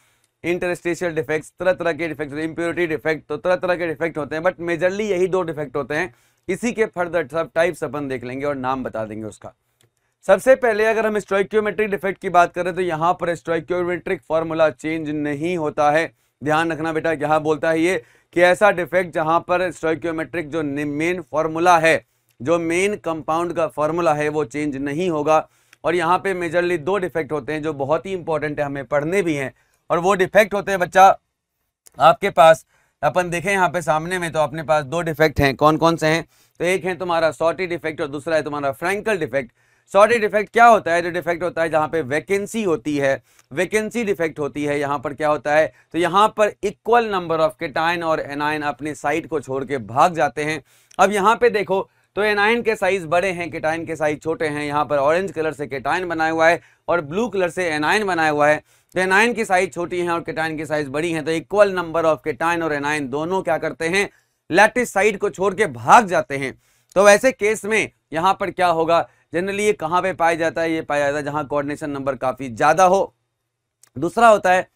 इंटरस्टेशियल डिफेक्ट्स तरह तरह के डिफेक्ट इम्प्योरिटी डिफेक्ट तो तरह तरह के डिफेक्ट होते हैं बट मेजरली यही दो डिफेक्ट होते हैं इसी के फर्दर सब टाइप्स अपन देख लेंगे और नाम बता देंगे उसका सबसे पहले अगर हम स्ट्रोक्योमेट्रिक डिफेक्ट की बात करें तो यहाँ पर स्ट्रोक्योमेट्रिक फॉर्मूला चेंज नहीं होता है ध्यान रखना बेटा यहाँ बोलता है ये कि ऐसा डिफेक्ट जहाँ पर स्ट्रोक्योमेट्रिक जो मेन फॉर्मूला है जो मेन कंपाउंड का फॉर्मूला है वो चेंज नहीं होगा और यहाँ पे मेजरली दो डिफेक्ट होते हैं जो बहुत ही इंपॉर्टेंट है हमें पढ़ने भी हैं और वो डिफेक्ट होते हैं बच्चा आपके पास अपन देखें यहाँ पे सामने में तो अपने पास दो डिफेक्ट हैं कौन कौन से हैं तो एक है तुम्हारा सॉटी डिफेक्ट और दूसरा है तुम्हारा फ्रेंकल डिफेक्ट सॉरी डिफेक्ट क्या होता है जो डिफेक्ट होता है जहाँ पे वैकेंसी होती है वैकेंसी डिफेक्ट होती है यहाँ पर क्या होता है तो यहाँ पर इक्वल नंबर ऑफ केटाइन और एनाइन अपने साइट को छोड़ के भाग जाते हैं अब यहाँ पे देखो तो एनाइन के साइज बड़े हैं केटाइन के साइज छोटे हैं यहाँ पर ऑरेंज कलर से केटाइन बनाया हुआ है और ब्लू कलर से एनाइन बनाया हुआ है तो एनाइन की साइज छोटी है और केटाइन की साइज बड़ी है तो इक्वल नंबर ऑफ केटाइन और एनाइन दोनों क्या करते हैं लैटिस साइड को छोड़ के भाग जाते हैं तो वैसे केस में यहाँ पर क्या होगा जनरली ये कहाँ पे पाया जाता है ये पाया जाता है जहाँ कोऑर्डिनेशन नंबर काफ़ी ज़्यादा हो दूसरा होता है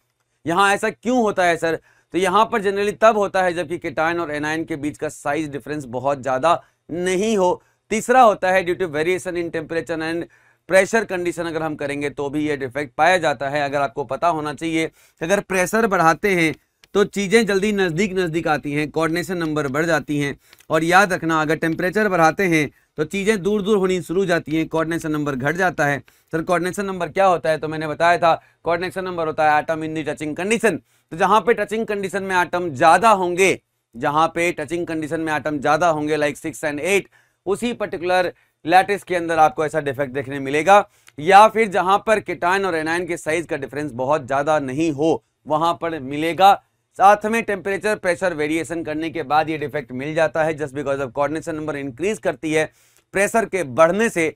यहाँ ऐसा क्यों होता है सर तो यहाँ पर जनरली तब होता है जबकि केटाइन और एनाइन के बीच का साइज डिफरेंस बहुत ज़्यादा नहीं हो तीसरा होता है due to variation in temperature and pressure condition अगर हम करेंगे तो भी ये डिफेक्ट पाया जाता है अगर आपको पता होना चाहिए अगर प्रेशर बढ़ाते हैं तो चीज़ें जल्दी नज़दीक नज़दीक आती हैं कोऑर्डिनेशन नंबर बढ़ जाती हैं और याद रखना अगर टेम्परेचर बढ़ाते हैं तो चीज़ें दूर दूर होनी शुरू जाती हैं कोऑर्डिनेशन नंबर घट जाता है सर कोऑर्डिनेशन नंबर क्या होता है तो मैंने बताया था कोऑर्डिनेशन नंबर होता है atom in the touching condition तो जहाँ पे टचिंग कंडीशन में आटम ज़्यादा होंगे जहाँ पे टचिंग कंडीशन में आटम ज़्यादा होंगे लाइक सिक्स एंड एट उसी पर्टिकुलर लैटिस के अंदर आपको ऐसा डिफेक्ट देखने मिलेगा या फिर जहाँ पर किटान और एनाइन के साइज का डिफरेंस बहुत ज़्यादा नहीं हो वहाँ पर मिलेगा साथ में टेम्परेचर प्रेशर वेरिएशन करने के बाद ये डिफेक्ट मिल जाता है just because of coordination number increase करती है प्रेशर के बढ़ने से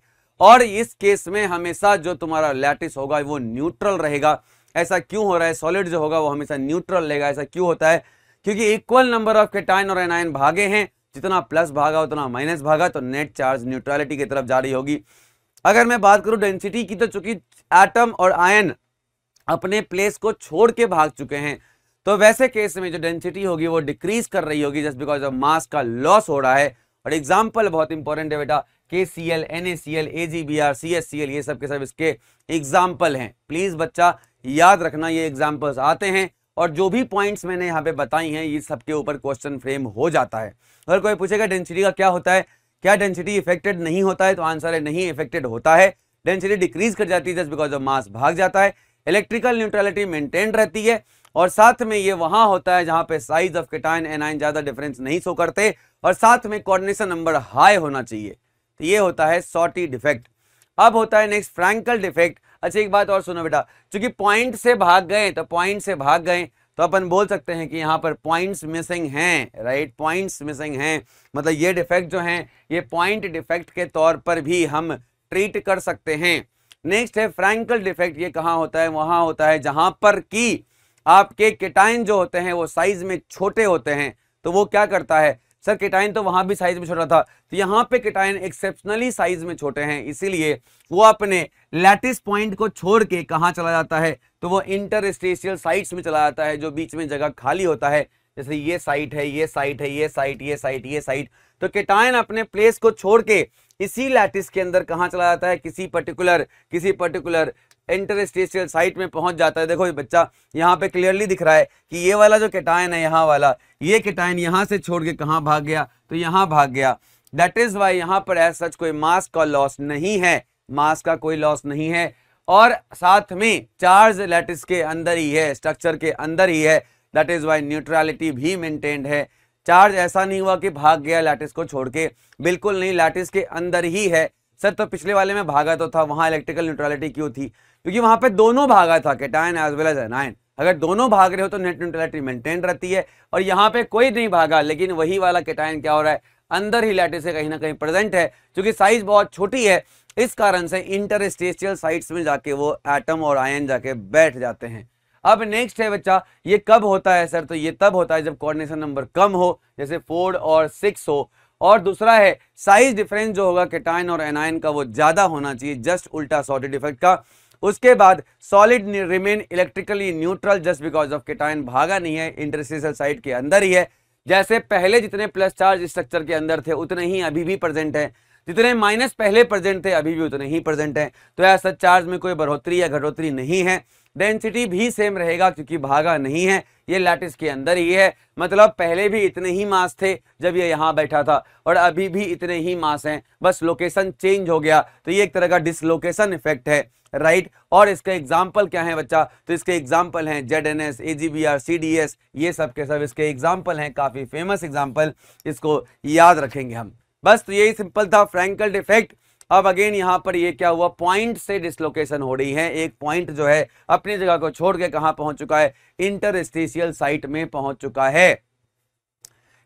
और इस केस में हमेशा जो तुम्हारा लैटिस होगा वो न्यूट्रल रहेगा ऐसा क्यों हो रहा है सॉलिड जो होगा वो हमेशा न्यूट्रल रहेगा ऐसा क्यों होता है क्योंकि इक्वल नंबर ऑफ केटाइन और एनाइन भागे हैं जितना प्लस भागा उतना माइनस भागा तो नेट चार्ज न्यूट्रलिटी की तरफ जारी होगी अगर मैं बात करूं डेंसिटी की तो चूंकि एटम और आयन अपने प्लेस को छोड़ के भाग चुके हैं तो वैसे केस में जो डेंसिटी होगी वो डिक्रीज कर रही होगी जस्ट बिकॉज ऑफ मास का लॉस हो रहा है और एग्जाम्पल बहुत इंपॉर्टेंट है बेटा K C L N A C L A G B R C S C L ये सब के सब इसके एग्जाम्पल हैं प्लीज बच्चा याद रखना ये एग्जाम्पल्स आते हैं और जो भी पॉइंट्स मैंने यहाँ पे बताई हैं ये सबके ऊपर क्वेश्चन फ्रेम हो जाता है अगर कोई पूछेगा डेंसिटी का क्या होता है क्या डेंसिटी इफेक्टेड नहीं होता है तो आंसर है नहीं इफेक्टेड होता है डेंसिटी डिक्रीज कर जाती है जस्ट बिकॉज ऑफ मास भाग जाता है इलेक्ट्रिकल न्यूट्रलिटी मेंटेन रहती है और साथ में ये वहां होता है जहां पे साइज ऑफ केटाइन एन आइन ज्यादा डिफरेंस नहीं शो करते और साथ में कॉर्डिनेशन नंबर हाई होना चाहिए तो ये होता है सॉटी डिफेक्ट अब होता है नेक्स्ट फ्रैंकल डिफेक्ट अच्छा एक बात और सुनो बेटा चूंकि पॉइंट से भाग गए तो पॉइंट से भाग गए तो अपन बोल सकते हैं कि यहाँ पर पॉइंट्स मिसिंग हैं राइट पॉइंट्स मिसिंग हैं मतलब ये डिफेक्ट जो हैं ये पॉइंट डिफेक्ट के तौर पर भी हम ट्रीट कर सकते हैं नेक्स्ट है फ्रैंकल डिफेक्ट ये कहाँ होता है वहाँ होता है जहाँ पर की आपके केटाइन जो होते हैं वो साइज में छोटे होते हैं तो वो क्या करता है सर केटाइन तो वहां भी साइज में छोटा था तो यहाँ पे केटाइन एक्सेप्शनली साइज में छोटे हैं इसीलिए वो अपने लैटिस पॉइंट को छोड़ के कहाँ चला जाता है तो वो इंटरस्टेशियल साइट्स में चला जाता है जो बीच में जगह खाली होता है जैसे ये साइट है ये साइट है ये साइट ये साइट ये साइट तो केटाइन अपने प्लेस को छोड़ के इसी लैटिस के अंदर कहाँ चला जाता है किसी पर्टिकुलर किसी पर्टिकुलर इंटरस्टेशियल साइट में पहुंच जाता है देखो ये बच्चा यहाँ पे क्लियरली दिख रहा है कि ये वाला जो केटायन है यहाँ वाला ये केटायन यहाँ से छोड़ के कहाँ भाग गया तो यहाँ भाग गया दैट इज वाई यहाँ पर एज सच कोई मास का लॉस नहीं है मास का कोई लॉस नहीं है और साथ में चार्ज लैटिस के अंदर ही है स्ट्रक्चर के अंदर ही है दैट इज वाई न्यूट्रलिटी भी मेनटेन्ड है चार्ज ऐसा नहीं हुआ कि भाग गया लैटिस को छोड़ के बिल्कुल नहीं लैटिस के अंदर ही है सर तो पिछले वाले में भागा तो था वहाँ इलेक्ट्रिकल न्यूट्रलिटी क्यों थी क्योंकि वहां पे दोनों भागा था cation as well as anion अगर दोनों भाग रहे हो तो नेट न्यूट्रलिटी मेंटेन रहती है और यहाँ पे कोई नहीं भागा लेकिन वही वाला केटाइन क्या हो रहा है अंदर ही लैटिस से कहीं ना कहीं प्रेजेंट है क्योंकि साइज बहुत छोटी है इस कारण से इंटर स्टेशियल साइट्स में जाके वो एटम और आयन जाके बैठ जाते हैं अब नेक्स्ट है बच्चा ये कब होता है सर तो ये तब होता है जब कोऑर्डिनेशन नंबर कम हो जैसे फोर और सिक्स हो और दूसरा है साइज डिफरेंस जो होगा केटाइन और एनाइन का वो ज़्यादा होना चाहिए जस्ट उल्टा सॉर्टेड इफेक्ट का उसके बाद solid remain electrically neutral just because of cation भागा नहीं है इंटरस्टेशियल साइड के अंदर ही है जैसे पहले जितने प्लस चार्ज स्ट्रक्चर के अंदर थे उतने ही अभी भी प्रेजेंट है जितने माइनस पहले प्रेजेंट थे अभी भी उतने ही प्रेजेंट हैं तो ऐसा चार्ज में कोई बढ़ोतरी या घटोतरी नहीं है डेंसिटी भी सेम रहेगा क्योंकि भागा नहीं है ये लैटिस के अंदर ही है मतलब पहले भी इतने ही मास थे जब ये यहाँ बैठा था और अभी भी इतने ही मास हैं बस लोकेशन चेंज हो गया तो ये एक तरह का डिसलोकेशन इफेक्ट है राइट right? और इसका एग्जाम्पल क्या है बच्चा तो इसके एग्जाम्पल हैं Z N S A G B R C D S ये सब के सब इसके एग्जाम्पल हैं काफ़ी फेमस एग्जाम्पल इसको याद रखेंगे हम बस तो यही सिंपल था फ्रैंकल डिफेक्ट अब अगेन यहां पर ये क्या हुआ पॉइंट से डिसलोकेशन हो रही है एक पॉइंट जो है अपनी जगह को छोड़ के कहां पहुंच चुका है इंटरस्टिशियल साइट में पहुंच चुका है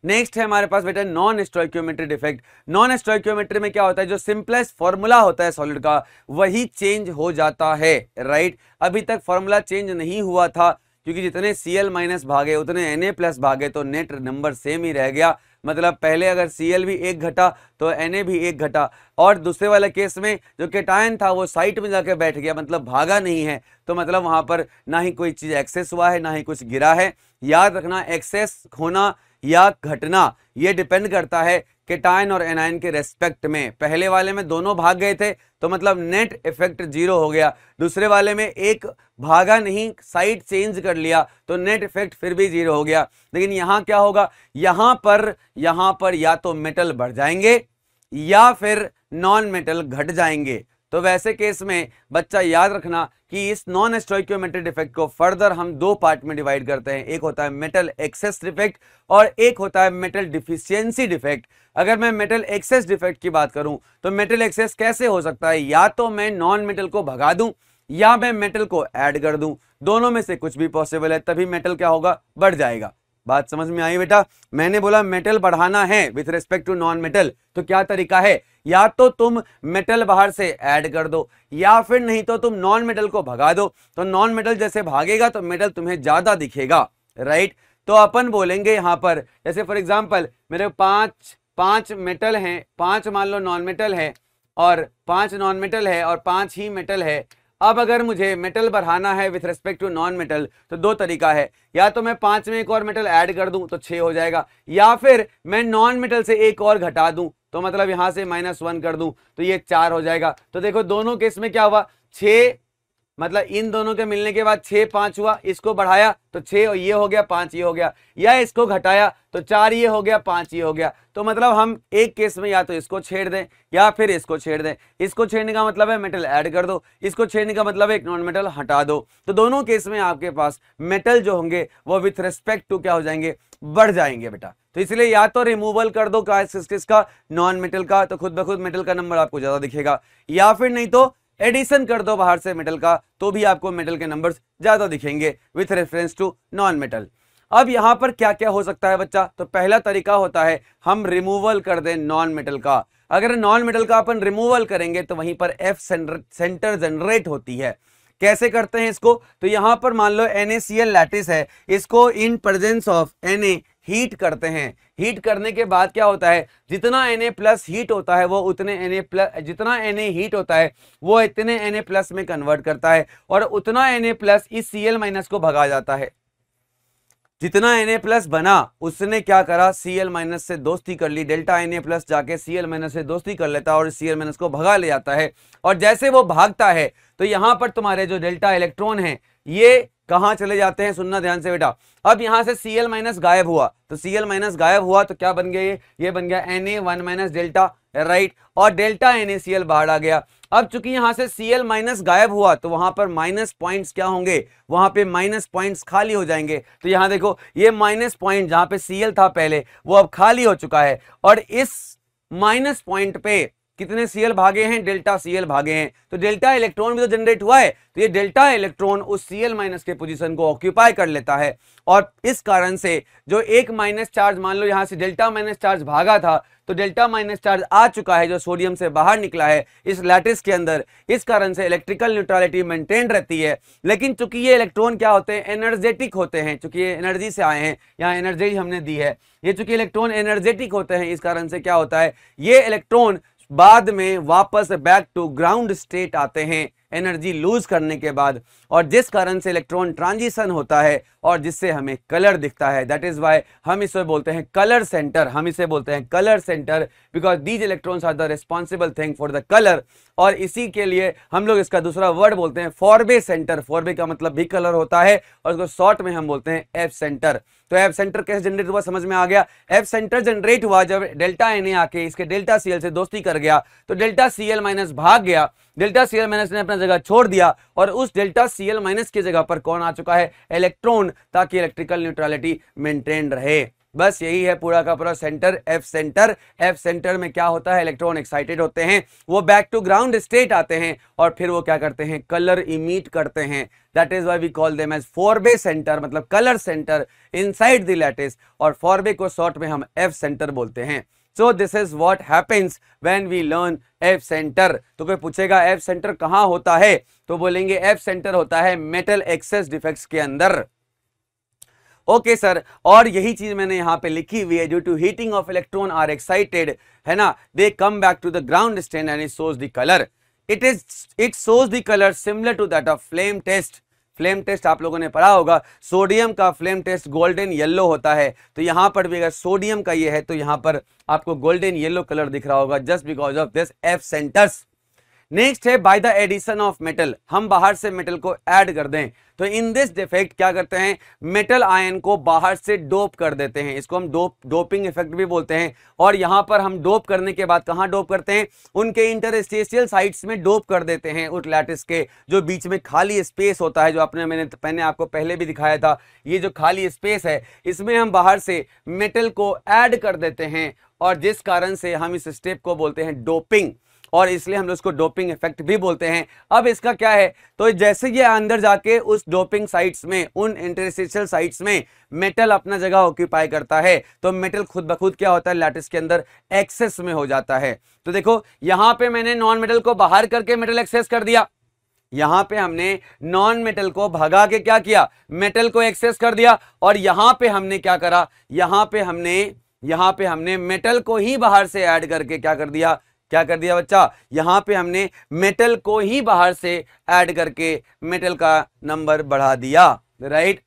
नेक्स्ट है हमारे पास बेटा non stoichiometry defect non stoichiometry में क्या होता है जो सिंपलेस्ट फॉर्मूला होता है सॉलिड का वही चेंज हो जाता है राइट अभी तक फॉर्मूला चेंज नहीं हुआ था क्योंकि जितने सी एल माइनस भागे उतने एन ए प्लस भागे तो नेट नंबर सेम ही रह गया मतलब पहले अगर सी एल भी एक घटा तो एन ए भी एक घटा और दूसरे वाला केस में जो केटायन था वो साइट में जाकर बैठ गया मतलब भागा नहीं है तो मतलब वहाँ पर ना ही कोई चीज़ एक्सेस हुआ है ना ही कुछ गिरा है याद रखना एक्सेस होना या घटना ये डिपेंड करता है केटाइन और एनाइन के रेस्पेक्ट में पहले वाले में दोनों भाग गए थे तो मतलब नेट इफेक्ट जीरो हो गया दूसरे वाले में एक भागा नहीं साइड चेंज कर लिया तो नेट इफेक्ट फिर भी जीरो हो गया लेकिन यहां क्या होगा यहां पर यहां पर या तो मेटल बढ़ जाएंगे या फिर नॉन मेटल घट जाएंगे तो वैसे केस में बच्चा याद रखना कि इस नॉन स्टोइक्योमेट्रिक डिफेक्ट को फर्दर हम दो पार्ट में डिवाइड करते हैं एक होता है मेटल एक्सेस डिफेक्ट और एक होता है मेटल डिफिशियंसी डिफेक्ट अगर मैं मेटल एक्सेस डिफेक्ट की बात करूं तो मेटल एक्सेस कैसे हो सकता है या तो मैं नॉन मेटल को भगा दूं या मैं मेटल को ऐड कर दूं दोनों में से कुछ भी पॉसिबल है तभी मेटल क्या होगा बढ़ जाएगा बात समझ में आई बेटा मैंने बोला मेटल बढ़ाना है with respect to non metal तो क्या तरीका है या तो तुम मेटल बाहर से ऐड कर दो या फिर नहीं तो तुम नॉन मेटल को भगा दो तो नॉन मेटल जैसे भागेगा तो मेटल तुम्हें ज़्यादा दिखेगा राइट तो अपन बोलेंगे यहाँ पर जैसे फॉर एग्जाम्पल मेरे पांच पांच मेटल है पांच मान लो नॉन मेटल है और पांच नॉन मेटल है और पांच ही मेटल है अब अगर मुझे मेटल बढ़ाना है with respect to non metal तो दो तरीका है या तो मैं पांच में एक और मेटल ऐड कर दूं तो छह हो जाएगा या फिर मैं नॉन मेटल से एक और घटा दूं तो मतलब यहां से माइनस वन कर दूं तो ये चार हो जाएगा तो देखो दोनों केस में क्या हुआ छ मतलब इन दोनों के मिलने के बाद छह पांच हुआ इसको बढ़ाया तो छे ये हो गया पांच ये हो गया या इसको घटाया तो चार ये हो गया पांच ये हो गया तो मतलब हम एक केस में या तो इसको छेड़ दें या फिर इसको छेड़ दें इसको छेड़ने का मतलब है मेटल ऐड कर दो इसको छेड़ने का मतलब है एक नॉन मेटल हटा दो तो दोनों केस में आपके पास मेटल जो होंगे वो विथ रिस्पेक्ट टू क्या हो जाएंगे बढ़ जाएंगे बेटा तो इसलिए या तो रिमूवल कर दो किस का नॉन मेटल का तो खुद ब खुद मेटल का नंबर आपको ज्यादा दिखेगा या फिर नहीं तो एडिशन कर दो बाहर से मेटल का तो भी आपको मेटल के नंबर्स ज्यादा दिखेंगे with reference to non metal अब यहाँ पर क्या क्या हो सकता है बच्चा तो पहला तरीका होता है हम रिमूवल कर दें नॉन मेटल का अगर नॉन मेटल का अपन रिमूवल करेंगे तो वहीं पर एफ सेंटर जनरेट होती है कैसे करते हैं इसको तो यहाँ पर मान लो एन लैटिस है इसको in presence of N heat करते हैं हीट करने के बाद क्या होता है जितना एन प्लस हीट होता है वो उतने एन प्लस जितना एन हीट होता है वो इतने एन प्लस में कन्वर्ट करता है और उतना एन प्लस इस सी एल माइनस को भगा जाता है जितना एन ए प्लस बना उसने क्या करा सी एल माइनस से दोस्ती कर ली डेल्टा एन ए प्लस जाके सी एल माइनस से दोस्ती कर लेता और सी एल माइनस को भगा ले जाता है और जैसे वो भागता है तो यहाँ पर तुम्हारे जो डेल्टा इलेक्ट्रॉन है ये कहाँ चले जाते हैं सुनना ध्यान से बेटा अब यहाँ से सीएल माइनस गायब हुआ तो सीएल माइनस गायब हुआ तो क्या बन गया ये ये बन गया N A one minus delta right और delta N A C L बाहर आ गया अब चूंकि यहां से सी एल माइनस गायब हुआ तो वहां पर माइनस पॉइंट्स क्या होंगे वहां पे माइनस पॉइंट्स खाली हो जाएंगे तो यहां देखो ये माइनस पॉइंट जहां पे सी एल था पहले वो अब खाली हो चुका है और इस माइनस पॉइंट पे कितने सीएल भागे हैं डेल्टा सीएल भागे हैं तो डेल्टा इलेक्ट्रॉन भी तो जनरेट हुआ है तो ये डेल्टा इलेक्ट्रॉन उस सीएल माइनस के पोजीशन को ऑक्यूपाई कर लेता है और इस कारण से जो एक माइनस चार्ज मान लो यहां से डेल्टा माइनस चार्ज भागा था तो डेल्टा माइनस चार्ज आ चुका है जो सोडियम से बाहर निकला है इस लैटिस के अंदर इस कारण से इलेक्ट्रिकल न्यूट्रलिटी मेंटेन रहती है लेकिन चूंकि ये इलेक्ट्रॉन क्या होते हैं एनर्जेटिक होते हैं चूंकि ये एनर्जी से आए हैं यहाँ एनर्जी हमने दी है ये चूंकि इलेक्ट्रॉन एनर्जेटिक होते हैं इस कारण से क्या होता है ये इलेक्ट्रॉन बाद में वापस बैक टू ग्राउंड स्टेट आते हैं एनर्जी लूज करने के बाद और जिस कारण से इलेक्ट्रॉन ट्रांजिशन होता है और जिससे हमें कलर दिखता है दैट इज़ वाई हम इसे बोलते हैं कलर सेंटर हम इसे बोलते हैं colour centre because these electrons are the responsible thing for the colour और इसी के लिए हम लोग इसका दूसरा वर्ड बोलते हैं फॉरबे सेंटर फॉरबे का मतलब भी कलर होता है और उसको शॉर्ट में हम बोलते हैं एफ सेंटर तो एफ सेंटर कैसे जनरेट हुआ समझ में आ गया एफ सेंटर जनरेट हुआ जब डेल्टा एन आके इसके डेल्टा सीएल से दोस्ती कर गया तो डेल्टा सीएल माइनस भाग गया डेल्टा सीएल माइनस ने अपना जगह छोड़ दिया और उस डेल्टा सीएल माइनस की जगह पर कौन आ चुका है इलेक्ट्रॉन ताकि इलेक्ट्रिकल न्यूट्रलिटी मेंटेन रहे बस यही है पूरा का पूरा centre F centre F centre में क्या होता है इलेक्ट्रॉन एक्साइटेड होते हैं वो बैक टू ग्राउंड स्टेट आते हैं और फिर वो क्या करते हैं कलर इमीट करते हैं that is why we call them as Farbe centre मतलब colour centre inside the lattice और फॉरबे को शॉर्ट में हम एफ सेंटर बोलते हैं so this is what happens when we learn F centre तो कोई पूछेगा एफ सेंटर कहाँ होता है तो बोलेंगे एफ सेंटर होता है मेटल एक्सेस डिफेक्ट के अंदर ओके okay, सर और यही चीज मैंने यहां पे लिखी हुई है due to heating of electron are excited है ना they come back to the ground state and it shows the colour it is it shows the colour similar to that of flame test flame test आप लोगों ने पढ़ा होगा sodium का flame test golden yellow होता है तो यहाँ पर भी अगर सोडियम का ये है तो यहाँ पर आपको गोल्डन येलो कलर दिख रहा होगा just because of this F centres next है by the addition of metal हम बाहर से मेटल को ऐड कर दें तो इन दिस डिफेक्ट क्या करते हैं मेटल आयन को बाहर से डोप कर देते हैं इसको हम डोप डोपिंग इफेक्ट भी बोलते हैं और यहाँ पर हम डोप करने के बाद कहाँ डोप करते हैं उनके इंटरस्टेशियल साइट्स में डोप कर देते हैं उस लैटिस के जो बीच में खाली स्पेस होता है जो आपने मैंने पहले आपको पहले भी दिखाया था ये जो खाली स्पेस है इसमें हम बाहर से मेटल को ऐड कर देते हैं और जिस कारण से हम इस स्टेप को बोलते हैं डोपिंग और इसलिए हम लोग इसको डोपिंग इफेक्ट भी बोलते हैं अब इसका क्या है तो जैसे ये अंदर जाके उस डोपिंग साइट्स में उन इंटरस्टिशियल साइट्स में मेटल अपना जगह ऑक्यूपाई करता है तो मेटल खुद बखुद क्या होता है लैटिस के अंदर एक्सेस में हो जाता है तो देखो यहाँ पे मैंने नॉन मेटल को बाहर करके मेटल एक्सेस कर दिया यहां पे हमने नॉन मेटल को भगा के क्या किया मेटल को एक्सेस कर दिया और यहां पे हमने क्या करा यहां पे हमने यहां पे हमने मेटल को ही बाहर से ऐड करके क्या कर दिया क्या कर दिया बच्चा यहाँ पे हमने मेटल को ही बाहर से ऐड करके मेटल का नंबर बढ़ा दिया राइट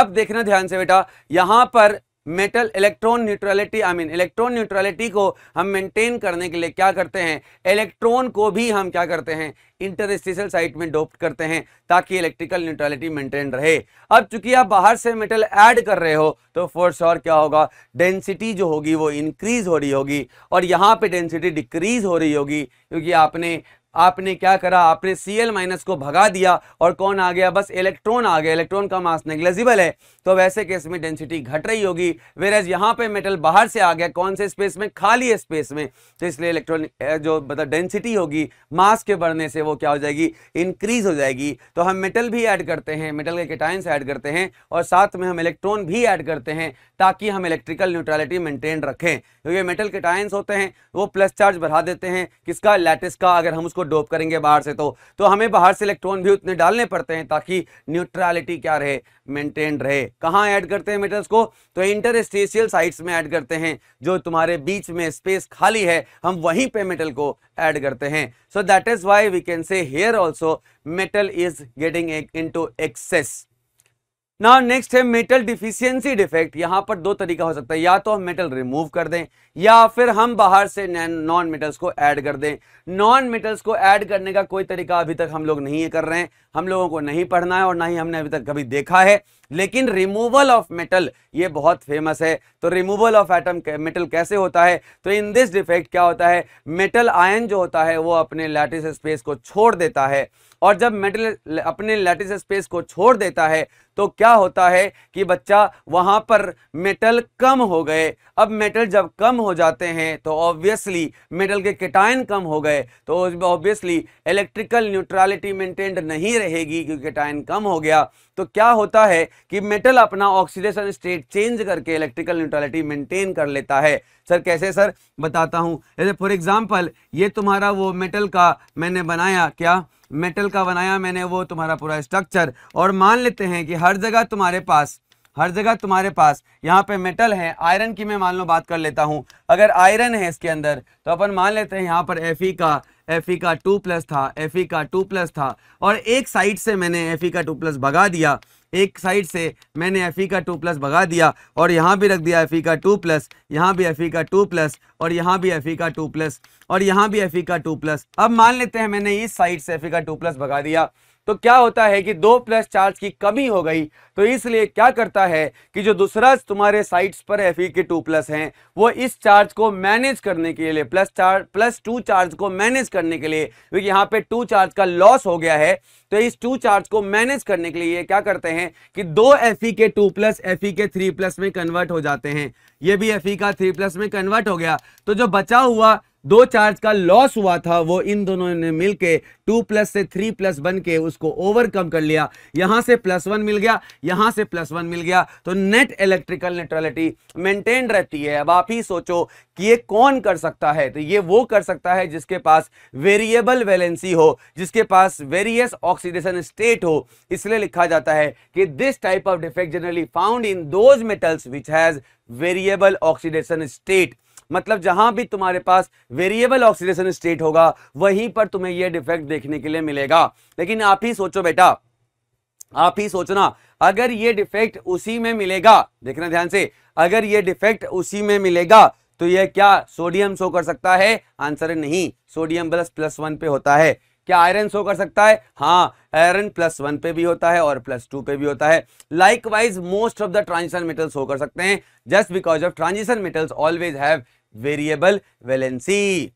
अब देखना ध्यान से बेटा यहां पर metal electron neutrality I mean electron neutrality को हम मेंटेन करने के लिए क्या करते हैं इलेक्ट्रॉन को भी हम क्या करते हैं इंटरस्टिशियल साइट में डोप्ट करते हैं ताकि इलेक्ट्रिकल न्यूट्रलिटी मेंटेन रहे अब चूंकि आप बाहर से मेटल ऐड कर रहे हो तो फोर्स और क्या होगा डेंसिटी जो होगी वो इंक्रीज हो रही होगी और यहाँ पर डेंसिटी डिक्रीज हो रही होगी क्योंकि आपने आपने क्या करा आपने सी एल माइनस को भगा दिया और कौन आ गया बस इलेक्ट्रॉन आ गया इलेक्ट्रॉन का मास नेग्लेजिबल है तो वैसे केस में डेंसिटी घट रही होगी वेर एज यहाँ पे मेटल बाहर से आ गया कौन से स्पेस में खाली स्पेस में तो इसलिए इलेक्ट्रॉन जो मतलब डेंसिटी होगी मास के बढ़ने से वो क्या हो जाएगी इंक्रीज हो जाएगी तो हम मेटल भी ऐड करते हैं मेटल के कैटाइंस ऐड करते हैं और साथ में हम इलेक्ट्रॉन भी ऐड करते हैं ताकि हम इलेक्ट्रिकल न्यूट्रलिटी मेंटेन रखें क्योंकि मेटल केटाइंस होते हैं वो प्लस चार्ज बढ़ा देते हैं किसका लैटिस का अगर हम उसको इसको डोप करेंगे बाहर से तो तो हमें बाहर से इलेक्ट्रॉन भी उतने डालने पड़ते हैं ताकि न्यूट्रलिटी क्या रहे मेंटेन रहे कहाँ ऐड करते हैं मेटल्स को तो इंटर स्टेशियल साइट्स में ऐड करते हैं जो तुम्हारे बीच में स्पेस खाली है हम वहीं पे मेटल को ऐड करते हैं so that is why we can say here also metal is getting into excess ना नेक्स्ट है मेटल डिफिशियंसी डिफेक्ट यहाँ पर दो तरीका हो सकता है या तो हम मेटल रिमूव कर दें या फिर हम बाहर से नॉन मेटल्स को ऐड कर दें नॉन मेटल्स को ऐड करने का कोई तरीका अभी तक हम लोग नहीं कर रहे हैं हम लोगों को नहीं पढ़ना है और ना ही हमने अभी तक कभी देखा है लेकिन रिमूवल ऑफ मेटल ये बहुत फेमस है तो रिमूवल ऑफ एटम मेटल कैसे होता है तो इन दिस डिफेक्ट क्या होता है मेटल आयन जो होता है वो अपने लैटिस स्पेस को छोड़ देता है और जब मेटल अपने लैटिस स्पेस को छोड़ देता है तो क्या होता है कि बच्चा वहाँ पर मेटल कम हो गए अब मेटल जब कम हो जाते हैं तो ऑब्वियसली मेटल के कीटायन कम हो गए तो ऑब्वियसली इलेक्ट्रिकल न्यूट्रलिटी मेंटेन्ड नहीं रहेगी क्योंकि टाइन कम हो गया तो क्या होता है कि मेटल अपना ऑक्सीडेशन स्टेट चेंज करके इलेक्ट्रिकल न्यूट्रलिटी मेंटेन कर लेता है सर कैसे सर बताता हूँ जैसे फॉर एग्जाम्पल ये तुम्हारा वो मेटल का मैंने बनाया क्या मेटल का बनाया मैंने वो तुम्हारा पूरा स्ट्रक्चर और मान लेते हैं कि हर जगह तुम्हारे पास हर जगह तुम्हारे पास यहाँ पे मेटल है आयरन की मैं मान लो बात कर लेता हूँ अगर आयरन है इसके अंदर तो अपन मान लेते हैं यहाँ पर एफ का एफ ई e का टू प्लस था एफ ई e का टू प्लस था और एक साइड से मैंने एफ ई e का टू प्लस भगा दिया एक साइड से मैंने एफ ई का टू प्लस भगा दिया और यहाँ भी रख दिया एफ ई का टू प्लस यहाँ भी एफ ई का टू प्लस और यहाँ भी एफ ई का टू प्लस और यहाँ भी एफ ई का टू प्लस अब मान लेते हैं मैंने इस साइड से एफ ई का टू प्लस भगा दिया तो क्या होता है कि दो प्लस चार्ज की कमी हो गई तो इसलिए क्या करता है कि जो दूसरा तुम्हारे साइट्स पर एफ के टू प्लस हैं वो इस चार्ज को मैनेज करने के लिए plus charge plus two charge को मैनेज करने के लिए क्योंकि यहाँ पे टू चार्ज का लॉस हो गया है तो इस टू चार्ज को मैनेज करने के लिए क्या करते हैं कि दो एफ के टू प्लस एफ के थ्री प्लस में कन्वर्ट हो जाते हैं ये भी एफ का थ्री प्लस में कन्वर्ट हो गया तो जो बचा हुआ दो चार्ज का लॉस हुआ था वो इन दोनों ने मिलके टू प्लस से थ्री प्लस बन के उसको ओवरकम कर लिया यहां से प्लस वन मिल गया यहां से प्लस वन मिल गया तो नेट इलेक्ट्रिकल न्यूट्रलिटी मेंटेन रहती है अब आप ही सोचो कि ये कौन कर सकता है तो ये वो कर सकता है जिसके पास वेरिएबल वैलेंसी हो जिसके पास वेरियस ऑक्सीडेशन स्टेट हो इसलिए लिखा जाता है कि this type of defect generally found in those metals which has variable oxidation state मतलब जहां भी तुम्हारे पास वेरिएबल ऑक्सीडेशन स्टेट होगा वहीं पर तुम्हें यह डिफेक्ट देखने के लिए मिलेगा लेकिन आप ही सोचो बेटा आप ही सोचना अगर ये डिफेक्ट उसी में मिलेगा देखना ध्यान से अगर ये डिफेक्ट उसी में मिलेगा तो ये क्या सोडियम शो कर सकता है आंसर है नहीं सोडियम प्लस प्लस वन पे होता है क्या आयरन शो कर सकता है हाँ आयरन प्लस वन पे भी होता है और प्लस टू पे भी होता है likewise most of the transition metals show कर सकते हैं just because of transition metals always have variable valency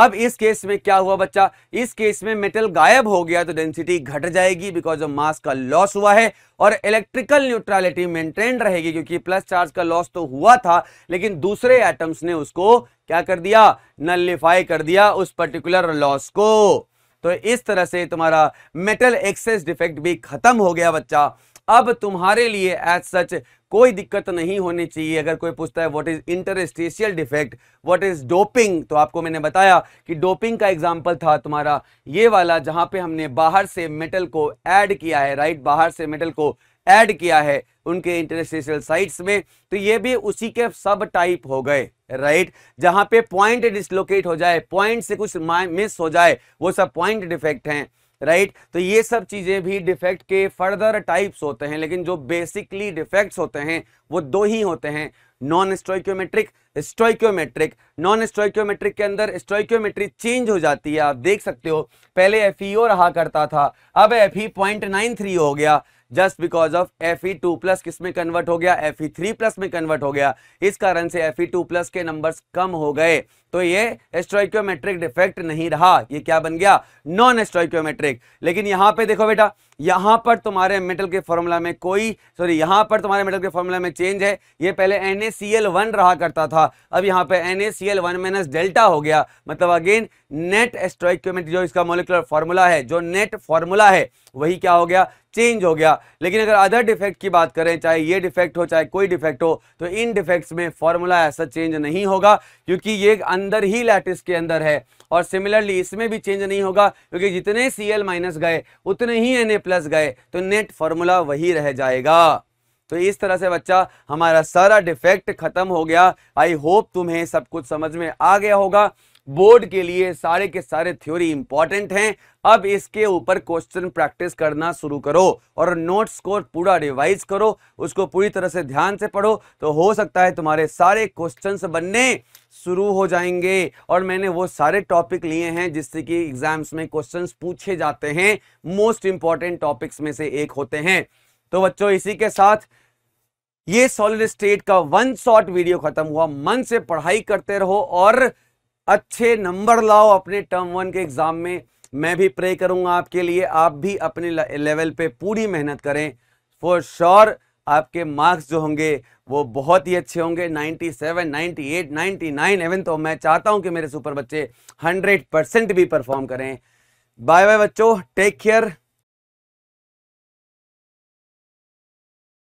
अब इस केस में क्या हुआ बच्चा इस केस में मेटल गायब हो गया तो डेंसिटी घट जाएगी बिकॉज ऑफ मास का लॉस हुआ है और इलेक्ट्रिकल न्यूट्रलिटी मेंटेन रहेगी क्योंकि प्लस चार्ज का लॉस तो हुआ था लेकिन दूसरे एटम्स ने उसको क्या कर दिया नलिफाई कर दिया उस पर्टिकुलर लॉस को तो इस तरह से तुम्हारा मेटल एक्सेस डिफेक्ट भी खत्म हो गया बच्चा अब तुम्हारे लिए एज सच कोई दिक्कत नहीं होनी चाहिए अगर कोई पूछता है what is interstitial defect what is doping तो आपको मैंने बताया कि डोपिंग का एग्जांपल था तुम्हारा ये वाला जहां पे हमने बाहर से मेटल को ऐड किया है राइट बाहर से मेटल को ऐड किया है उनके इंटरस्टेशियल साइट्स में तो ये भी उसी के सब टाइप हो गए राइट जहां पे पॉइंट डिसलोकेट हो जाए पॉइंट से कुछ मिस हो जाए वो सब पॉइंट डिफेक्ट हैं राइट right? तो ये सब चीज़ें भी डिफेक्ट के फर्दर टाइप्स होते हैं लेकिन जो बेसिकली डिफेक्ट्स होते हैं वो दो ही होते हैं नॉन स्ट्रोक्योमेट्रिक स्ट्रोक्योमेट्रिक नॉन स्ट्रोक्योमेट्रिक के अंदर स्टोइक्योमेट्री चेंज हो जाती है आप देख सकते हो पहले एफ e रहा करता था अब एफ पॉइंट नाइन थ्री हो गया just because of F E e two plus किस में कन्वर्ट हो गया एफ ई थ्री प्लस में कन्वर्ट हो गया इस कारण से एफ ई टू प्लस के नंबर कम हो गए तो ये एस्ट्रोइक्योमेट्रिक डिफेक्ट नहीं रहा ये क्या बन गया नॉन एस्ट्रोइक्योमेट्रिक लेकिन यहां पे देखो बेटा यहां पर तुम्हारे मेटल के फॉर्मूला में कोई सॉरी यहां पर तुम्हारे मेटल के फॉर्मूला में चेंज है ये पहले N A C L one रहा करता था अब यहां पे N A C L one minus delta हो गया मतलब अगेन नेट एस्ट्रोइक्योमेट्रिक जो इसका मोलिकुलर फॉर्मूला है जो नेट फॉर्मूला है वही क्या हो गया चेंज हो गया लेकिन अगर अदर डिफेक्ट की बात करें चाहे ये डिफेक्ट हो चाहे कोई डिफेक्ट हो तो इन डिफेक्ट्स में फॉर्मूला ऐसा चेंज नहीं होगा क्योंकि ये अंदर ही लैटिस के अंदर है और सिमिलरली इसमें भी चेंज नहीं होगा क्योंकि जितने सी एल माइनस गए उतने ही एन ए प्लस गए तो नेट फॉर्मूला वही रह जाएगा तो इस तरह से बच्चा हमारा सारा डिफेक्ट खत्म हो गया आई होप तुम्हें सब कुछ समझ में आ गया होगा बोर्ड के लिए सारे के सारे थ्योरी इंपॉर्टेंट हैं अब इसके ऊपर क्वेश्चन प्रैक्टिस करना शुरू करो और नोट्स को पूरा रिवाइज करो उसको पूरी तरह से ध्यान से पढ़ो तो हो सकता है तुम्हारे सारे क्वेश्चंस बनने शुरू हो जाएंगे और मैंने वो सारे टॉपिक लिए हैं जिससे कि एग्जाम्स में क्वेश्चंस पूछे जाते हैं मोस्ट इंपॉर्टेंट टॉपिक्स में से एक होते हैं तो बच्चों इसी के साथ ये सॉलिड स्टेट का वन शॉर्ट वीडियो खत्म हुआ मन से पढ़ाई करते रहो और अच्छे नंबर लाओ अपने टर्म वन के एग्ज़ाम में मैं भी प्रे करूंगा आपके लिए आप भी अपने लेवल पे पूरी मेहनत करें फॉर श्योर आपके मार्क्स जो होंगे वो बहुत ही अच्छे होंगे 97, 98, 99 एवं तो मैं चाहता हूं कि मेरे सुपर बच्चे 100 परसेंट भी परफॉर्म करें बाय बाय बच्चों टेक केयर